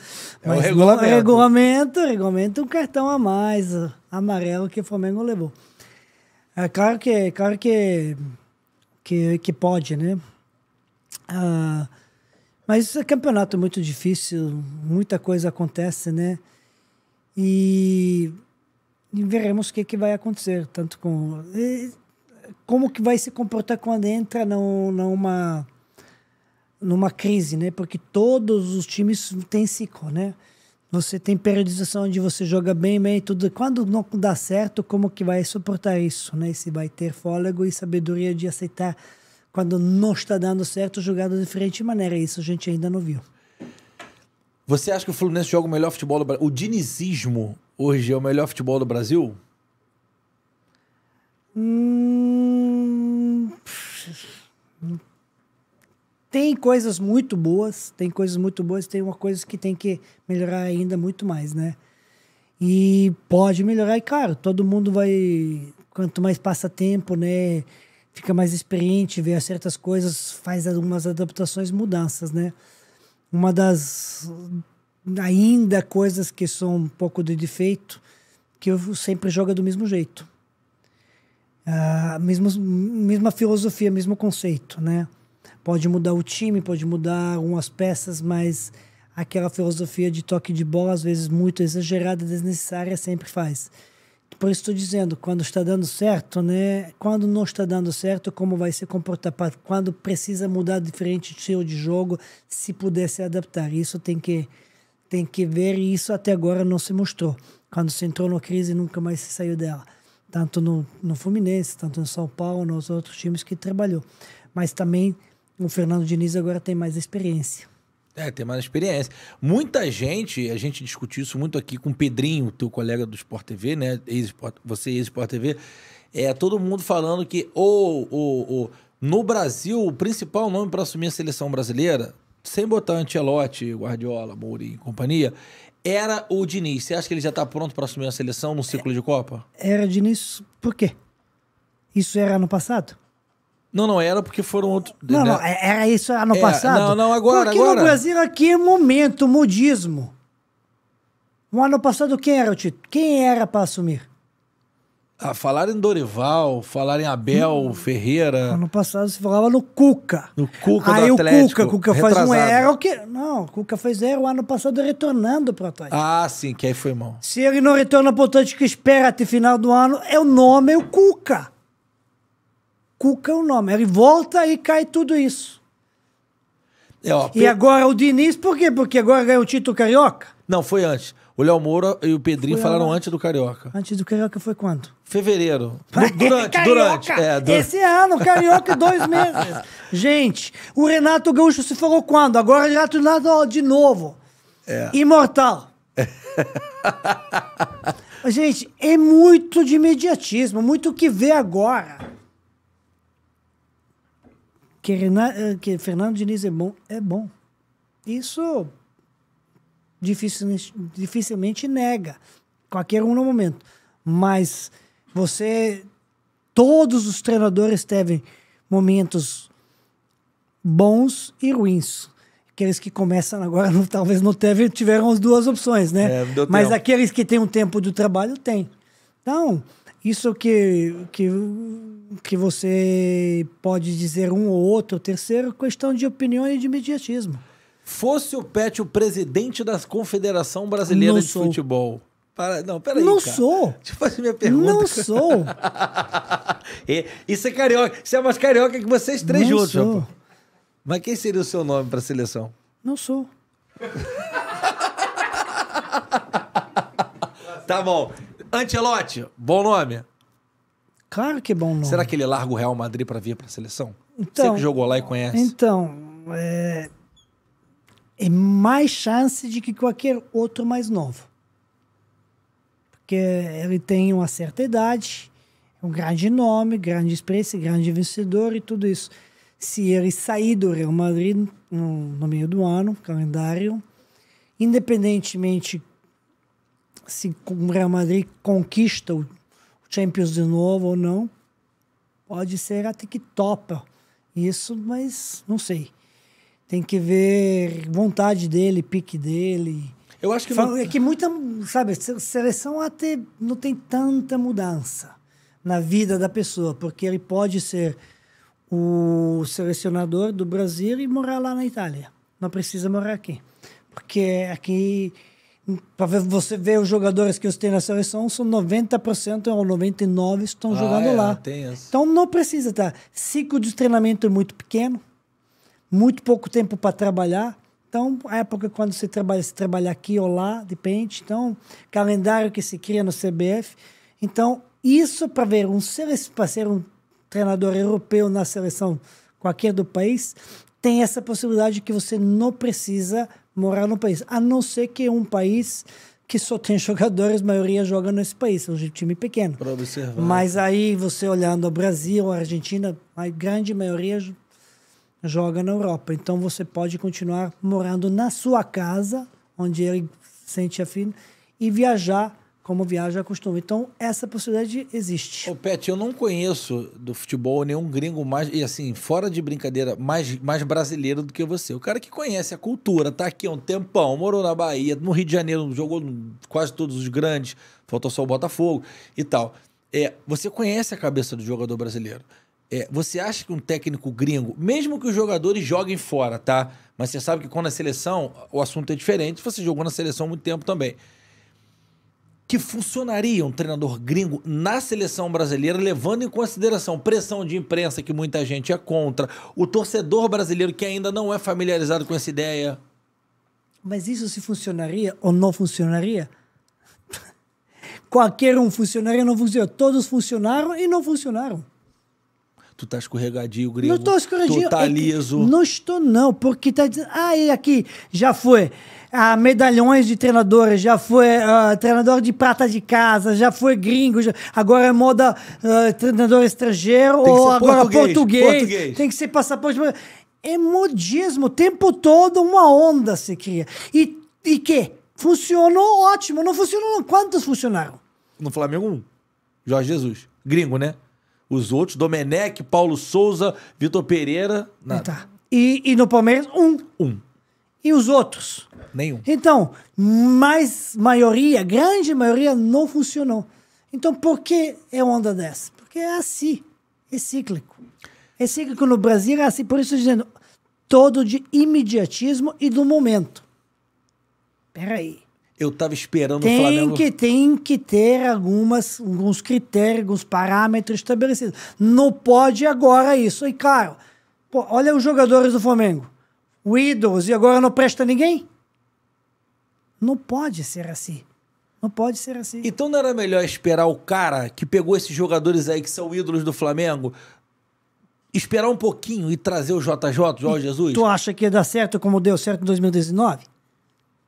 Mas é o regulamento. regulamento. Regulamento, um cartão a mais amarelo que o Flamengo levou. É claro que, é claro que, que, que pode, né? Ah, mas o é campeonato é muito difícil, muita coisa acontece, né? E, e veremos o que, que vai acontecer, tanto com... E, como que vai se comportar quando entra não numa, numa crise, né? Porque todos os times têm ciclo, né? Você tem periodização onde você joga bem, bem tudo. Quando não dá certo, como que vai suportar isso, né? Se vai ter fôlego e sabedoria de aceitar quando não está dando certo, jogado de diferente maneira. Isso a gente ainda não viu. Você acha que o Fluminense joga o melhor futebol do Brasil? O dinizismo hoje é o melhor futebol do Brasil? Hum Tem coisas muito boas, tem coisas muito boas, tem uma coisa que tem que melhorar ainda muito mais, né? E pode melhorar, e claro, todo mundo vai. Quanto mais passa tempo, né? Fica mais experiente, vê certas coisas, faz algumas adaptações, mudanças, né? Uma das. Ainda coisas que são um pouco de defeito, que eu sempre joga do mesmo jeito. Ah, mesmo, mesma filosofia, mesmo conceito, né? Pode mudar o time, pode mudar algumas peças, mas aquela filosofia de toque de bola, às vezes muito exagerada, desnecessária, sempre faz. Por isso estou dizendo, quando está dando certo, né? Quando não está dando certo, como vai se comportar? Quando precisa mudar diferente estilo de jogo, se puder se adaptar. Isso tem que tem que ver e isso até agora não se mostrou. Quando se entrou na crise, nunca mais se saiu dela. Tanto no, no Fluminense, tanto no São Paulo, nos outros times que trabalhou. Mas também o Fernando Diniz agora tem mais experiência. É, tem mais experiência. Muita gente, a gente discutiu isso muito aqui com o Pedrinho, teu colega do Sport TV, né? Ex -Sport, você ex-Sport TV. É, todo mundo falando que ou, ou, ou no Brasil, o principal nome para assumir a seleção brasileira, sem botar Ancelotti, Guardiola, Mouri e companhia, era o Diniz. Você acha que ele já está pronto para assumir a seleção no ciclo é, de Copa? Era Diniz, por quê? Isso era ano passado? Não, não era porque foram outros. Não, né? não, é, era isso ano é, passado. Não, não, agora. Porque agora... no Brasil aqui é momento, mudismo. No ano passado, quem era o título? Quem era para assumir? Ah, falaram em Dorival, falaram em Abel, hum. Ferreira. Ano passado se falava no Cuca. No Cuca Aí o Cuca, Cuca faz um erro que? Não, o Cuca fez erro o ano passado retornando para o Atlético. Ah, sim, que aí foi mal. Se ele não retorna para o Atlético, espera até final do ano, é o nome é o Cuca. Cuca é o nome. Ele volta e cai tudo isso. É, ó, e Pe... agora o Diniz, por quê? Porque agora ganhou o título carioca? Não, foi antes. O Léo Moura e o Pedrinho foi falaram antes do Carioca. Antes do Carioca foi quando? Fevereiro. durante, durante. É, durante. Esse ano, Carioca, dois meses. Gente, o Renato Gaúcho se falou quando? Agora já do nada de novo. É. Imortal. Gente, é muito de imediatismo, muito o que vê agora que, Renan, eh, que Fernando Diniz é bom, é bom. Isso dificilmente, dificilmente nega qualquer um no momento. Mas você. Todos os treinadores teve momentos bons e ruins. Aqueles que começam agora, não, talvez não teve, tiveram as duas opções, né? É, Mas aqueles que têm um tempo de trabalho, tem. Então, isso que, que, que você pode dizer um ou outro. Terceiro, questão de opinião e de mediatismo. Fosse o Pet o presidente da Confederação Brasileira Não de sou. Futebol. Para... Não, peraí. Não cara. sou. Deixa eu fazer minha pergunta. Não sou. isso é carioca. Isso é mais carioca que vocês três Não juntos, sou. Mas quem seria o seu nome para a seleção? Não sou. tá bom. Antelote, bom nome. Claro que é bom nome. Será que ele larga o Real Madrid para vir para a seleção? Então, Você que jogou lá e conhece. Então, é, é mais chance de que qualquer outro mais novo. Porque ele tem uma certa idade, um grande nome, grande expressa, grande vencedor e tudo isso. Se ele sair do Real Madrid no, no meio do ano, calendário, independentemente se o Real Madrid conquista o Champions de novo ou não, pode ser até que topa isso, mas não sei. Tem que ver vontade dele, pique dele. Eu acho que não... é que muita, sabe, seleção até não tem tanta mudança na vida da pessoa, porque ele pode ser o selecionador do Brasil e morar lá na Itália. Não precisa morar aqui, porque aqui para você ver os jogadores que você tem na seleção, são 90% ou 99% estão ah, jogando é, lá. Então não precisa estar. Tá? Ciclo de treinamento é muito pequeno, muito pouco tempo para trabalhar. Então, a é época quando você trabalha, se trabalha aqui ou lá, depende. Então, calendário que se cria no CBF. Então, isso para ver um para ser um treinador europeu na seleção qualquer do país, tem essa possibilidade que você não precisa morar no país. A não ser que um país que só tem jogadores, a maioria joga nesse país, é um time pequeno. Para observar. Mas aí você olhando o Brasil, a Argentina, a grande maioria joga na Europa. Então você pode continuar morando na sua casa, onde ele sente afim, e viajar como viaja é costume. Então, essa possibilidade existe. Ô, Pet, eu não conheço do futebol nenhum gringo mais, e assim, fora de brincadeira, mais, mais brasileiro do que você. O cara que conhece a cultura, tá aqui há um tempão, morou na Bahia, no Rio de Janeiro, jogou quase todos os grandes, faltou só o Botafogo e tal. É, você conhece a cabeça do jogador brasileiro. É, você acha que um técnico gringo, mesmo que os jogadores joguem fora, tá? Mas você sabe que quando a é seleção, o assunto é diferente, você jogou na seleção há muito tempo também que funcionaria um treinador gringo na seleção brasileira, levando em consideração pressão de imprensa que muita gente é contra, o torcedor brasileiro que ainda não é familiarizado com essa ideia? Mas isso se funcionaria ou não funcionaria? Qualquer um funcionaria não funcionou. Todos funcionaram e não funcionaram tu tá escorregadio, grego. Não tô escorregadinho. Tu tá é liso. Não estou, não, porque tá dizendo. Ah, e é, aqui já foi. Ah, medalhões de treinadores, já foi ah, treinador de prata de casa, já foi gringo, já, agora é moda ah, treinador estrangeiro, ou agora português, português, Tem que ser passaporte. É modismo, o tempo todo uma onda se cria. E, e que? Funcionou ótimo, não funcionou. Quantos funcionaram? No Flamengo, um. Jorge Jesus. Gringo, né? Os outros, Domenech, Paulo Souza, Vitor Pereira, nada. Tá. E, e no Palmeiras, um. Um. E os outros? Nenhum. Então, mas maioria, grande maioria, não funcionou. Então, por que é onda dessa? Porque é assim, é cíclico. É cíclico no Brasil, é assim. Por isso, dizendo, todo de imediatismo e do momento. Peraí eu tava esperando tem o Flamengo. Que, tem que ter algumas, alguns critérios, alguns parâmetros estabelecidos. Não pode agora isso. E claro, pô, olha os jogadores do Flamengo. O ídolos, e agora não presta ninguém? Não pode ser assim. Não pode ser assim. Então não era melhor esperar o cara que pegou esses jogadores aí que são ídolos do Flamengo, esperar um pouquinho e trazer o JJ, Jorge e Jesus? Tu acha que ia dar certo como deu certo em 2019?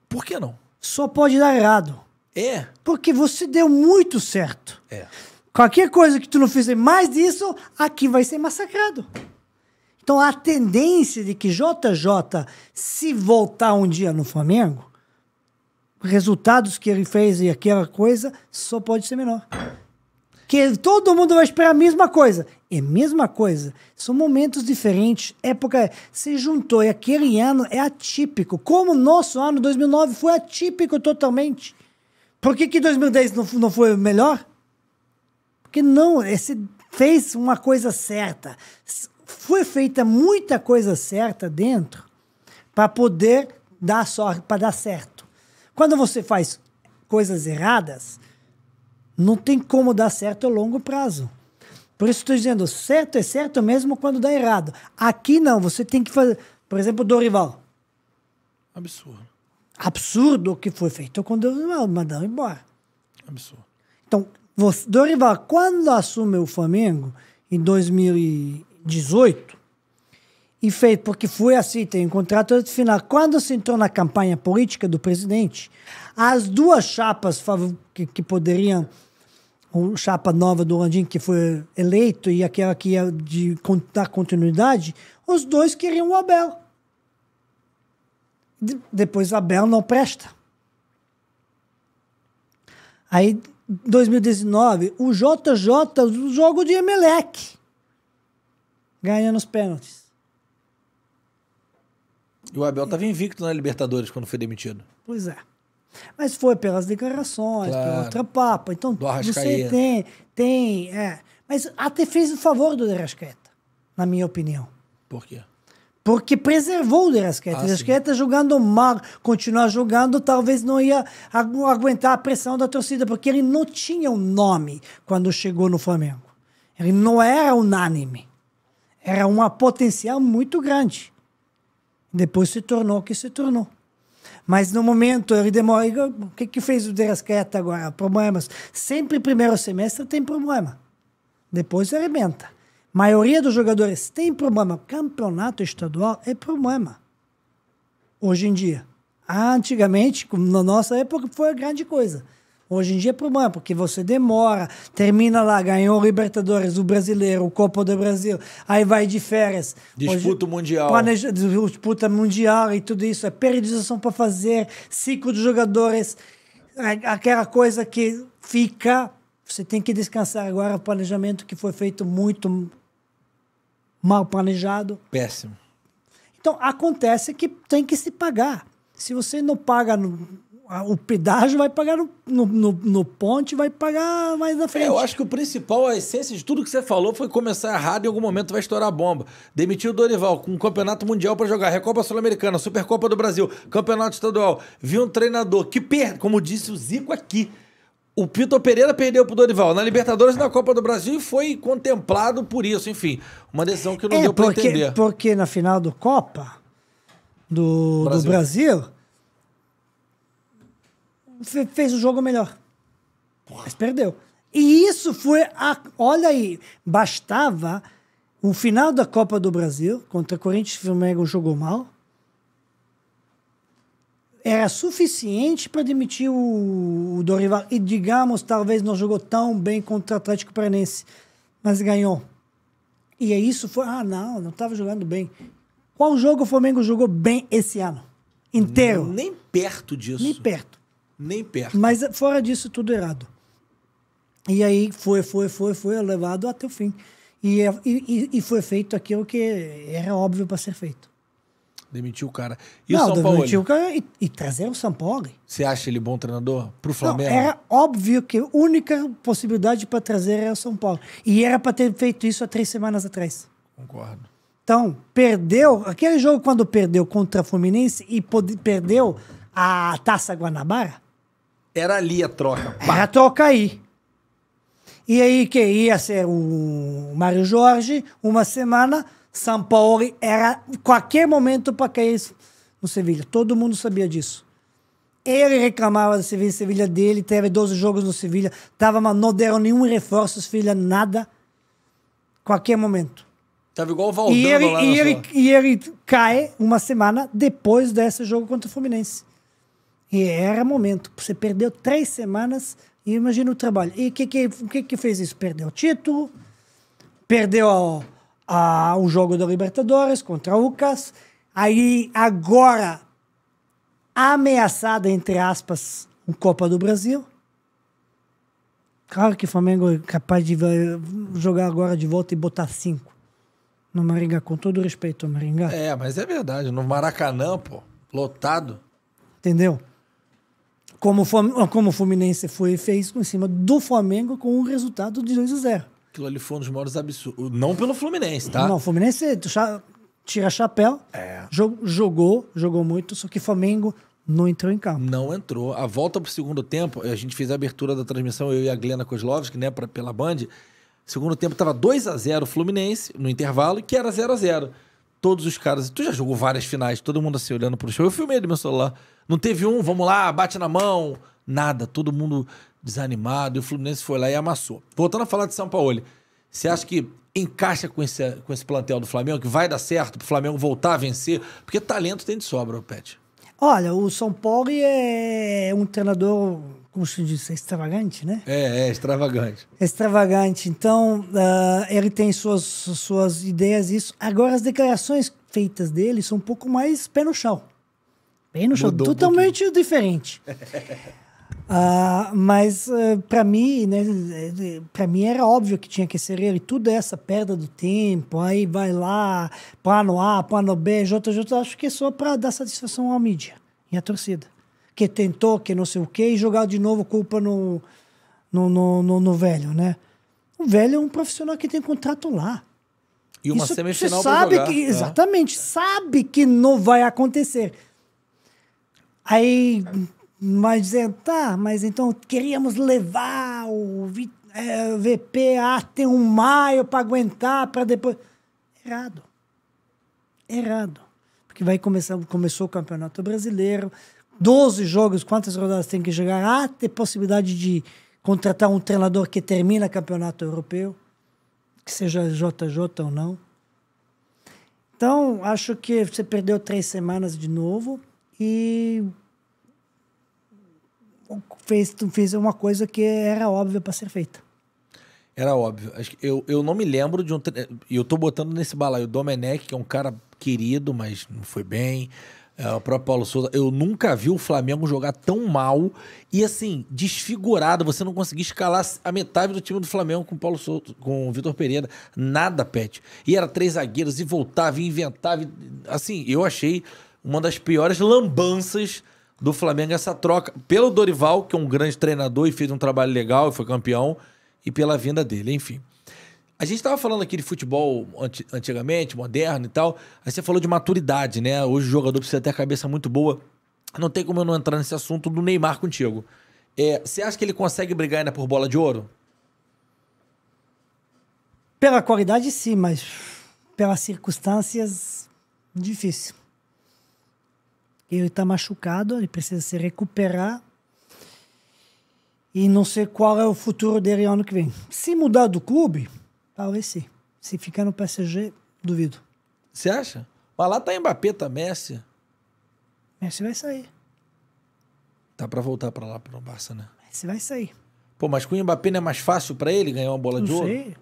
Por que não? só pode dar errado. É. Porque você deu muito certo. É. Qualquer coisa que tu não fizer mais disso, aqui vai ser massacrado. Então a tendência de que JJ se voltar um dia no Flamengo, resultados que ele fez e aquela coisa só pode ser menor. Que todo mundo vai esperar a mesma coisa. É a mesma coisa. São momentos diferentes, época se juntou e é aquele ano é atípico. Como o nosso ano 2009 foi atípico totalmente. Por que, que 2010 não, não foi melhor? Porque não, Você fez uma coisa certa. Foi feita muita coisa certa dentro para poder dar sorte, para dar certo. Quando você faz coisas erradas, não tem como dar certo a longo prazo. Por isso estou dizendo, certo é certo mesmo quando dá errado. Aqui não, você tem que fazer. Por exemplo, Dorival. Absurdo. Absurdo o que foi feito com Dorival, mandaram embora. Absurdo. Então, você, Dorival, quando assume o Flamengo, em 2018, e fez, porque foi assim, tem um contrato de final. Quando se entrou na campanha política do presidente, as duas chapas que, que poderiam um chapa nova do Landim que foi eleito e aquela que ia é de, dar continuidade, os dois queriam o Abel. De, depois Abel não presta. Aí, 2019, o JJ, o jogo de Emelec, ganha nos pênaltis. E o Abel estava invicto na Libertadores quando foi demitido. Pois é. Mas foi pelas declarações, claro. pela outra papa. Então, você tem, tem, é. Mas até fez o favor do Derasqueta, na minha opinião. Por quê? Porque preservou o Derasqueta. Ah, o Derasqueta jogando mal, continuar jogando, talvez não ia agu aguentar a pressão da torcida, porque ele não tinha um nome quando chegou no Flamengo. Ele não era unânime. Era um potencial muito grande. Depois se tornou o que se tornou. Mas no momento ele demora. O que, é que fez o Derasqueta agora? Problemas. Sempre primeiro semestre tem problema. Depois arrebenta. A maioria dos jogadores tem problema. Campeonato estadual é problema. Hoje em dia. Antigamente, na nossa época, foi a grande coisa. Hoje em dia é problema, porque você demora, termina lá, ganhou o Libertadores, o Brasileiro, o Copa do Brasil, aí vai de férias. Disputa Hoje, mundial. Planeja, disputa mundial e tudo isso. É periodização para fazer, ciclo de jogadores, é, aquela coisa que fica. Você tem que descansar agora. O planejamento que foi feito muito mal planejado. Péssimo. Então, acontece que tem que se pagar. Se você não paga no, o pedágio vai pagar no, no, no, ponte, vai pagar mais na frente. É, eu acho que o principal, a essência de tudo que você falou foi começar errado e em algum momento vai estourar a bomba. Demitiu o Dorival com um campeonato mundial para jogar, Recopa Sul-Americana, Supercopa do Brasil, Campeonato Estadual. Viu um treinador que perde, como disse o Zico aqui, o pito Pereira perdeu pro Dorival na Libertadores na Copa do Brasil e foi contemplado por isso. Enfim, uma decisão que não é, deu para entender. Porque na final do Copa do Brasil, do Brasil fez o jogo melhor. Porra. Mas perdeu. E isso foi a. Olha aí, bastava o final da Copa do Brasil contra Corinthians e Flamengo jogou mal. Era suficiente para demitir o, o, Dorival. E digamos, talvez não jogou tão bem contra o Atlético Paranense, mas ganhou. E é isso foi. Ah, não, não estava jogando bem. Qual jogo o Flamengo jogou bem esse ano? Inteiro? Não, nem perto disso. Nem perto. Nem perto. Mas eh, fora disso, tudo errado. E aí foi, foi, foi, foi levado até o fim. E, é, e, e foi feito aquilo que era óbvio para ser feito. Demitiu o cara. E não, o São Paulo? Demitiu o cara e, e trazer o São Paulo. Você acha ele bom treinador para o Flamengo? Não, era óbvio que a única possibilidade para trazer era o São Paulo. E era para ter feito isso há três semanas atrás. Concordo. Então, perdeu. Aquele jogo, quando perdeu contra a Fluminense e pode, perdeu a Taça Guanabara? Era ali a troca. Pá. Era a troca aí. E aí que ia ser o Mário Jorge, uma semana, São Paulo era qualquer momento para cair no Sevilha. Todo mundo sabia disso. Ele reclamava do Sevilha, Sevilha dele, teve 12 jogos no Sevilha, tava, mas não deram nenhum reforço, Sevilha, nada. Qualquer momento. Tava igual o Valdano e ele, lá e, ele, e ele cai uma semana depois desse jogo contra o Fluminense. E era momento. Você perdeu três semanas e imagina o trabalho. E o que, que, que, que fez isso? Perdeu o título, perdeu a, a, o jogo da Libertadores contra o Lucas. Aí, agora, ameaçada, entre aspas, o Copa do Brasil. Claro que o Flamengo é capaz de eh, jogar agora de volta e botar cinco no Maringá, com todo respeito ao Maringá. É, mas é verdade. No Maracanã, pô, lotado. Entendeu? Como, ah, como o Fluminense foi, fez em cima do Flamengo com um resultado de 2 a 0. Aquilo ali foi um dos maiores absurdos. Não pelo Fluminense, tá? Não, o Fluminense tira chapéu, é. jogou, jogou muito, só que Flamengo não entrou em campo. Não entrou. A volta pro segundo tempo, a gente fez a abertura da transmissão, eu e a Glena Kozlovski, né, pra, pela Band. Segundo tempo tava 2 a 0 Fluminense no intervalo, que era 0 a 0 todos os caras. Tu já jogou várias finais, todo mundo assim olhando pro show. Eu filmei do meu celular. Não teve um, vamos lá, bate na mão. Nada, todo mundo desanimado. E o Fluminense foi lá e amassou. Voltando a falar de São Paulo, você acha que encaixa com esse, com esse plantel do Flamengo, que vai dar certo pro Flamengo voltar a vencer? Porque talento tem de sobra, Pet. Olha, o São Paulo é um treinador como se diz, é extravagante, né? É, é extravagante. extravagante. Então, uh, ele tem suas, suas ideias isso. Agora, as declarações feitas dele são um pouco mais pé no chão. Pé no chão, Mudou totalmente um diferente. uh, mas, uh, ah, para mim, né, para mim era óbvio que tinha que ser ele. Tudo é essa perda do tempo, aí vai lá, plano A, plano B, JJ, acho que é só para dar satisfação à mídia e à torcida que tentou, que não sei o quê, e jogar de novo culpa no, no, no, no, no velho, né? O velho é um profissional que tem contrato lá. E uma Isso, semifinal você sabe jogar, que né? Exatamente, sabe que não vai acontecer. Aí vai dizer, é, tá, mas então queríamos levar o é, VP até um maio para aguentar, para depois. Errado. Errado. Porque vai começar, começou o Campeonato Brasileiro, 12 jogos, quantas rodadas tem que jogar? Ah, ter possibilidade de contratar um treinador que termina campeonato europeu, que seja JJ ou não. Então, acho que você perdeu três semanas de novo e fez, fez uma coisa que era óbvia para ser feita. Era óbvio. Eu, eu não me lembro de um. E eu tô botando nesse balaio o Domenech, que é um cara querido, mas não foi bem. É, o próprio Paulo Souza, eu nunca vi o Flamengo jogar tão mal e assim, desfigurado. Você não conseguia escalar a metade do time do Flamengo com o Paulo Souza, com o Vitor Pereira. Nada, Pet. E era três zagueiros, e voltava, e inventava. assim, eu achei uma das piores lambanças do Flamengo essa troca. Pelo Dorival, que é um grande treinador e fez um trabalho legal e foi campeão, e pela vinda dele, enfim. A gente estava falando aqui de futebol antigamente, moderno e tal. Aí você falou de maturidade, né? Hoje o jogador precisa ter a cabeça muito boa. Não tem como eu não entrar nesse assunto do Neymar contigo. É, você acha que ele consegue brigar ainda por bola de ouro? Pela qualidade, sim, mas pelas circunstâncias, difícil. Ele está machucado, ele precisa se recuperar. E não sei qual é o futuro dele ano que vem. Se mudar do clube, Talvez sim. Se ficar no PSG, duvido. Você acha? Mas lá tá Mbappé, tá Messi. Messi vai sair. Tá para voltar para lá pro Barça, né? Messi vai sair. Pô, mas com o Mbappé não é mais fácil para ele ganhar uma bola não de ouro? Sei.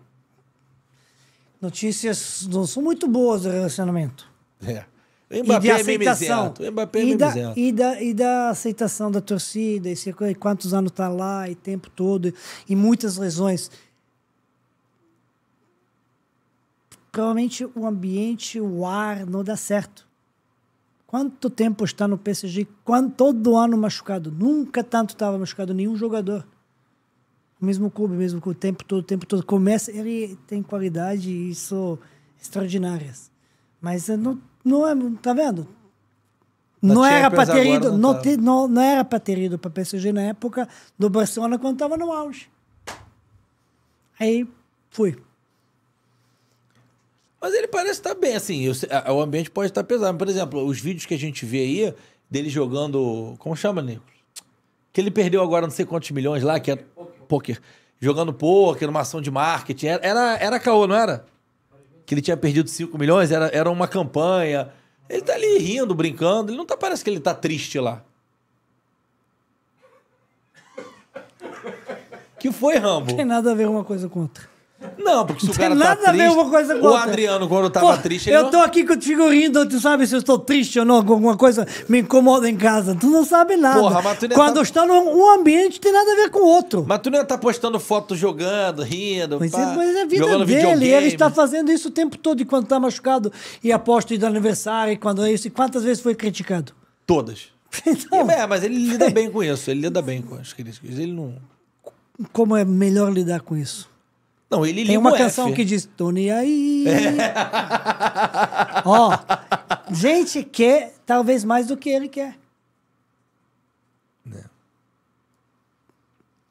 Notícias não são muito boas do relacionamento. É. O Mbappé e de aceitação. o Mbappé é, é da, e, da, e da aceitação da torcida, e quantos anos tá lá, e tempo todo, e muitas lesões. provavelmente o ambiente, o ar não dá certo. Quanto tempo está no PSG? Quanto, todo ano machucado. Nunca tanto estava machucado nenhum jogador. O mesmo clube, mesmo com o tempo todo, o tempo todo. Começa, ele tem qualidade e extraordinárias. Mas não, não é, tá vendo? não era para ter ido, não, não, tá. não, não era para ter ido para PSG na época do Barcelona quando estava no auge. Aí fui. Mas ele parece estar bem, assim. Eu, o ambiente pode estar pesado. Por exemplo, os vídeos que a gente vê aí dele jogando. Como chama, Nico? Que ele perdeu agora não sei quantos milhões lá, que é. Poker. Jogando poker, numa ação de marketing. Era, era, era caô, não era? Que ele tinha perdido 5 milhões, era, era uma campanha. Ele tá ali rindo, brincando. Ele não tá, parece que ele tá triste lá. Que foi, Rambo? Não tem nada a ver uma coisa com outra. Não, porque se o cara tá triste... Uma coisa com o outra. Adriano, quando tava Pô, triste... eu não... tô aqui contigo rindo, tu sabe se eu estou triste ou não, alguma coisa me incomoda em casa. Tu não sabe nada. Porra, mas tu não quando tá... está num ambiente, tem nada a ver com o outro. Mas tu não ia tá postando foto jogando, rindo, Mas, é, pá, mas é, é dele, videogame. ele está fazendo isso o tempo todo, e quando tá machucado, e aposto do aniversário, e quando é isso. E quantas vezes foi criticado? Todas. Então, é, mas ele lida bem com isso, ele lida bem com as críticas. Ele não... Como é melhor lidar com isso? Não, ele Tem uma canção F. que diz Tô nem aí. É. Ó, gente quer talvez mais do que ele quer. É.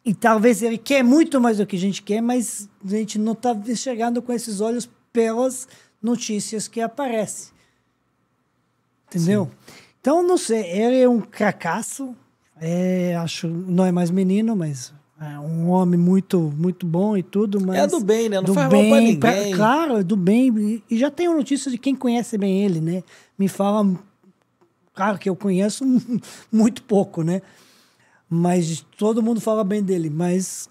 E talvez ele quer muito mais do que a gente quer, mas a gente não está enxergando com esses olhos pelas notícias que aparecem. Entendeu? Sim. Então, não sei, ele é um cracaço. É, acho, não é mais menino, mas é um homem muito muito bom e tudo, mas. É do bem, né? Não do faz bem, mal pra ninguém. Pra, claro, é do bem. E já tenho notícia de quem conhece bem ele, né? Me fala. Claro que eu conheço muito pouco, né? Mas todo mundo fala bem dele. Mas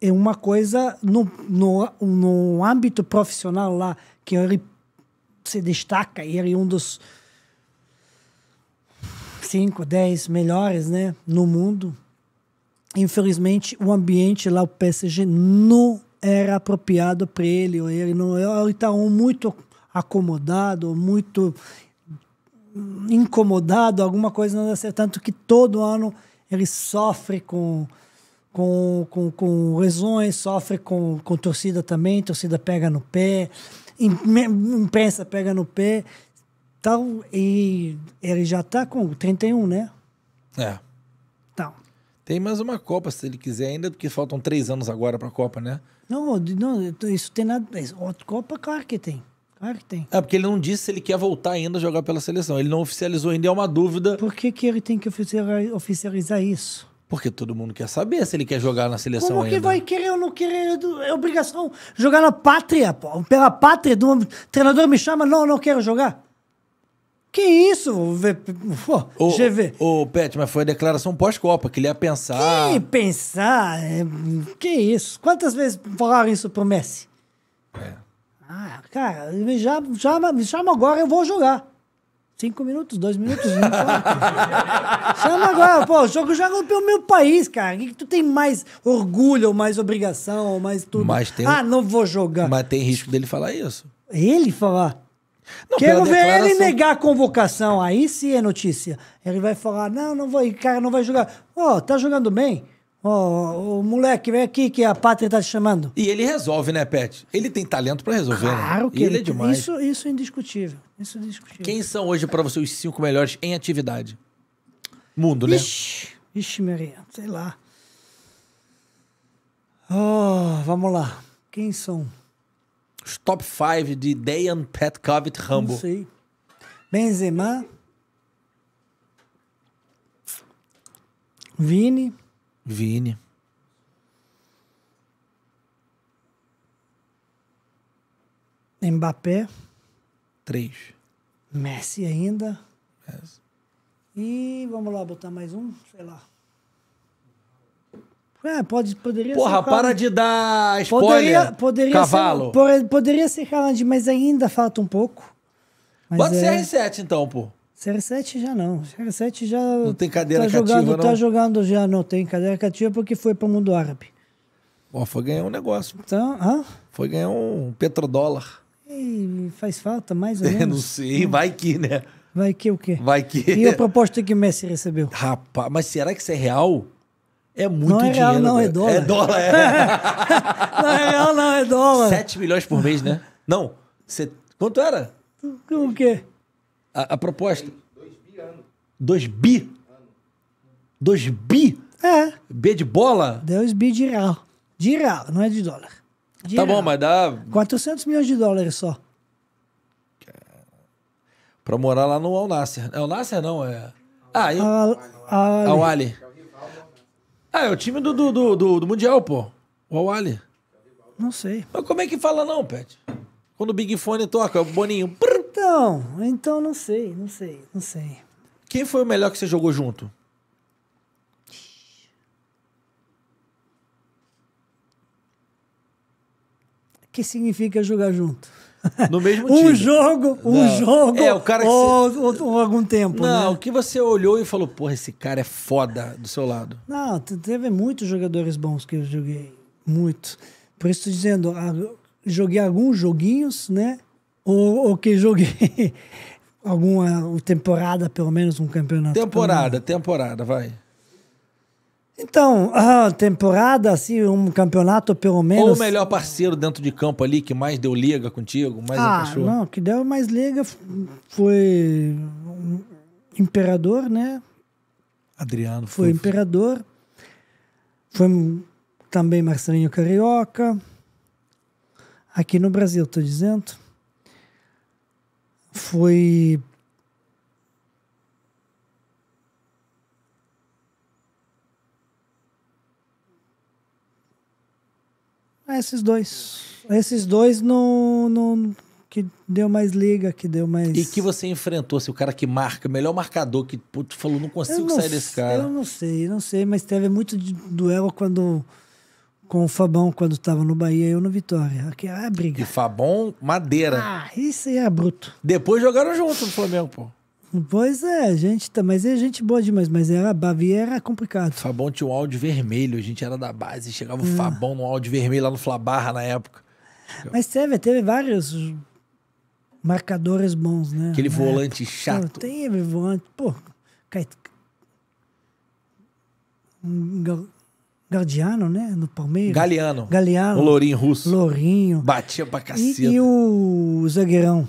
é uma coisa no, no, no âmbito profissional lá, que ele se destaca, ele é um dos cinco, dez melhores, né? No mundo infelizmente, o ambiente lá, o PSG, não era apropriado para ele, ou ele não ele estava tá muito acomodado, muito incomodado, alguma coisa não dá certo, tanto que todo ano ele sofre com com, com, com lesões, sofre com, com torcida também, torcida pega no pé, imprensa pega no pé, tal, então, e ele já está com 31, né? É. Tem mais uma Copa, se ele quiser ainda, porque faltam três anos agora para a Copa, né? Não, não, isso tem nada. Outra Copa, claro que tem. Claro que tem. É, porque ele não disse se ele quer voltar ainda a jogar pela seleção. Ele não oficializou ainda, é uma dúvida. Por que, que ele tem que oficializar isso? Porque todo mundo quer saber se ele quer jogar na seleção Como ainda. Como que vai querer ou não querer? É, é obrigação jogar na pátria, pô. Pela pátria do um treinador me chama, não, não quero jogar. Que isso? Pô, o, GV. Ô, Pet, mas foi a declaração pós-Copa, que ele ia pensar. Que pensar? É, que isso? Quantas vezes falaram isso pro Messi? É. Ah, cara, me chama, me chama agora, eu vou jogar. Cinco minutos, dois minutos, vinte Chama agora, pô, jogo joga pelo meu país, cara. Que, que tu tem mais orgulho, ou mais obrigação, ou mais tudo. Mas tem... Ah, não vou jogar. Mas tem risco dele falar isso. Ele falar? Não, Quero ver declaração... ele negar a convocação. Aí sim é notícia. Ele vai falar: não, não vai, cara, não vai jogar. Ó, oh, tá jogando bem? Ó, oh, o moleque, vem aqui que a pátria tá te chamando. E ele resolve, né, Pet? Ele tem talento para resolver. Né? Claro né? que ele, ele é demais. Isso, isso é indiscutível. Isso é indiscutível. Quem são hoje para você os cinco melhores em atividade? Mundo, né? Ixi, ixi Maria, sei lá. Oh, vamos lá. Quem são? os top 5 de Dayan Petkovic Rambo? Não sei. Benzema. Vini. Vini. Mbappé. Três. Messi ainda. Messi. E vamos lá botar mais um, sei lá. É, pode, poderia Porra, ser. Porra, para de dar spoiler. Poderia, poderia Cavalo. Ser, poderia ser Haaland, mas ainda falta um pouco. Bota é... CR7 então, pô. CR7 já não. CR7 já. Não tem cadeira tá cativa, jogando, tá não. Tá jogando já, não tem cadeira cativa porque foi para o mundo árabe. Bom, foi ganhar um negócio. Então, hã? Foi ganhar um petrodólar. E faz falta, mais ou menos. não sei, vai que, né? Vai que o quê? Vai que. E a proposta que o Messi recebeu? Rapaz, mas será que isso é real? É muito não é Real, não, é dólar. É dólar, é. não é real, não, é dólar. 7 milhões por mês, né? Não. Cê... Quanto era? O quê? A, a proposta. 2 bi ano. 2 bi? 2 bi? É. B de bola? 2 bi de real. De real, não é de dólar. De tá real. bom, mas dá. 400 milhões de dólares só. Pra morar lá no Alnasser. É o Nasser não, é. Ah, e... Al, Al, Al Ali. Ah, é o time do, do, do, do, do Mundial, pô. O Awali. Não sei. Mas como é que fala não, Pet? Quando o Big Fone toca, o Boninho. Então, então não sei, não sei, não sei. Quem foi o melhor que você jogou junto? O que significa jogar junto? No mesmo time. um jogo, não. um jogo. É, o cara ou, ou, ou, algum tempo. Não, né? que você olhou e falou, porra, esse cara é foda do seu lado. Não, teve muitos jogadores bons que eu joguei. Muito. Por isso, dizendo, joguei alguns joguinhos, né? Ou, ou que joguei alguma temporada, pelo menos um campeonato. Temporada, temporada, vai. Então, a ah, temporada, assim, um campeonato pelo menos. Ou o melhor parceiro dentro de campo ali, que mais deu liga contigo, mais ah, Não, que deu mais liga foi um imperador, né? Adriano. Foi fofo. imperador. Foi também Marcelinho Carioca. Aqui no Brasil, tô dizendo. Foi Ah, esses dois. Esses dois não, não. Que deu mais liga, que deu mais. E que você enfrentou, assim, o cara que marca, o melhor marcador que tu falou, não consigo não sair sei, desse cara. Eu não sei, não sei, mas teve muito duelo quando com o Fabão quando estava no Bahia e eu no Vitória. Aqui é ah, a briga. E Fabão, madeira. Ah, isso aí é bruto. Depois jogaram junto no Flamengo, pô. Pois é, gente, tá, mas é gente boa demais, mas era Baviera era complicado. Fabão tinha um áudio vermelho, a gente era da base, chegava o é. Fabão no áudio vermelho lá no Flabarra na época. Mas teve, teve vários marcadores bons, né? Aquele volante época. chato. Pô, teve volante, pô, Guardiano, né? No Palmeiras. Galeano. Galeano. O Lourinho russo. Lourinho. Batia pra caceta. E, e o zagueirão.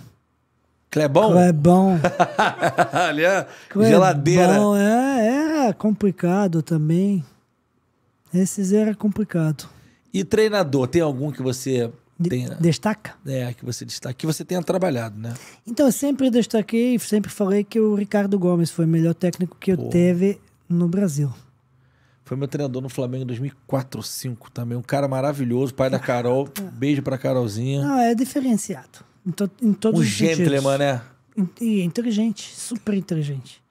Clebão? Clebão. É Olha, geladeira. É, era é, é complicado também. Esses era complicado. E treinador, tem algum que você destaca? É, que você destaca, que você tenha trabalhado, né? Então, eu sempre destaquei, sempre falei que o Ricardo Gomes foi o melhor técnico que Pô. eu teve no Brasil. Foi meu treinador no Flamengo em 2004 ou 2005 também. Um cara maravilhoso, pai da Carol. Beijo pra Carolzinha. Não, é diferenciado. Em, to, em todos um os gentleman, sentidos. né? E é inteligente, super inteligente.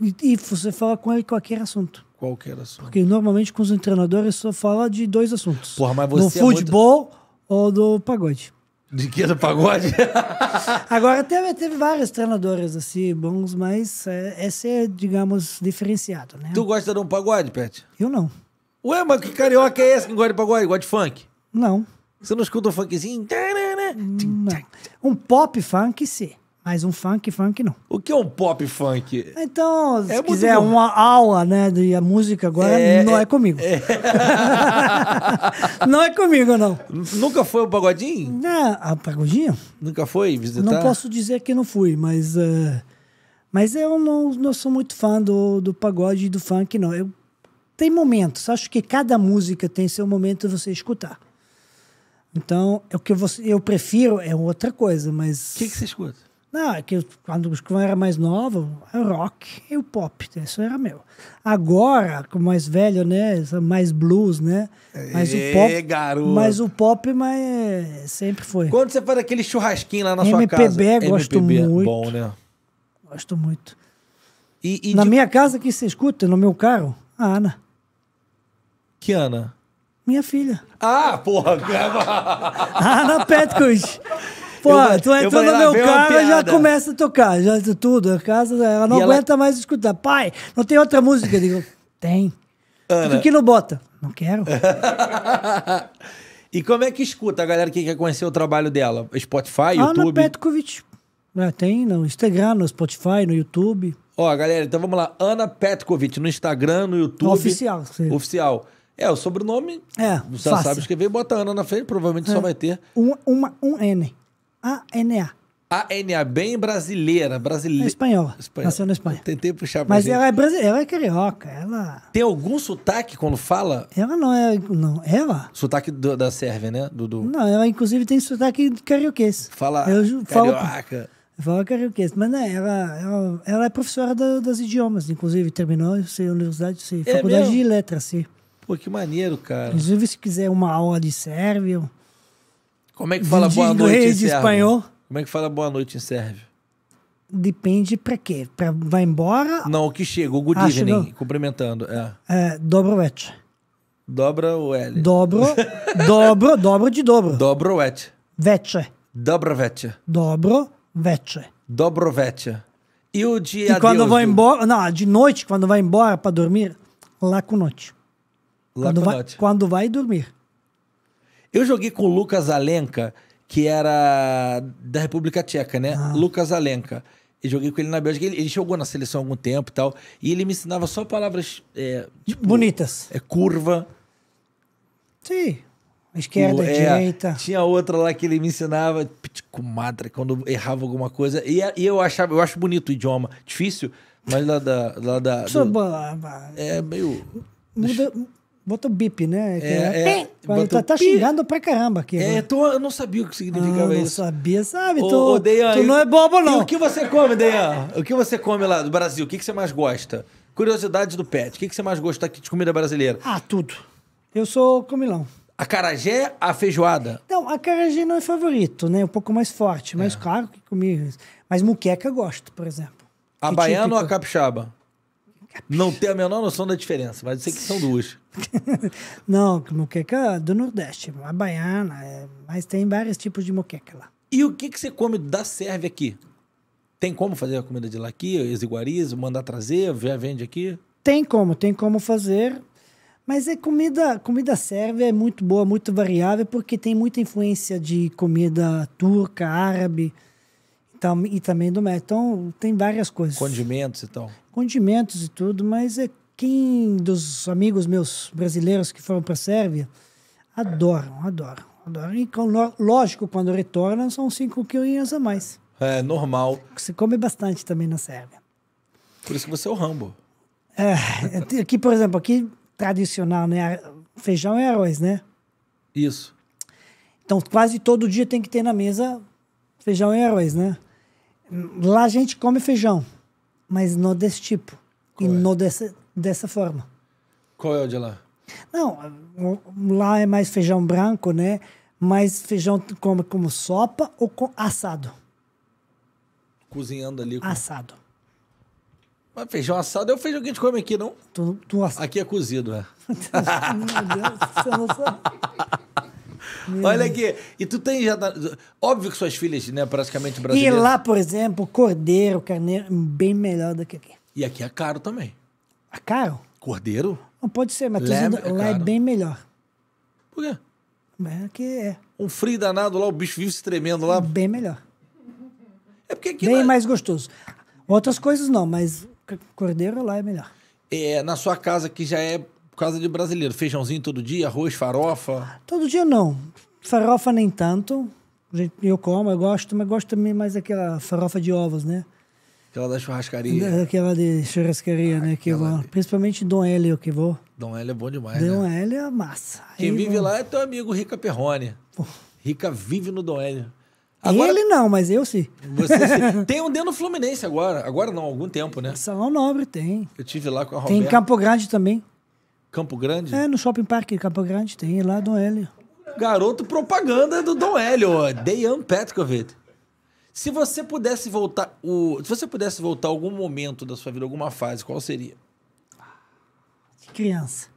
E, e você fala com ele qualquer assunto. Qualquer assunto. Porque normalmente com os treinadores só fala de dois assuntos. Porra, mas você. Do é futebol muito... ou do pagode. De que? Do pagode? Agora teve, teve vários treinadores assim, bons, mas é, esse é, digamos, diferenciado, né? Tu gosta de um pagode, Pet? Eu não. Ué, mas que carioca é esse que gosta de pagode? Gosta de funk? Não. Você não escuta um funkzinho? Um pop funk, sim. Mas um funk, funk não. O que é um pop funk? Então, se é quiser bom. uma aula, né, de a música agora, é, não é comigo. É. não é comigo, não. Nunca foi o pagodinho? Não, a pagodinho? Nunca foi visitar? Não posso dizer que não fui, mas... Uh, mas eu não, não sou muito fã do, do pagode e do funk, não. Eu, tem momentos. Acho que cada música tem seu momento de você escutar. Então, é o que eu, vou, eu prefiro é outra coisa, mas. O que, é que você escuta? Não, é que eu, quando eu era mais novo, é rock e o pop, então isso era meu. Agora, com mais velho, né, mais blues, né? Mas o pop, garoto. mas o pop, mas sempre foi. Quando você faz aquele churrasquinho lá na MPB, sua casa, MPB, gosto MPB é muito. Bom, né? Gosto muito. E, e na de... minha casa que você escuta, no meu carro, a Ana. Que Ana? Minha filha. Ah, porra! Ana ah, Petkus. Pô, tu entrou no meu carro e já começa a tocar, já tudo. A casa, ela não e aguenta ela... mais escutar. Pai, não tem outra música? Eu digo, tem. Ana. Por que não bota? Não quero. e como é que escuta a galera que quer conhecer o trabalho dela? Spotify, Ana ah, YouTube? Ana Petkovic. É, tem no Instagram, no Spotify, no YouTube. Ó, galera, então vamos lá. Ana Petkovic no Instagram, no YouTube. Oficial. Sim. Oficial. É, o sobrenome. É. Você fácil. sabe escrever, bota Ana na frente, provavelmente é. só vai ter. Um, uma, um N. A-N-A. A-N-A, bem brasileira. brasileira, É espanhola. espanhola. Nasceu na Espanha. Eu tentei puxar pra Mas gente. ela é brasileira, ela é carioca. Ela... Tem algum sotaque quando fala? Ela não é. Não, ela. Sotaque do, da Sérvia, né? Do, do... Não, ela inclusive tem sotaque carioquês. Fala. Eu, carioca. Fala carioquês. Mas né, ela, ela, ela é professora da, das idiomas, inclusive. Terminou, sei, universidade, sei, é faculdade é de letras, sim. Pô, que maneiro, cara. Inclusive, se quiser uma aula de sérvio. Como é que fala boa noite em sérvio? espanhol. Como é que fala boa noite em sérvio? Depende pra quê? Pra vai embora? Não, o que chega, o good ah, evening, chegou. cumprimentando. É. é dobrovec. Dobra o L. Dobro, dobro, dobro de dobro. Dobro Veche. Dobrovec. Dobro, Dobro Dobro Dobrovec. E o dia. E quando vai embora, não, de noite, quando vai embora pra dormir, lá com noite. Quando vai, quando vai dormir. Eu joguei com o Lucas Alenka, que era da República Tcheca, né? Ah. Lucas Alenka. Eu joguei com ele na Bélgica. Ele, ele, jogou na seleção há algum tempo e tal. E ele me ensinava só palavras. É, tipo, Bonitas. É curva. Sim. Esquerda, é, direita. Tinha outra lá que ele me ensinava, tipo, madre, quando errava alguma coisa. E, e, eu achava, eu acho bonito o idioma. Difícil, mas lá da. Lá da do, é meio. Muda, Bota o bip, né? É, é, é, tá, tá xingando pra caramba aqui. É, né? tô, eu não sabia o que significava ah, não isso. Não sabia, sabe? Ô, tu, ô, tu não é bobo, não. o que você come, Deian? O que você come lá do Brasil? O que, que você mais gosta? curiosidade do pet. O que, que você mais gosta aqui de comida brasileira? Ah, tudo. Eu sou comilão. A carajé, a feijoada? Não, a carajé não é favorito, né? Um pouco mais forte, mas é. claro que comi. Mas muqueca eu gosto, por exemplo. A que baiana típico. ou a capixaba? capixaba? Não tenho a menor noção da diferença, mas eu sei que são duas. não, moqueca do Nordeste, a baiana, é, mas tem vários tipos de moqueca lá. E o que, que você come da Sérvia aqui? Tem como fazer a comida de lá aqui, as iguarias, mandar trazer, já vende aqui? Tem como, tem como fazer. Mas é comida, comida sérvia é muito boa, muito variável, porque tem muita influência de comida turca, árabe então, e também do México. Então tem várias coisas. Condimentos e então. tal. Condimentos e tudo, mas é quem dos amigos meus brasileiros que foram para a Sérvia adoram, adoram, adoram. E lógico, quando retornam, são cinco quilinhos a mais. É normal. Você come bastante também na Sérvia. Por isso que você é o Rambo. É, é aqui, por exemplo, aqui tradicional, né? Feijão é arroz, né? Isso. Então, quase todo dia tem que ter na mesa feijão e arroz, né? Lá a gente come feijão, mas não desse tipo. E não desse, dessa forma. Qual é o de lá? Não, lá é mais feijão branco, né? Mas feijão como, como sopa ou com assado? Cozinhando ali. Com... Assado. Mas feijão assado é o feijão que a gente come aqui, não? Tu, tu ass... Aqui é cozido, é. Meu Deus, não Olha aqui, e tu tem já. Óbvio que suas filhas, né, praticamente brasileiras. E lá, por exemplo, cordeiro, carneiro, bem melhor do que aqui. E aqui é caro também caro? Cordeiro? Não pode ser, mas Lab, dizendo, é lá é bem melhor. Por quê? É que é. Um frio danado lá, o bicho vive se tremendo lá. Bem melhor. É porque aqui Bem lá... mais gostoso. Outras coisas não, mas cordeiro lá é melhor. É, na sua casa que já é casa de brasileiro, feijãozinho todo dia, arroz, farofa? Todo dia não. Farofa nem tanto. Eu como, eu gosto, mas gosto também mais daquela farofa de ovos, né? Aquela da churrascaria. Aquela de churrascaria, ah, né? Que aquela... Principalmente Dom Hélio que vou. Dom Hélio é bom demais, Dom né? Hélio é massa. Quem Aí, vive lá é teu amigo Rica Perrone. Rica vive no Dom Hélio. Agora, Ele não, mas eu sim. Você sim. Tem um dentro do Fluminense agora. Agora não, algum tempo, né? Salão Nobre tem. Eu tive lá com a Roberta. Tem em Campo Grande também. Campo Grande? É, no Shopping Park Campo Grande tem, lá Dom Hélio. Garoto propaganda do Dom Hélio, Dejan Petkovic. Se você pudesse voltar o, se você pudesse voltar algum momento da sua vida, alguma fase, qual seria? De criança.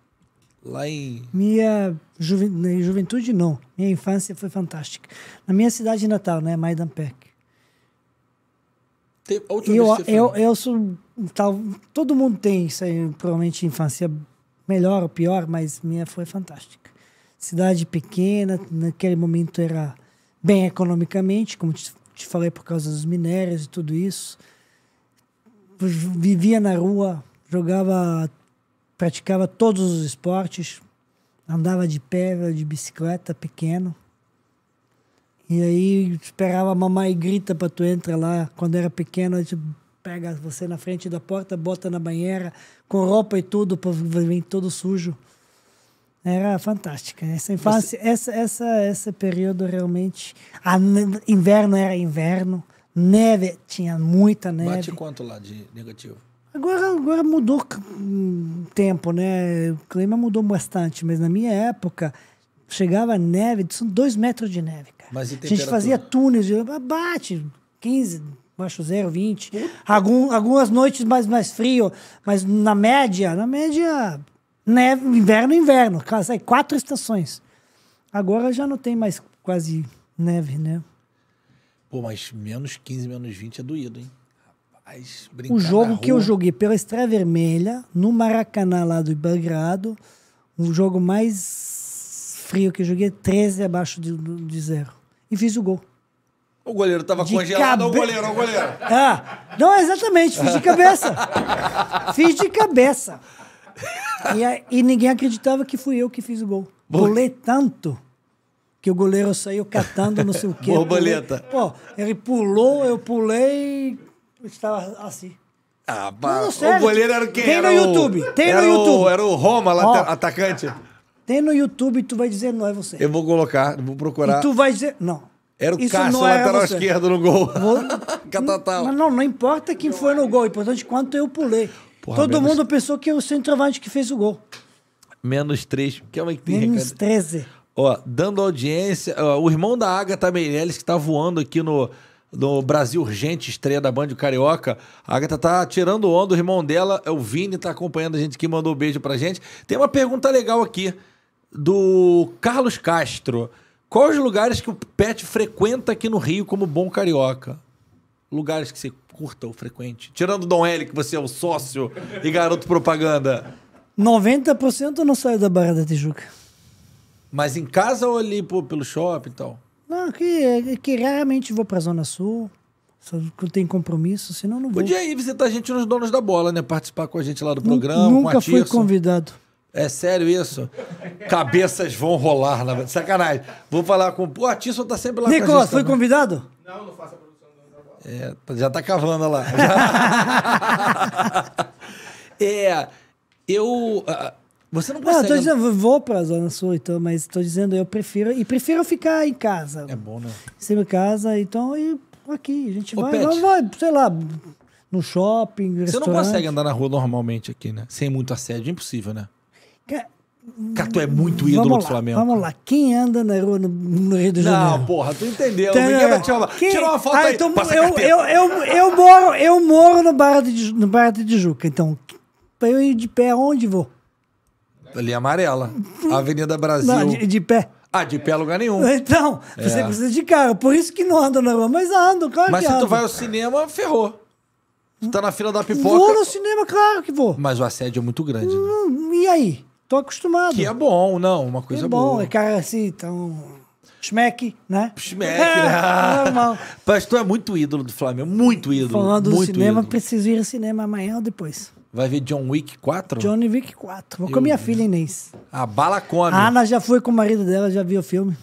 Lá em minha juve, juventude não, minha infância foi fantástica. Na minha cidade natal, tá, né, Maidanpec. Tem, a última eu, eu, eu sou tal, todo mundo tem isso aí, provavelmente infância melhor ou pior, mas minha foi fantástica. Cidade pequena, naquele momento era bem economicamente, como te falei por causa dos minérios e tudo isso. Vivia na rua, jogava, praticava todos os esportes, andava de pé, de bicicleta, pequeno. E aí esperava a mamãe grita para tu entrar lá. Quando era pequeno, a gente pega você na frente da porta, bota na banheira, com roupa e tudo, vem todo sujo. Era fantástica. Essa infância, Você... essa, essa, esse período realmente. A, inverno era inverno, neve, tinha muita neve. Bate quanto lá de negativo? Agora, agora mudou o tempo, né? O clima mudou bastante, mas na minha época chegava neve, são dois metros de neve, cara. Mas A gente fazia túneis, ah, bate 15, baixo zero, 20. Algum, algumas noites mais, mais frio, mas na média, na média, neve, né, inverno, inverno. quatro estações. Agora já não tem mais quase neve, né? Pô, mas menos 15, menos 20 é doído, hein? Rapaz, brincar O jogo que eu joguei pela Estrela Vermelha, no Maracanã lá do Belgrado, o jogo mais frio que eu joguei, 13 abaixo de, de zero. E fiz o gol. O goleiro tava de congelado, cabe... o goleiro, o goleiro. Ah, não, exatamente, fiz de cabeça. fiz de cabeça e, e, ninguém acreditava que fui eu que fiz o gol. Pulei tanto que o goleiro saiu catando não sei o quê. Borboleta. Pô, ele pulou, eu pulei estava assim. Ah, pá. Não, o tipo, goleiro era quem? Tem era no YouTube. Tem no YouTube. O... era o Roma, lá, oh. atacante. Tem no YouTube e tu vai dizer não é você. Eu vou colocar, vou procurar. E tu vai dizer. Não. Era o Cássio, lateral esquerdo no gol. Vou... Catatal. Mas não, não importa quem foi no gol, o importante é quanto eu pulei. Porra, Todo menos... mundo pensou que é o centroavante que fez o gol. Menos três, Que é uma que tem Menos 13. Ó, dando audiência. Ó, o irmão da Agatha Meirelles, que tá voando aqui no, no Brasil Urgente, estreia da Band Carioca. A Agatha tá, tá tirando onda, o irmão dela, é o Vini, tá acompanhando a gente que mandou um beijo pra gente. Tem uma pergunta legal aqui, do Carlos Castro. Quais os lugares que o Pet frequenta aqui no Rio como bom carioca? Lugares que você curta ou frequente? Tirando o Dom L, que você é o sócio e garoto propaganda. 90% eu não saio da Barra da Tijuca. Mas em casa ou ali pô, pelo shopping e tal? Não, que, é que raramente vou pra Zona Sul. Só que eu tenho compromisso, senão não vou. Podia ir visitar a gente nos Donos da Bola, né? Participar com a gente lá do programa. Nunca fui convidado. É sério isso? Cabeças vão rolar. Na... Sacanagem. Vou falar com... O Atisson tá sempre lá Nicolas, com a gente. Nicolas, foi convidado? Não, não faça é, já tá cavando lá. é, eu. Ah, você não consegue. Não, tô dizendo, eu vou pra Zona Sul, então, mas tô dizendo, eu prefiro. E prefiro ficar em casa. É bom, né? Em casa, então, e aqui. A gente Ô, vai, vai, sei lá, no shopping. Você não consegue andar na rua normalmente aqui, né? Sem muito assédio. Impossível, né? Cara, Cara, tu é muito ídolo do Flamengo. Vamos lá, quem anda na rua no, no Rio de Janeiro? Não, porra, tu entendeu. Tira Ninguém vai uma, é, quem... uma foto ah, aí. Então, eu, eu, eu, eu, moro, eu moro no bairro de, no bairro de Tijuca, então pra eu ir de pé aonde vou? Ali é amarela, hum. Avenida Brasil. Não, de, de pé. Ah, de pé é lugar nenhum. Então, é. você precisa de carro. Por isso que não ando na rua, mas ando, claro mas que Mas se tu vai ao cinema, ferrou. Tu tá na fila da pipoca. Vou no cinema, claro que vou. Mas o assédio é muito grande. né? Hum, e aí? tô acostumado Que é bom, não, uma coisa é bom, boa. É cara assim, então... Schmeck, né? Schmeck, é, né? Normal. Pastor é muito ídolo do Flamengo, muito ídolo. Falando muito do cinema, ídolo. preciso ir ao cinema amanhã ou depois. Vai ver John Wick 4? John Wick 4. Vou Eu... com a minha filha Inês. A bala come. A Ana já foi com o marido dela, já viu o filme.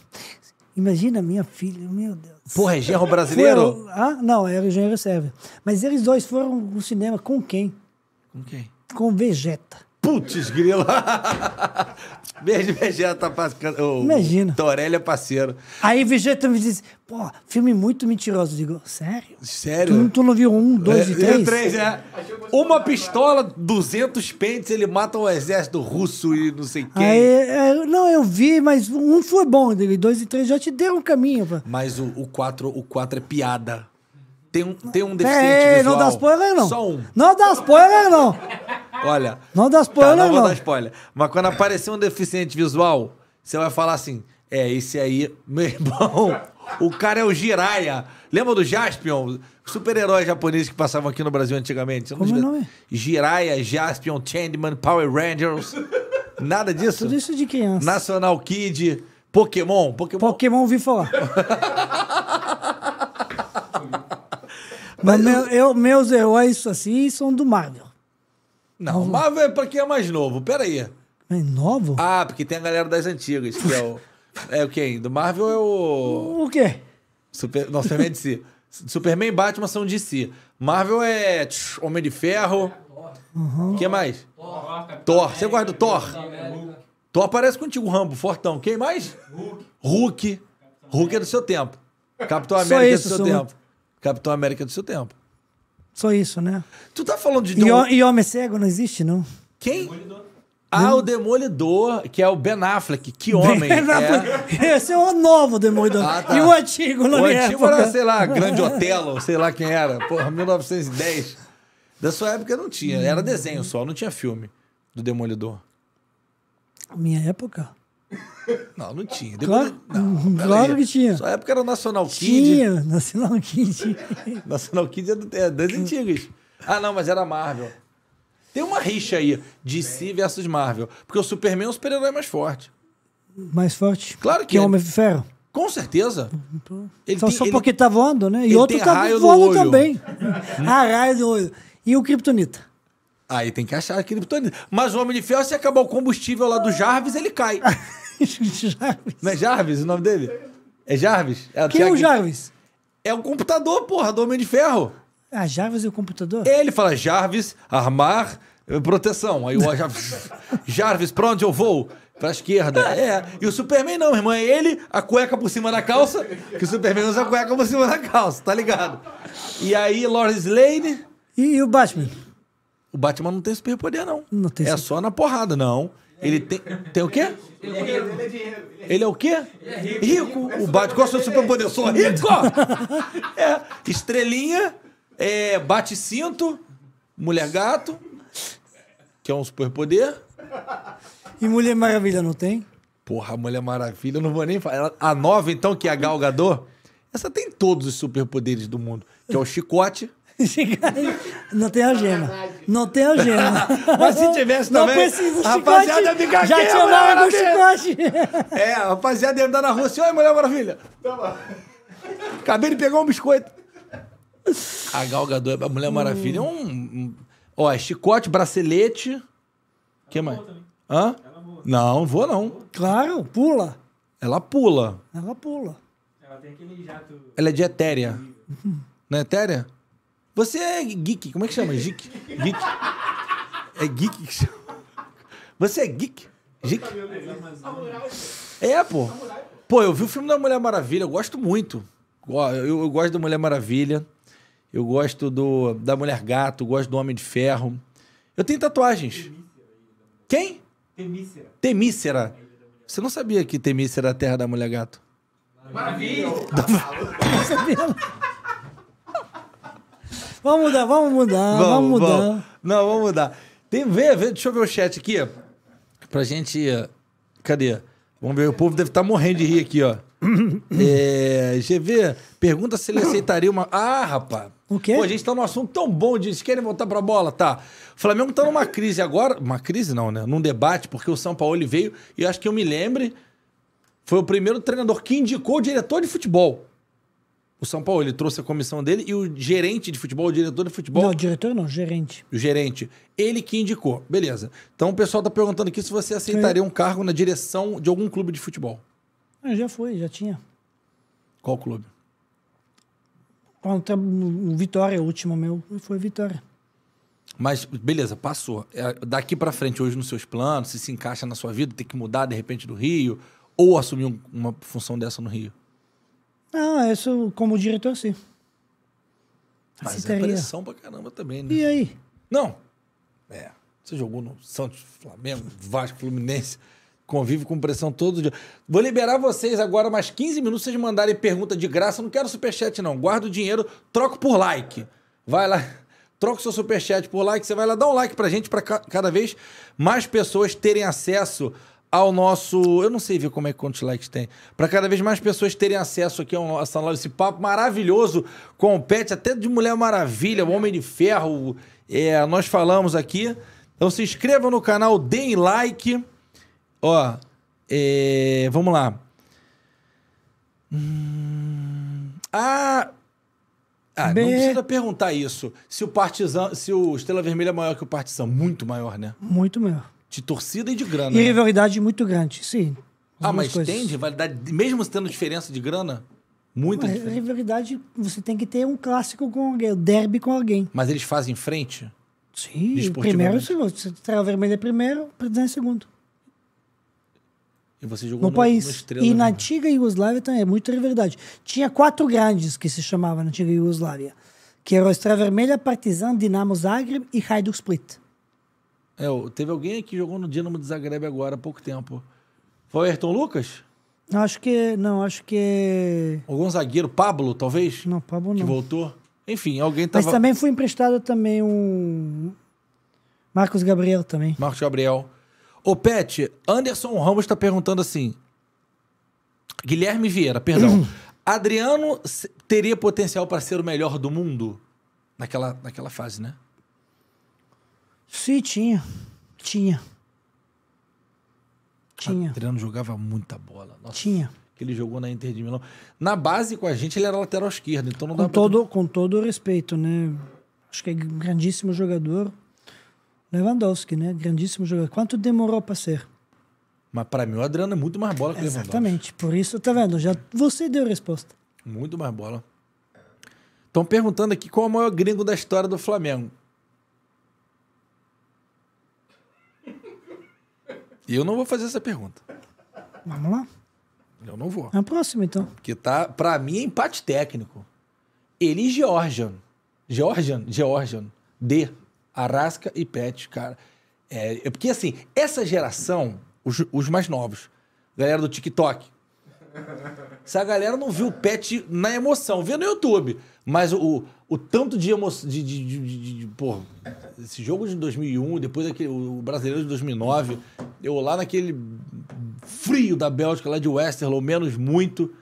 Imagina minha filha, meu Deus. Porra, é genro brasileiro? Ah, não, era engenheiro sérvio. Mas eles dois foram no cinema com quem? Com quem? Com Vegeta. Putz, grila. Beijo, Vegeta tá passando. Imagina. Torelli é parceiro. Aí Vegeta me disse, pô, filme muito mentiroso. Eu digo, sério? Sério? Tu, tu não viu um, é, dois é, e três? três, é. Uma pistola, 200 pentes, ele mata um exército russo e não sei quem. Aí, é, não, eu vi, mas um foi bom. E dois e três já te deram um caminho. Pô. Mas o, o, quatro, o quatro é piada. Tem um, tem um é, deficiente visual. Não dá spoiler, não. Só um. Não dá spoiler, não. Olha. Não dá tá, spoiler, tá, não. Vou dar spoiler. Mas quando aparecer um deficiente visual, você vai falar assim: é, esse aí, meu irmão, o cara é o Jiraiya. Lembra do Jaspion? Super-herói japonês que passavam aqui no Brasil antigamente. Como não é nome? Jiraiya, Jaspion, Chandman, Power Rangers. Nada ah, disso? Tudo isso de criança. National Kid, Pokémon. Pokémon, Pokémon ouvi falar. Mas, Mas eu... eu, meus heróis, assim, são do Marvel. Não, novo? Marvel é pra quem é mais novo. Peraí, É novo? Ah, porque tem a galera das antigas, que é o. é o quem? Do Marvel é o. O quê? Super... Não, Superman é de si. Superman e Batman são de si. Marvel é tch, Homem de Ferro. O uhum. que mais? Thor. Thor. Você gosta do Thor? Thor aparece contigo, Rambo, Fortão. Quem mais? Hulk. Hulk. Hulk é do seu tempo. Capitão América é do seu tempo. Capitão América é do seu tempo. Só isso, né? Tu tá falando de. Dom... E, Homem Cego não existe, não? Quem? Demolidor. Ah, o Demolidor, que é o Ben Affleck. Que homem. Ben é. Affleck. É. Esse é o novo Demolidor. Ah, tá. E o antigo, não O antigo época. era, sei lá, Grande Otelo, sei lá quem era. Porra, 1910. Da sua época não tinha. Era desenho só, não tinha filme do Demolidor. Minha época? Não, não tinha. Depois, claro, não, uhum, claro que tinha. Só época era o Nacional Kid. Tinha, Nacional Kid. Nacional Kid é, é das hum. antigas. Ah, não, mas era Marvel. Tem uma rixa aí, DC versus Marvel. Porque o Superman é um super-herói mais forte. Mais forte? Claro que, que é. Homem de Ferro. Com certeza. Uhum. Ele só, tem, só ele, porque tá voando, né? E outro tá voando também. ah, raio do olho. E o Kryptonita. Aí tem que achar a criptonita. Mas o Homem de Ferro, se acabar o combustível lá do Jarvis, ele cai. Jarvis. Não é Jarvis o nome dele? É Jarvis? É Quem é o Jarvis? É o computador, porra, do Homem de Ferro. Ah, Jarvis e é o computador? Ele fala Jarvis, armar, eh, proteção. Aí o Jarvis, Jarvis, pra onde eu vou? Pra esquerda. É. é. E o Superman não, irmão. É ele, a cueca por cima da calça, que o Superman usa a cueca por cima da calça, tá ligado? E aí, Lawrence Lane... E, e o Batman? O Batman não tem superpoder, não. não tem é super... só na porrada, não. Ele tem. Tem o quê? Ele é rico. Ele é o quê? É rico. rico. O Batman. Qual é o seu superpoder? Sou rico! é. Estrelinha, é, bate-cinto, mulher gato, que é um superpoder. E Mulher Maravilha não tem? Porra, Mulher Maravilha, eu não vou nem falar. A nova, então, que é a Galgador, essa tem todos os superpoderes do mundo. Que é o chicote, não tem algema. Não tem algema. Mas se tivesse não também. Não precisa, rapaziada, chicote. Rapaziada, já tinha lá no chicote. É, rapaziada, ia andar na rua assim, Oi, mulher maravilha. Toma. Acabei de pegar um biscoito. A Galgador, a Mulher Maravilha, é um, Ó, é chicote, bracelete. O que mais? Hã? Voa. Não, vou não. Claro, pula. Ela pula. Ela pula. Ela tem aquele jato. Ela é de etérea. Não é etérea? Você é geek, como é que chama? Geek? Geek? É geek que chama? Você é geek? Geek? É, pô. Pô, eu vi o filme da Mulher Maravilha, eu gosto muito. Eu, eu gosto da Mulher Maravilha, eu gosto do, da Mulher Gato, gosto do Homem de Ferro. Eu tenho tatuagens. Quem? Temícera. Temícera. Você não sabia que Temícera era é a terra da Mulher Gato? Maravilha! Vamos mudar, vamos mudar, vamos, vamos mudar. Vamos. Não, vamos mudar. Tem, vê, vê, deixa eu ver o chat aqui. Pra gente. Cadê? Vamos ver, o povo deve estar tá morrendo de rir aqui, ó. é, GV, pergunta se ele aceitaria uma. Ah, rapaz! O quê? Pô, a gente tá num assunto tão bom disso. Querem voltar pra bola? Tá. O Flamengo tá numa crise agora. Uma crise não, né? Num debate, porque o São Paulo veio e eu acho que eu me lembre. Foi o primeiro treinador que indicou o diretor de futebol. O São Paulo, ele trouxe a comissão dele e o gerente de futebol, o diretor de futebol. Não, diretor não, gerente. O gerente. Ele que indicou. Beleza. Então o pessoal tá perguntando aqui se você aceitaria um cargo na direção de algum clube de futebol. Eu ah, já foi, já tinha. Qual clube? Ontem, tá, o Vitória, o último meu, foi Vitória. Mas, beleza, passou. É, daqui para frente, hoje nos seus planos, se se encaixa na sua vida, tem que mudar de repente do Rio ou assumir um, uma função dessa no Rio? é ah, isso como diretor, sim. Mas é pressão pra caramba também, né? E aí? Não. É. Você jogou no Santos, Flamengo, Vasco, Fluminense. Convive com pressão todo dia. Vou liberar vocês agora mais 15 minutos, vocês mandarem pergunta de graça. Não quero superchat, não. Guarda o dinheiro, troco por like. Vai lá, troca o seu superchat por like. Você vai lá, dá um like pra gente, pra cada vez mais pessoas terem acesso ao nosso. Eu não sei ver como é que quantos likes tem. Para cada vez mais pessoas terem acesso aqui a essa live, esse papo maravilhoso com o Pet, até de Mulher Maravilha, o Homem de Ferro. É, nós falamos aqui. Então se inscrevam no canal, deem like. Ó, é, vamos lá. Hum, ah, ah Be... não precisa perguntar isso. Se o Partizan, se o Estrela Vermelha é maior que o Partizan, muito maior, né? Muito maior. De torcida e de grana. E né? rivalidade muito grande, sim. Ah, mas coisas. tem rivalidade, mesmo tendo diferença de grana? Muita mas, diferença. Rivalidade, você tem que ter um clássico com alguém, um derby com alguém. Mas eles fazem frente? Sim, primeiro e né? segundo. Se o vermelho é primeiro, presidente é segundo. E você jogou no, no país. No estrela, e né? na antiga Iugoslávia também, é muita rivalidade. Tinha quatro grandes que se chamava na antiga Iugoslávia, que eram Estrela Vermelha, Partizan, Dinamo Zagreb e Hajduk Split. É, teve alguém que jogou no Dinamo de Zagreb agora há pouco tempo. Foi o Ayrton Lucas? Acho que. Não, acho que. É- Algum zagueiro, Pablo, talvez? Não, Pablo não. Que voltou. Enfim, alguém tava. Mas também foi emprestado também um. Marcos Gabriel também. Marcos Gabriel. Ô, Pet, Anderson Ramos está perguntando assim. Guilherme Vieira, perdão. Adriano teria potencial para ser o melhor do mundo? Naquela, naquela fase, né? Sim, tinha. Tinha. Tinha. Adriano jogava muita bola. Nossa. Tinha. Que ele jogou na Inter de Milão. Na base com a gente, ele era lateral esquerdo, então não com dá todo, pra... Com todo o respeito, né? Acho que é grandíssimo jogador. Lewandowski, né? Grandíssimo jogador. Quanto demorou para ser? Mas para mim o Adriano é muito mais bola que Exatamente. Lewandowski. Exatamente. Por isso, tá vendo? Já você deu a resposta. Muito mais bola. Estão perguntando aqui qual é o maior gringo da história do Flamengo. Eu não vou fazer essa pergunta. Vamos lá. Eu não vou. É a próxima, então. Que tá, pra mim, é empate técnico. Eli Georgian. Georgian? Georgian. D. Arasca e Pet, cara. É, é, porque, assim, essa geração, os, os mais novos, galera do TikTok, se a galera não viu o pet na emoção, vê no YouTube. Mas o, o tanto de emoção. De, de, de, de pô, esse jogo de 2001, depois aquele, o brasileiro de 2009, eu lá naquele frio da Bélgica, lá de Westerlo, menos muito,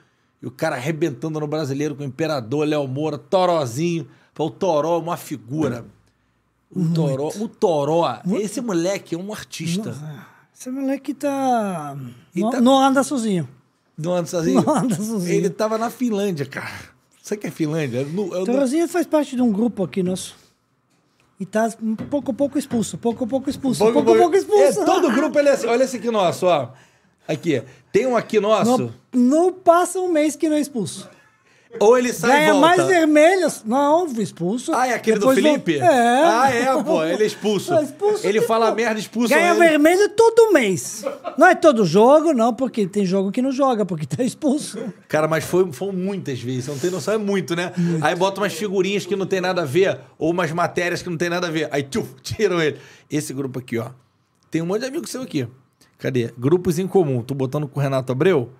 e o cara arrebentando no brasileiro com o Imperador, Léo Moura, Torozinho. O Toró é uma figura. O muito. Toró, o Toró muito. esse moleque é um artista. Esse moleque tá. E não, tá... não anda sozinho. Do sozinho. Ele tava na Finlândia, cara. Você que é Finlândia? Eu, então, faz parte de um grupo aqui nosso. E tá pouco a pouco expulso, pouco a pouco expulso, pouco a pouco, pouco, expulso. É, todo grupo ele é assim. Olha esse aqui nosso, ó. Aqui. Tem um aqui nosso. Não, não passa um mês que não é expulso. Ou ele sai Ganha e volta. mais vermelhas. Não, expulso. Ah, é aquele Depois do Felipe? É. Ah, é, pô. Ele é expulso. É expulso ele fala merda, expulso. Ganha ele. vermelho todo mês. Não é todo jogo, não, porque tem jogo que não joga, porque tá expulso. Cara, mas foi, foram muitas vezes. Não tem noção, é muito, né? Muito. Aí bota umas figurinhas que não tem nada a ver, ou umas matérias que não tem nada a ver. Aí, tchuf, tiram ele. Esse grupo aqui, ó. Tem um monte de amigo seu aqui. Cadê? Grupos em comum. Tô botando com o Renato Abreu.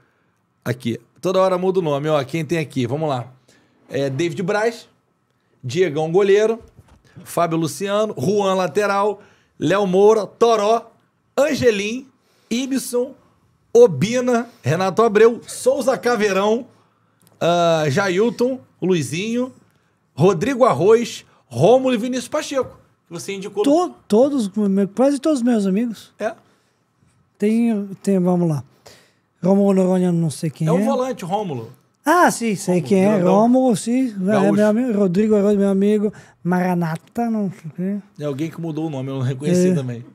Aqui. Toda hora muda o nome. Ó, quem tem aqui? Vamos lá. É David Braz, Diegão Goleiro, Fábio Luciano, Juan Lateral, Léo Moura, Toró, Angelim, Ibson, Obina, Renato Abreu, Souza Caveirão, uh, Jailton, Luizinho, Rodrigo Arroz, Rômulo e Vinícius Pacheco. Você indicou. To, todos, quase todos meus amigos. É. Tem, tem, vamos lá. Rômulo Noronha, não sei quem é. É o volante, Rômulo. Ah, sim, sei Rômulo, quem é. Grandão. Rômulo, sim. É meu amigo, Rodrigo Arroz, meu amigo. Maranata, não sei quem. É. é alguém que mudou o nome, eu não reconheci é. também.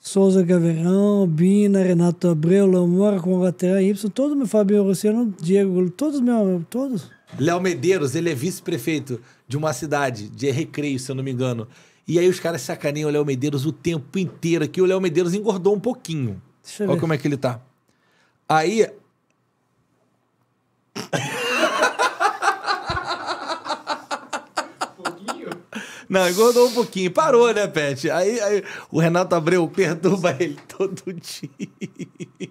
Souza Gaverão, Bina, Renato Abreu, Lamora, com lateral Y, todo meu Fabio não Diego, todos meus, todos. Léo Medeiros, ele é vice-prefeito de uma cidade, de Recreio, se eu não me engano. E aí os caras sacaneiam o Léo Medeiros o tempo inteiro aqui. O Léo Medeiros engordou um pouquinho. Deixa Olha ver. como é que ele tá. Aí. Não, engordou um pouquinho. Parou, né, Pet? Aí, aí o Renato Abreu perturba ele todo dia.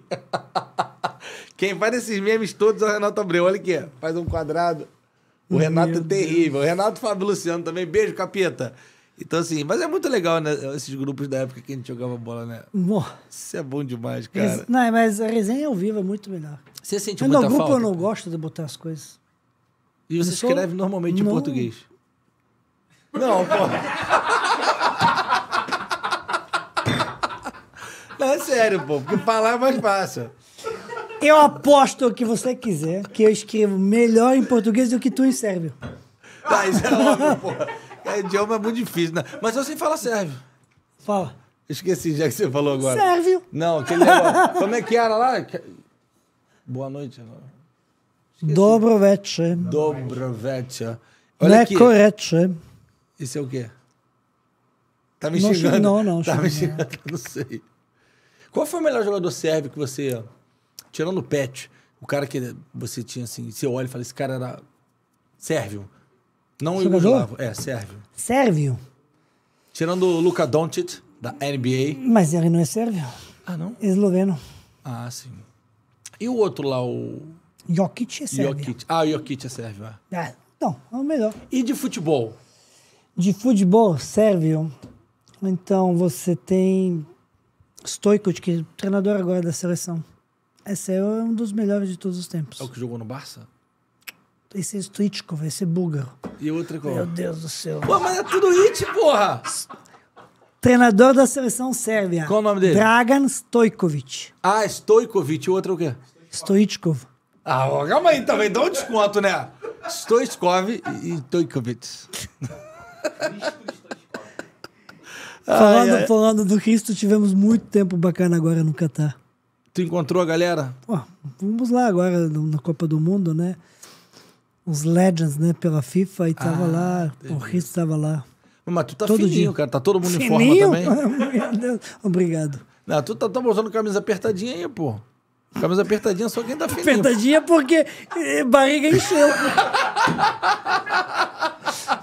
Quem faz esses memes todos é o Renato Abreu. Olha aqui, faz um quadrado. O Renato Meu é terrível. Deus. O Renato Fábio Luciano também. Beijo, capeta. Então, assim, mas é muito legal, né? Esses grupos da época que a gente jogava bola, né? Isso é bom demais, cara. Não, mas a resenha ao vivo é muito melhor. Você sente mas muita no grupo eu não gosto de botar as coisas. E você eu escreve sou... normalmente não... em português? Não, pô. não, é sério, pô. Porque falar é mais fácil. Eu aposto o que você quiser que eu escrevo melhor em português do que tu em sérvio. Tá, isso é óbvio, pô. É, idioma é muito difícil, né? Mas eu sei falar sérvio. Fala. Esqueci já que você falou agora. Sérvio. Não, aquele negócio. Como é que era lá? Boa noite. Esqueci. Dobro večer. Dobro Isso é o quê? Tá me não, xingando? Não, não. Tá me xingando, não. não sei. Qual foi o melhor jogador sérvio que você... Tirando o Pet, o cara que você tinha assim... Você olha e fala, esse cara era sérvio. Não Jugoslavo, é sérvio. Sérvio? Tirando o Luka Doncic, da NBA. Mas ele não é sérvio. Ah, não? Esloveno. Ah, sim. E o outro lá, o... Jokic é sérvio. Jokic. Ah, Jokic é sérvio, é. Ah, então, é o melhor. E de futebol? De futebol, sérvio. Então, você tem Stojkovic, que é o treinador agora da seleção. Esse é um dos melhores de todos os tempos. É o que jogou no Barça? Esse é tuítico, vai ser búlgaro. E outra qual? Meu Deus do céu. Pô, mas é tudo it, porra! Treinador da seleção sérvia. Qual o nome dele? Dragan Stojkovic. Ah, Stojkovic. O outro é o quê? Stoichkov. Ah, calma aí também, dá um desconto, né? Stoichkov e Stojkovic. falando, falando do Cristo, tivemos muito tempo bacana agora no Catar. Tu encontrou a galera? Pô, vamos lá agora na Copa do Mundo, né? uns legends, né, pela FIFA e tava ah, lá, o Ritz tava lá. Mas tu tá todo fininho, dia. cara, tá todo mundo fininho? em forma também. Obrigado. Não, tu tá, tá mostrando camisa apertadinha aí, pô. Camisa apertadinha só quem tá fininho. Apertadinha porque eh, barriga encheu.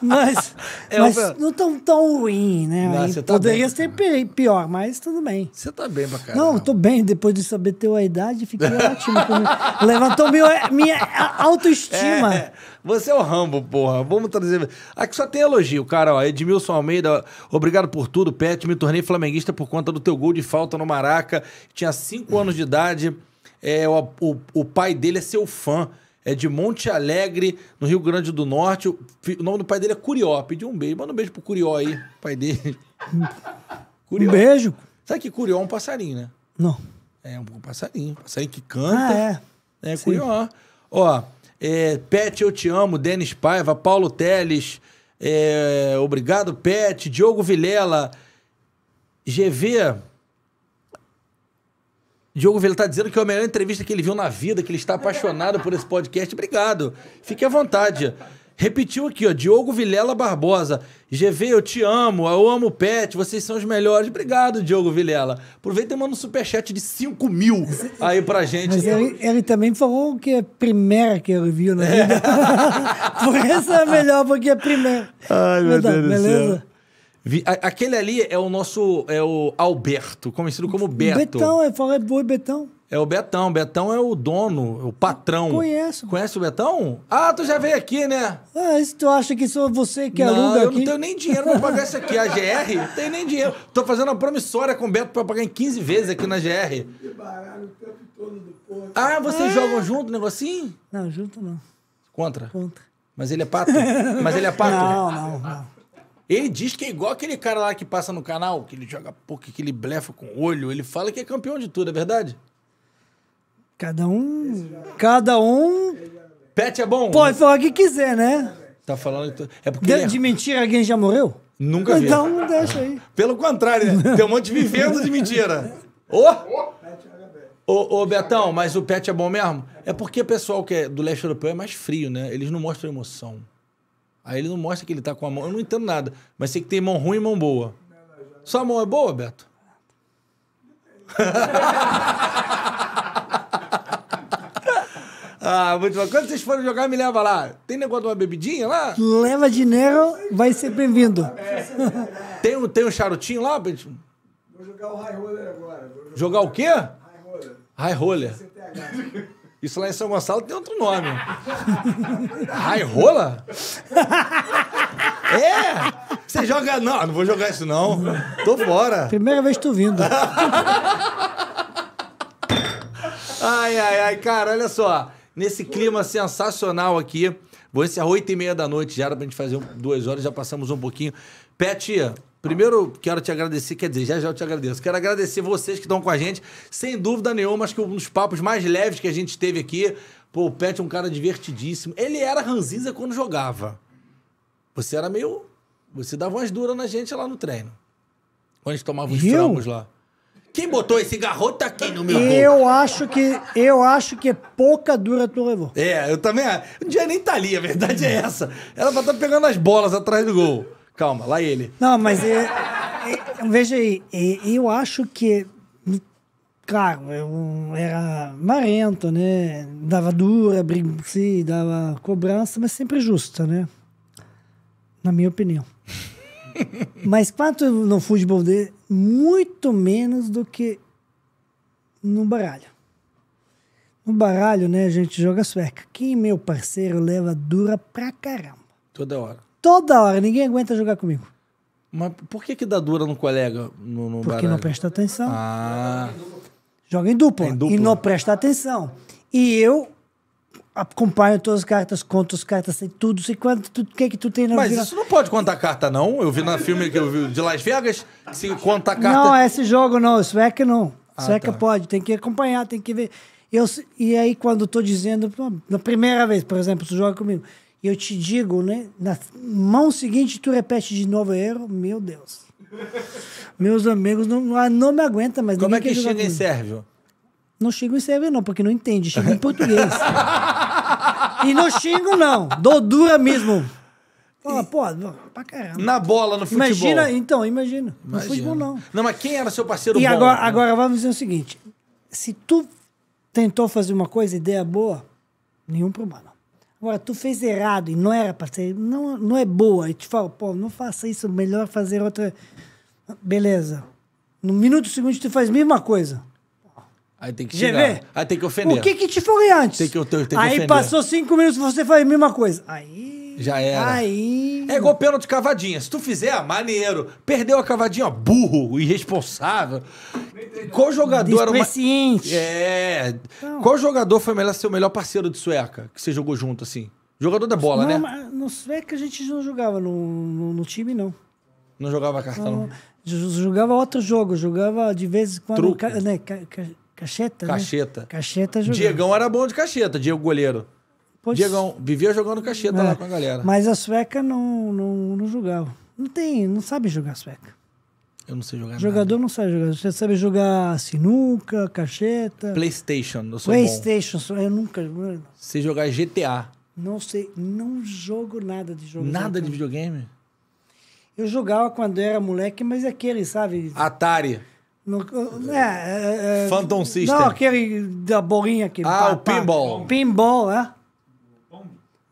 mas, é mas não tão, tão ruim, né? Não, tá poderia ser pior, mas tudo bem. Você tá bem pra caramba. Não, tô bem. Depois de saber teu a idade, fiquei ótimo. Levantou meu, minha autoestima. É, é, você é o Rambo, porra. Vamos trazer... Aqui só tem elogio, cara. Ó, Edmilson Almeida, obrigado por tudo, Pet. Me tornei flamenguista por conta do teu gol de falta no Maraca. Tinha cinco anos de idade. É, o, o, o pai dele é seu fã é de Monte Alegre, no Rio Grande do Norte. O nome do pai dele é Curió. Pediu um beijo. Manda um beijo pro Curió aí, pai dele. Curió. Um beijo. Sabe que Curió é um passarinho, né? Não. É um passarinho. Um passarinho que canta. Ah, é. É, Sim. Curió. Ó, é, Pet Eu Te Amo, Denis Paiva, Paulo Teles. É, obrigado, Pet. Diogo Vilela. GV Diogo Velho está dizendo que é a melhor entrevista que ele viu na vida, que ele está apaixonado por esse podcast. Obrigado. Fique à vontade. Repetiu aqui, ó. Diogo Vilela Barbosa. GV, eu te amo, eu amo o Pet, vocês são os melhores. Obrigado, Diogo Vilela. Aproveita e manda um superchat de 5 mil aí pra gente. Mas ele, ele, também falou que é primeira que ele viu na vida. É. por isso é melhor, porque é primeira. Ai, meu tá, Deus do céu. Beleza? Vi, a, aquele ali é o nosso. É o Alberto, conhecido como Beto. Betão, eu é, falei é boi Betão. É o Betão. Betão é o dono, o patrão. Conheço. Conhece o Betão? Ah, tu já veio aqui, né? Ah, isso tu acha que sou você que não, aluga aqui... Não, eu não tenho nem dinheiro pra pagar isso aqui. A GR, não tenho nem dinheiro. Tô fazendo uma promissória com o Beto pra pagar em 15 vezes aqui na GR. Que baralho, todo Ah, vocês é. jogam junto o negocinho? Não, junto não. Contra? Contra. Mas ele é pato? Mas ele é pato? Não, não, não. Ele diz que é igual aquele cara lá que passa no canal, que ele joga pouco, que ele blefa com olho. Ele fala que é campeão de tudo, é verdade? Cada um. Cada um. Pet é bom? Pode falar o que quiser, né? Tá falando. De, é porque de, é de mentira, alguém já morreu? Nunca vi. Então deixa aí. Pelo contrário, né? Tem um monte de vivendo de mentira. Ô! Ô, ô, ô, Betão, mas o pet é bom mesmo? É porque o pessoal que é do leste europeu é mais frio, né? Eles não mostram emoção. Aí ele não mostra que ele tá com a mão. Eu não entendo nada. Mas sei que tem mão ruim e mão boa. Sua mão é boa, Beto? ah, muito bom. Quando vocês forem jogar, me leva lá. Tem negócio de uma bebidinha lá? Leva dinheiro, vai ser bem-vindo. tem, um, tem um charutinho lá? Vou jogar o high roller agora. Jogar, jogar o quê? High roller. High roller. Isso lá em São Gonçalo tem outro nome. Ai rola. é! Você joga. Não, não vou jogar isso, não. Tô fora. Primeira vez que tô vindo. ai, ai, ai, cara, olha só. Nesse clima sensacional aqui. Vou encerrar 8 e meia da noite, já era pra gente fazer duas horas, já passamos um pouquinho. Pet, Primeiro, quero te agradecer, quer dizer, já já eu te agradeço. Quero agradecer vocês que estão com a gente. Sem dúvida nenhuma, acho que um dos papos mais leves que a gente teve aqui. Pô, o Pet é um cara divertidíssimo. Ele era ranzinza quando jogava. Você era meio. Você dava umas duras na gente lá no treino. Quando a gente tomava uns frangos lá. Quem botou esse garoto aqui no meu eu acho que Eu acho que pouca dura tu levou. É, eu também. o dia nem tá ali, a verdade é essa. Ela pra estar tá pegando as bolas atrás do gol. Calma, lá ele. Não, mas é, é, veja aí, é, eu acho que, claro, eu era marento, né? Dava dura, briga, dava cobrança, mas sempre justa, né? Na minha opinião. mas quanto no futebol dele, muito menos do que no baralho. No baralho, né, a gente joga sueca. Quem meu parceiro leva dura pra caramba. Toda hora. Toda hora, ninguém aguenta jogar comigo. Mas por que que dá dura no colega no, no Porque baralho? não presta atenção. Ah. Joga em dupla, em dupla, e não presta atenção. E eu acompanho todas as cartas, conto as cartas, sei tudo, sei quanto, tudo, o que é que tu tem na Mas vira... isso não pode contar carta, não. Eu vi na filme que eu vi de Las Vegas, se conta carta... Não, esse jogo não, isso é que não. Isso ah, é que tá. pode, tem que acompanhar, tem que ver. Eu, e aí quando eu tô dizendo, na primeira vez, por exemplo, tu joga comigo eu te digo, né? Na mão seguinte, tu repete de novo erro, meu Deus. Meus amigos não, ah, não me aguentam, mas Como é que chega em sérvio? Não chega em sérvio, não, porque não entende, chega em português. e não xingo, não. Dou dura mesmo. Fala, pô, pra caramba. Na bola, no futebol. Imagina, então, imagina. imagina. No futebol, não. Não, mas quem era seu parceiro e bom? E agora, agora vamos dizer o seguinte: se tu tentou fazer uma coisa, ideia boa, nenhum problema. Agora, tu fez errado e não era para ser, não, não é boa. E te falo pô, não faça isso, melhor fazer outra. Beleza. No minuto seguinte, tu faz a mesma coisa. Aí tem que chegar. Aí tem que ofender. O que que te falei antes? Tem que, tem, tem que Aí ofender. passou cinco minutos você faz a mesma coisa. Aí... Já era. Aí... É igual pênalti cavadinha. Se tu fizer, maneiro. Perdeu a cavadinha, burro, irresponsável. Qual jogador era mais É. Não. Qual jogador foi melhor seu melhor parceiro de sueca que você jogou junto assim? Jogador da bola, não, né? No sueca a gente não jogava no, no, no time não. Não jogava cartão. Não, jogava outro jogo, jogava de vez em quando Truco. Ca, né, ca, ca, cacheta, né? cacheta. Né? Cacheta jogava. Diegão era bom de cacheta, Diego goleiro. Pois... Diegão vivia jogando cacheta é. lá com a galera. Mas a sueca não não, não jogava. Não tem, não sabe jogar sueca. Eu não sei jogar Jogador nada. não sabe jogar. Você sabe jogar sinuca, cacheta. PlayStation, eu sou PlayStation, bom. eu nunca. Você jogar GTA. Não sei, não jogo nada de jogo. Nada de videogame? Eu jogava quando era moleque, mas é aquele, sabe? Atari. No, é, é, é, Phantom System. Não, aquele da bolinha aqui. Ah, pá, o pinball. pinball, é.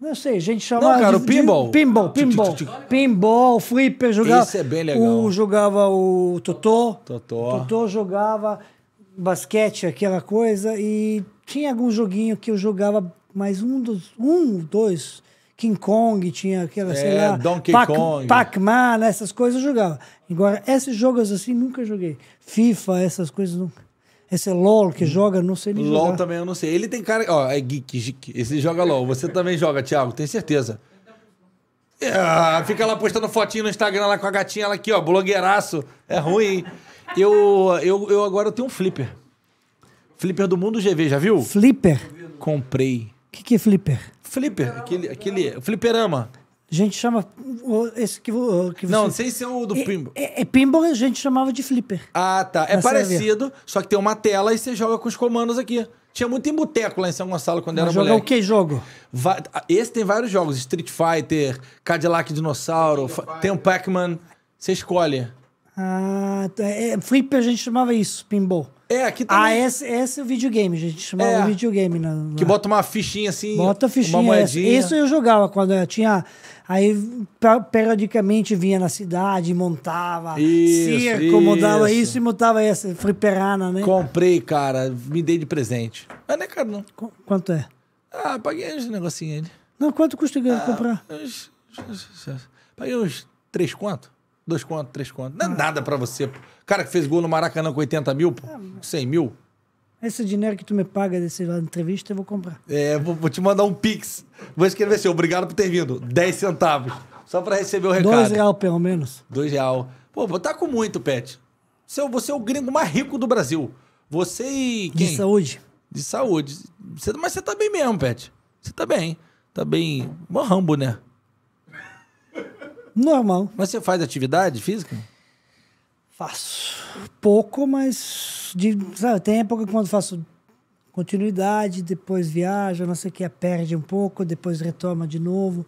Não sei, a gente chamava. Não, cara, de, o pinball. De, pinball, pinball. Tch, tch, tch, pinball, flipper, jogava. Isso é bem legal. O, jogava o Totó. Totó. Totó jogava basquete, aquela coisa. E tinha algum joguinho que eu jogava, mas um dos. Um, dois. King Kong, tinha aquela, é, sei lá. Donkey Pac, Kong. Pac-Man, essas coisas eu jogava. Agora, esses jogos assim, nunca joguei. FIFA, essas coisas nunca. Esse é LOL que hum. joga, não sei nem LOL jogar. também eu não sei. Ele tem cara. Ó, é geek, geek. Esse joga LOL. Você também joga, Thiago, tenho certeza. É, fica lá postando fotinho no Instagram lá com a gatinha lá aqui, ó, blogueiraço. É ruim, hein? Eu, eu, eu agora eu tenho um flipper. Flipper do Mundo GV, já viu? Flipper? Comprei. O que, que é flipper? Flipper, aquele, aquele fliperama. A gente chama. Esse que, que Não, sem ser o do pinball. É, é, pinball a gente chamava de flipper. Ah, tá. É parecido, só que tem uma tela e você joga com os comandos aqui. Tinha muito em boteco lá em São Gonçalo quando Mas era jogar moleque. Jogar o que jogo? Va ah, Esse tem vários jogos. Street Fighter, Cadillac Dinossauro, tem o um Pac-Man. Você escolhe. Ah, tá. é, flipper a gente chamava isso, pinball. É, aqui também. Ah, esse, esse é o videogame, gente. Chama é. o videogame. Na, né? na... Que bota uma fichinha assim. Bota fichinha. Uma moedinha. Isso eu jogava quando eu tinha. Aí periodicamente vinha na cidade, montava isso, circo, isso. isso e montava essa friperana, né? Comprei, cara. Me dei de presente. Mas não é caro, não. Qu quanto é? Ah, paguei uns negocinho ali. Não, quanto custa ah, comprar? Uns, uns, uns, paguei uns três quanto Dois quanto três quanto Não é ah. nada pra você. Cara que fez gol no Maracanã com 80 mil, pô, 100 ah, mil. Esse dinheiro que tu me paga desse lado de entrevista, eu vou comprar. É, vou, vou, te mandar um pix. Vou escrever assim, obrigado por ter vindo. 10 centavos. Só para receber o recado. Dois real, pelo menos. Dois real. Pô, tá com muito, Pet. Você, é você é o gringo mais rico do Brasil. Você e quem? De saúde. De saúde. Você, mas você tá bem mesmo, Pet. Você tá bem. Tá bem... Bom rambo, né? Normal. Mas você faz atividade física? Faço pouco, mas de, sabe, tem época quando faço continuidade, depois viaja, não sei o que, perde um pouco, depois retoma de novo.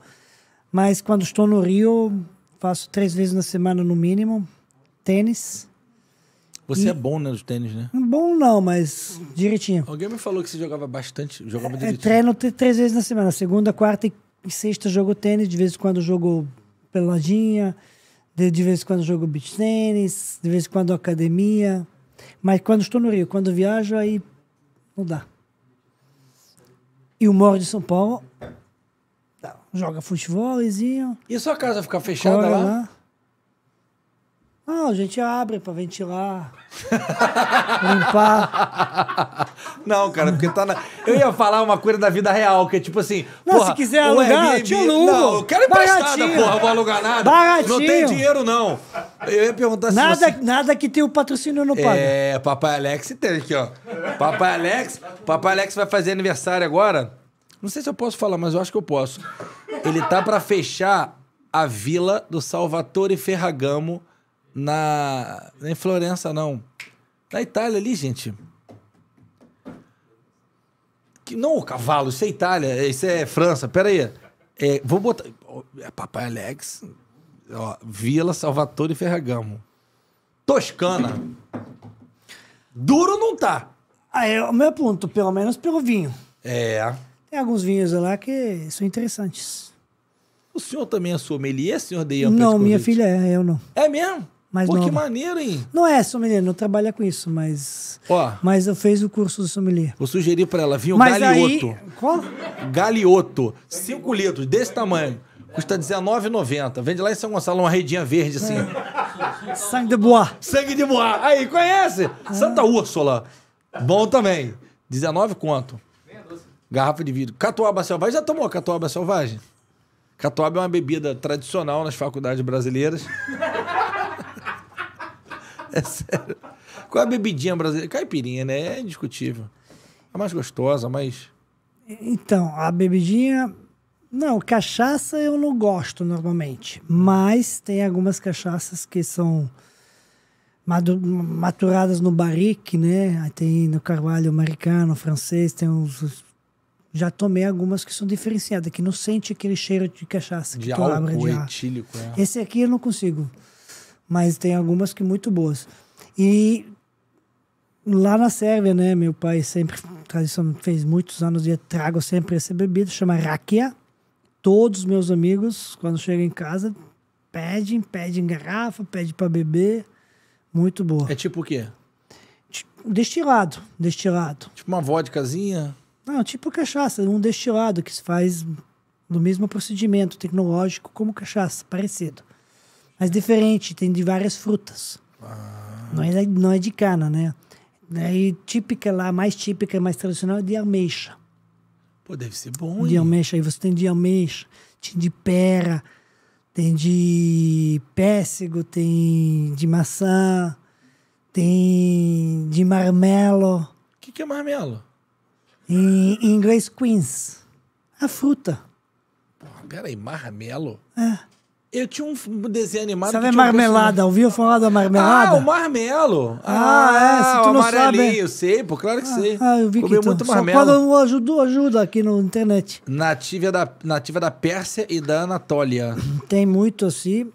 Mas quando estou no Rio, faço três vezes na semana no mínimo, tênis. Você e... é bom né, nos tênis, né? Bom não, mas direitinho. Alguém me falou que você jogava bastante, jogava é, Treino três vezes na semana, segunda, quarta e sexta jogo tênis, de vez em quando jogo peladinha. De, de vez em quando jogo beach tênis, de vez em quando academia. Mas quando estou no Rio, quando viajo, aí não dá. E o moro de São Paulo, joga futebolzinho. E a sua casa fica fechada lá? lá? Não, a gente abre para ventilar, limpar. Não, cara, porque tá na. Eu ia falar uma coisa da vida real, que é tipo assim. Não, porra, se quiser alugar, Airbnb... te alugo. Não, eu quero emprestada, porra, vou alugar nada. Baratinho. Não tem dinheiro, não. Eu ia perguntar se. Nada, você... nada que tem o patrocínio não paga. É, Papai Alex tem aqui, ó. Papai Alex, Papai Alex vai fazer aniversário agora. Não sei se eu posso falar, mas eu acho que eu posso. Ele tá para fechar a vila do Salvatore Ferragamo na em Florença não, na Itália ali, gente. Que não, o cavalo, isso é Itália, isso é França. Pera aí. É, vou botar é Papai Alex, ó, Vila Salvatore Ferragamo. Toscana. Duro não tá. Ah, é o meu ponto, pelo menos pelo vinho. É. Tem alguns vinhos lá que são interessantes. O senhor também é sommelier, senhor Dejan Não, minha filha é, eu não. É mesmo? mais Pô, nova. que maneiro, hein? Não é sommelier, não trabalha com isso, mas. Ó. Mas eu fiz o curso do sommelier. Vou sugerir para ela, vinho mas galioto. Aí, qual? Galioto. cinco litros, desse tamanho. Custa R$19,90. Vende lá em São Gonçalo uma redinha verde assim. É. Sangue de bois. Sangue de bois. Aí, conhece? Ah. Santa Úrsula. Bom também. 19 quanto? Garrafa de vidro. Catuaba selvagem. Já tomou catuaba selvagem? Catuaba é uma bebida tradicional nas faculdades brasileiras. É sério. Qual é a bebidinha brasileira? Caipirinha, né? É indiscutível. A mais gostosa, mas. Então, a bebidinha. Não, cachaça eu não gosto normalmente. Mas tem algumas cachaças que são maturadas no barrique, né? tem no carvalho americano, francês, tem uns. Já tomei algumas que são diferenciadas, que não sente aquele cheiro de cachaça. De que álcool, de etílico, é. Esse aqui eu não consigo mas tem algumas que muito boas. E lá na Sérvia, né, meu pai sempre fez muitos anos e trago sempre essa bebida, chama rakia. Todos os meus amigos, quando chegam em casa, pedem, pedem garrafa, pedem para beber. Muito boa. É tipo o quê? Destilado, destilado. Tipo uma vodkazinha? Não, tipo cachaça, um destilado que se faz no mesmo procedimento tecnológico como cachaça, parecido. Mas diferente, tem de várias frutas. Ah. Não, é, não é de cana, né? Daí típica lá, mais típica, mais tradicional é de ameixa. Pô, deve ser bom, De hein? ameixa. Aí você tem de ameixa, tem de pera, tem de pêssego, tem de maçã, tem de marmelo. O que, que é marmelo? Em, em inglês, queens. A fruta. Pô, peraí, marmelo? É. Eu tinha um desenho animado. Sabe marmelada? Um Ouviu falar da marmelada? Ah, o marmelo. Ah, é, ah é. Se tu o não é. amarelinho, eu sei, pô, claro que ah, sei. Ah, eu vi Comi que tu... muito marmelo. Só ajudou, ajuda aqui na internet. Nativa da, nativa da Pérsia e da Anatólia. Tem muito assim.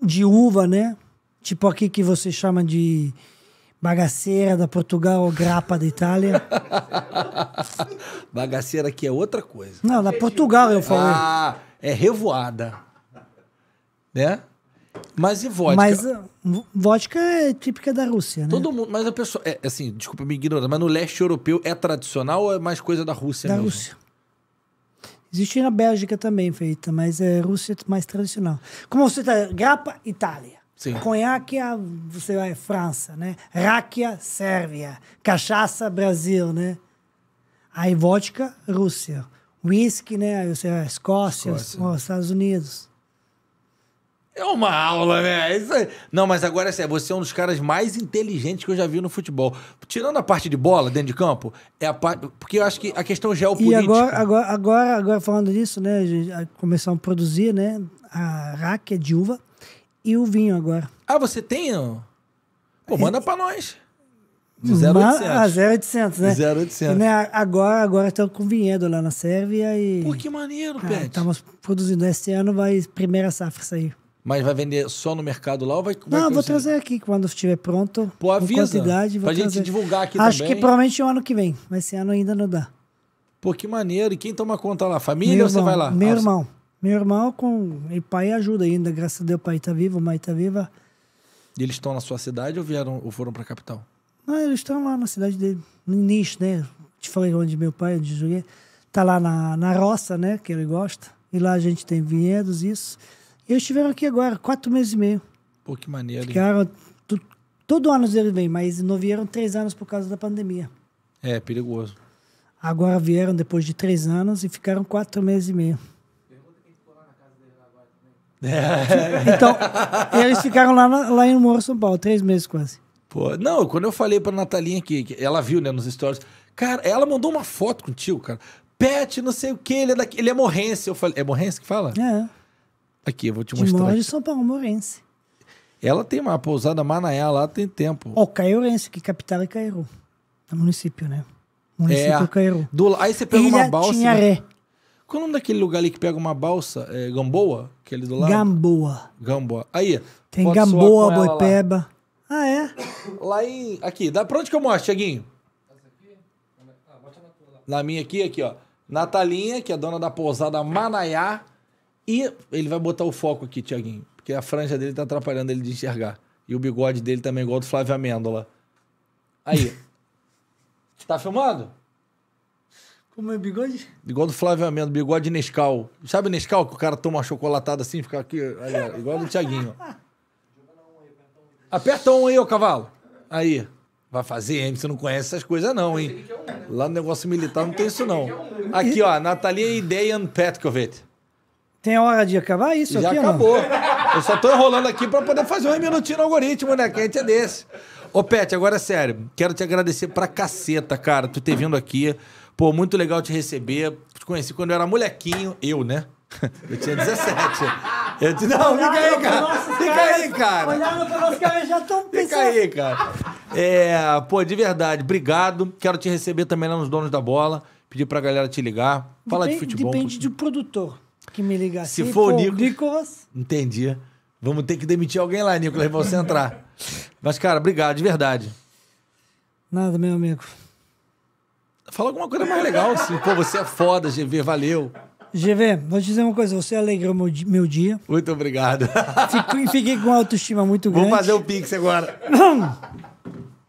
De uva, né? Tipo aqui que você chama de bagaceira da Portugal, ou grapa da Itália. bagaceira aqui é outra coisa. Não, da Portugal eu falei. Ah, é revoada né? Mas e vodka? Mas uh, vodka é típica da Rússia, né? Todo mundo, mas a pessoa, é, assim, desculpa me ignorar, mas no leste europeu é tradicional ou é mais coisa da Rússia da mesmo? Rússia. Existe na Bélgica também feita, mas é Rússia mais tradicional. Como você tá grapa, Itália. Sim. Conhaque, você vai França, né? Ráquia, Sérvia. Cachaça, Brasil, né? Aí vodka, Rússia. Whisky, né? Aí você vai Escócia, Escócia. Os Estados Unidos. É uma aula, né? É isso aí. Não, mas agora assim, você é um dos caras mais inteligentes que eu já vi no futebol. Tirando a parte de bola dentro de campo, é a parte. Porque eu acho que a questão geopolítica. E agora, agora, agora, agora falando disso, né? Começaram a produzir, né? A raque de uva e o vinho agora. Ah, você tem? Pô, é. manda pra nós. De 0,800. Ah, 0,800, né? 0,800. Né, agora, agora estão com vinhedo lá na Sérvia e... Pô, que maneiro, ah, Pet. Estamos produzindo. Esse ano vai primeira safra sair. Mas vai vender só no mercado lá ou vai. É não, vai vou trazer aqui quando estiver pronto. Pô, avisa. Quantidade, pra trazer. gente divulgar aqui Acho também. Acho que provavelmente o ano que vem, mas esse ano ainda não dá. Pô, que maneiro. E quem toma conta lá? Família ou você vai lá? Meu ah, irmão. Você... Meu irmão com. E pai ajuda ainda, graças a Deus, o pai tá vivo, a mãe tá viva. E eles estão na sua cidade ou vieram ou foram pra capital? Não, eles estão lá na cidade dele, no nicho, né? Te falei onde meu pai, onde joguei. Tá lá na, na roça, né? Que ele gosta. E lá a gente tem vinhedos, isso. Eles estiveram aqui agora, quatro meses e meio. Pô, que maneiro. Ficaram. Tu, todo ano eles vêm, mas não vieram três anos por causa da pandemia. É, perigoso. Agora vieram depois de três anos e ficaram quatro meses e meio. É. Então, eles ficaram lá, lá em Moro, São Paulo, três meses quase. Pô, não, quando eu falei pra Natalinha que, que ela viu, né, nos stories, cara, ela mandou uma foto contigo, cara. Pet, não sei o que, ele é, daqui, ele é morrense. Eu falei, é morrense que fala? É. Aqui, eu vou te mostrar. Mora de São Paulo, Morense. Ela tem uma pousada Manaia lá tem tempo. Ó, oh, Caiorense, que capital é Cairo. É município, né? Município é, Cairo. Do, aí você pega Ilha uma balsa. Né? Tinharé. Qual é o nome daquele lugar ali que pega uma balsa? É Gamboa? Aquele do lado? Gamboa. Gamboa. Aí. Tem Gamboa, Boipeba. Ah, é? Lá em. Aqui. Dá, pra onde que eu mostro, Tiaguinho? Na minha aqui, aqui, ó. Natalinha, que é dona da pousada Manaiá. E ele vai botar o foco aqui, Tiaguinho, porque a franja dele tá atrapalhando ele de enxergar. E o bigode dele também, igual ao do Flávio Amêndola. Aí. tá filmando? Como é bigode? Igual do Flávio Amêndola, bigode Nescau. Sabe Nescau que o cara toma uma chocolatada assim, fica aqui, aí, igual do Tiaguinho. Aperta um aí, ô cavalo. Aí. Vai fazer, hein? Você não conhece essas coisas, não, hein? Lá no negócio militar não tem isso, não. Aqui, ó, Natalia Ideian Petkovic. Tem hora de acabar isso Já aqui, acabou. Eu só tô enrolando aqui para poder fazer um minutinho no algoritmo, né? Que a gente é desse. Ô, Pet, agora é sério, quero te agradecer pra caceta, cara, tu ter vindo aqui. Pô, muito legal te receber. Te conheci quando eu era molequinho. Eu, né? Eu tinha 17. Eu te... Não, olharam fica aí, cara. Fica cara, aí, cara. Olhando para nossos caras já estão pensando. Fica aí, cara. É, pô, de verdade, obrigado. Quero te receber também lá nos Donos da Bola. Pedir pra galera te ligar. Fala depende, de futebol. Depende do produtor que me ligar. Se, assim, for o Nicolas, Nicolas... Entendi. Vamos ter que demitir alguém lá, Nicolas, pra você entrar. Mas, cara, obrigado, de verdade. Nada, meu amigo. Fala alguma coisa mais legal. Assim. Pô, você é foda, GV, valeu. GV, vou te dizer uma coisa, você alegrou meu, dia. Muito obrigado. fiquei com autoestima muito grande. Vou fazer o Pix agora. Não,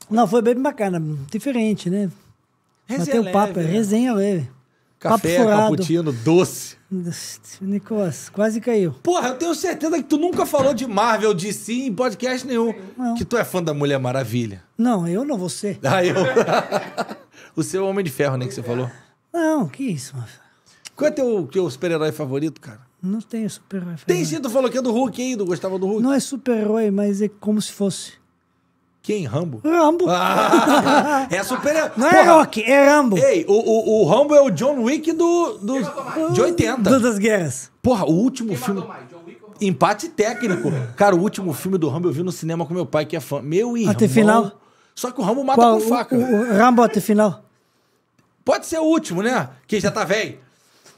não foi bem bacana, diferente, né? Resenha o é leve, papo, né? resenha leve. Café, cappuccino, doce. Nicolas, quase caiu. Porra, eu tenho certeza que tu nunca falou de Marvel, de si em podcast nenhum. Não. Que tu é fã da Mulher Maravilha. Não, eu não, você. Ah, eu. o seu é Homem de Ferro, né, que você falou. Não, que isso, mano. Qual é teu, teu super-herói favorito, cara? Não tenho super-herói favorito. Tem sim, tu falou que é do Hulk aí, gostava do Hulk. Não é super-herói, mas é como se fosse. Quem? Rambo? Rambo. Ah, é super... Não é Porra. é Rock, é Rambo. Ei, o, o, o, Rambo é o John Wick do, do, de 80. das guerras. Porra, o último Quem filme... Empate técnico. Cara, o último filme do Rambo eu vi no cinema com meu pai, que é fã. Meu irmão... Até final? Só que o Rambo mata Qual? com faca. O, o, o Rambo até final? Pode ser o último, né? Que já tá velho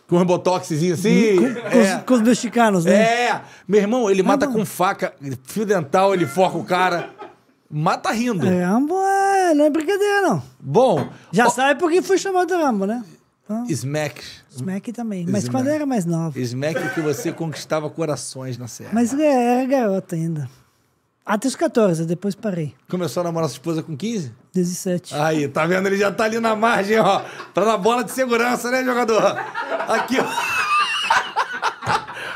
com um rambotoxezinho assim. Hum, com, é. os, com, os, mexicanos, né? É. Meu irmão, ele mata com faca, fio dental, ele foca o cara mata rindo. Rambo é, é, não é brincadeira, não. Bom. Já ó... sabe porque fui chamado de Rambo, né? Então, Smack. Smack também. Mas Smack. quando era mais novo. Smack é que você conquistava corações na série. Mas é, era garota ainda. Até os 14, depois parei. Começou a namorar sua esposa com 15? 17. Aí, tá vendo? Ele já tá ali na margem, ó. Tá na bola de segurança, né, jogador? Aqui, ó.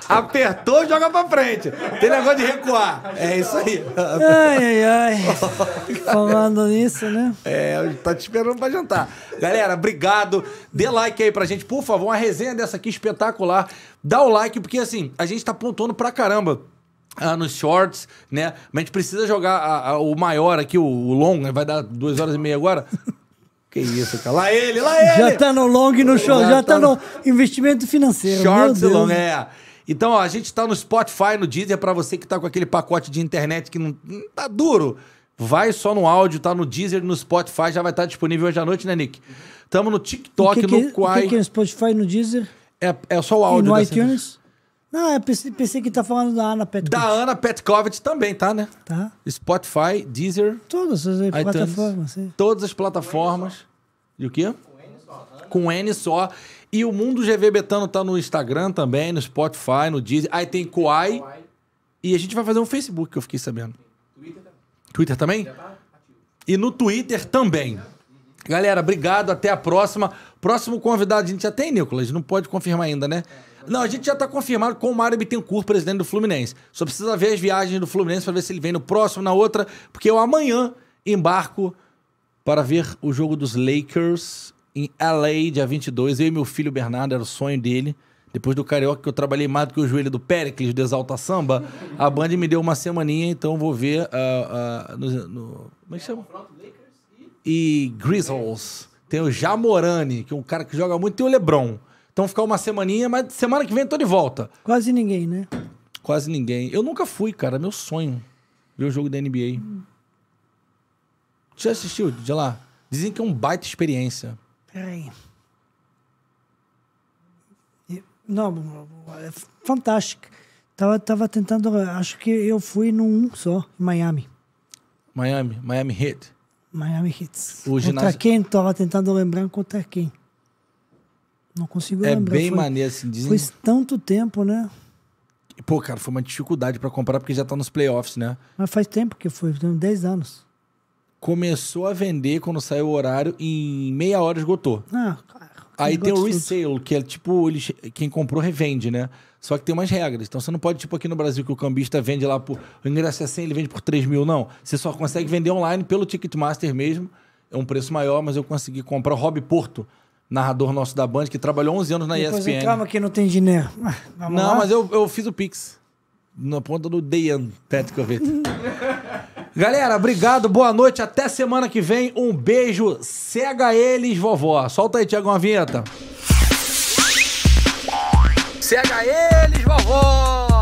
Apertou, joga pra frente. Tem negócio de recuar. É isso aí. Ai, ai, ai. Falando nisso, né? É, tá te esperando pra jantar. Galera, obrigado. Dê like aí pra gente, por favor. Uma resenha dessa aqui espetacular. Dá o like, porque assim, a gente tá pontuando pra caramba. Ah, nos shorts, né? Mas a gente precisa jogar a, a, o maior aqui, o, o long, né? vai dar duas horas e meia agora. Que isso, cara. Lá ele, lá ele! Já tá no long e no short, já, já tá, tá no investimento financeiro. Shorts e long, é. Então, ó, a gente está no Spotify, no Deezer, para você que está com aquele pacote de internet que não, não tá duro. Vai só no áudio, tá no Deezer, no Spotify, já vai estar tá disponível hoje à noite, né, Nick? Tamo no TikTok, que que, no Quai. O que, que é Spotify, no Deezer? É, é só o áudio. E no iTunes? Vez. Não, eu é pensei, pensei, que tá falando da Ana Petkovic. Da Ana Petkovic também, tá, né? Tá. Spotify, Deezer. Todas as iTunes, plataformas. Sim. Todas as plataformas. E o quê? Com N só. Com N só. E o Mundo GV Betano tá no Instagram também, no Spotify, no Disney. Aí tem Koai. E a gente vai fazer um Facebook, que eu fiquei sabendo. Twitter também? E no Twitter também. Galera, obrigado. Até a próxima. Próximo convidado, a gente já tem, Nicolas. Não pode confirmar ainda, né? Não, a gente já está confirmado com o Mário Bittencourt, presidente do Fluminense. Só precisa ver as viagens do Fluminense para ver se ele vem no próximo, na outra, porque eu amanhã embarco para ver o jogo dos Lakers em LA, dia 22. Eu e meu filho Bernardo, era o sonho dele. Depois do Carioca, que eu trabalhei mais do que o joelho do Pericles, do Exalta Samba, a Band me deu uma semaninha, então vou ver uh, uh, no, no, Como é que chama? E Grizzles. Tem o Jamorani, que é um cara que joga muito, tem o Lebron. Então ficar uma semaninha, mas semana que vem eu tô de volta. Quase ninguém, né? Quase ninguém. Eu nunca fui, cara. Meu sonho. Ver o jogo da NBA. Hum. Já assistiu de lá? Dizem que é um baita experiência. Peraí. Não, é fantástico. Tava, tava tentando. Acho que eu fui num só, em Miami. Miami, Miami Heat. Miami Heat. contra ginásio... quem? Tava tentando lembrar contra quem. Não consigo é lembrar. É bem foi, maneiro assim. Dizem... Foi tanto tempo, né? Pô, cara, foi uma dificuldade para comprar porque já tá nos playoffs, né? Mas faz tempo que foi, tem 10 anos começou a vender quando saiu o horário, em meia hora esgotou. Ah, claro. Aí tem o resale, que é tipo, eles, quem comprou revende, né? Só que tem umas regras. Então você não pode, tipo aqui no Brasil, que o cambista vende lá por. O ingresso é 100, ele vende por 3 mil, não. Você só consegue vender online pelo Ticketmaster mesmo. É um preço maior, mas eu consegui comprar o Rob Porto narrador nosso da Band, que trabalhou 11 anos na Depois ESPN. Calma que não tem dinheiro. Ah, vamos não, lá? mas eu, eu fiz o Pix. Na ponta do Dayan, Petkovic. Galera, obrigado, boa noite, até semana que vem. Um beijo, cega eles, vovó. Solta aí, Tiago, uma vinheta. Cega eles, vovó!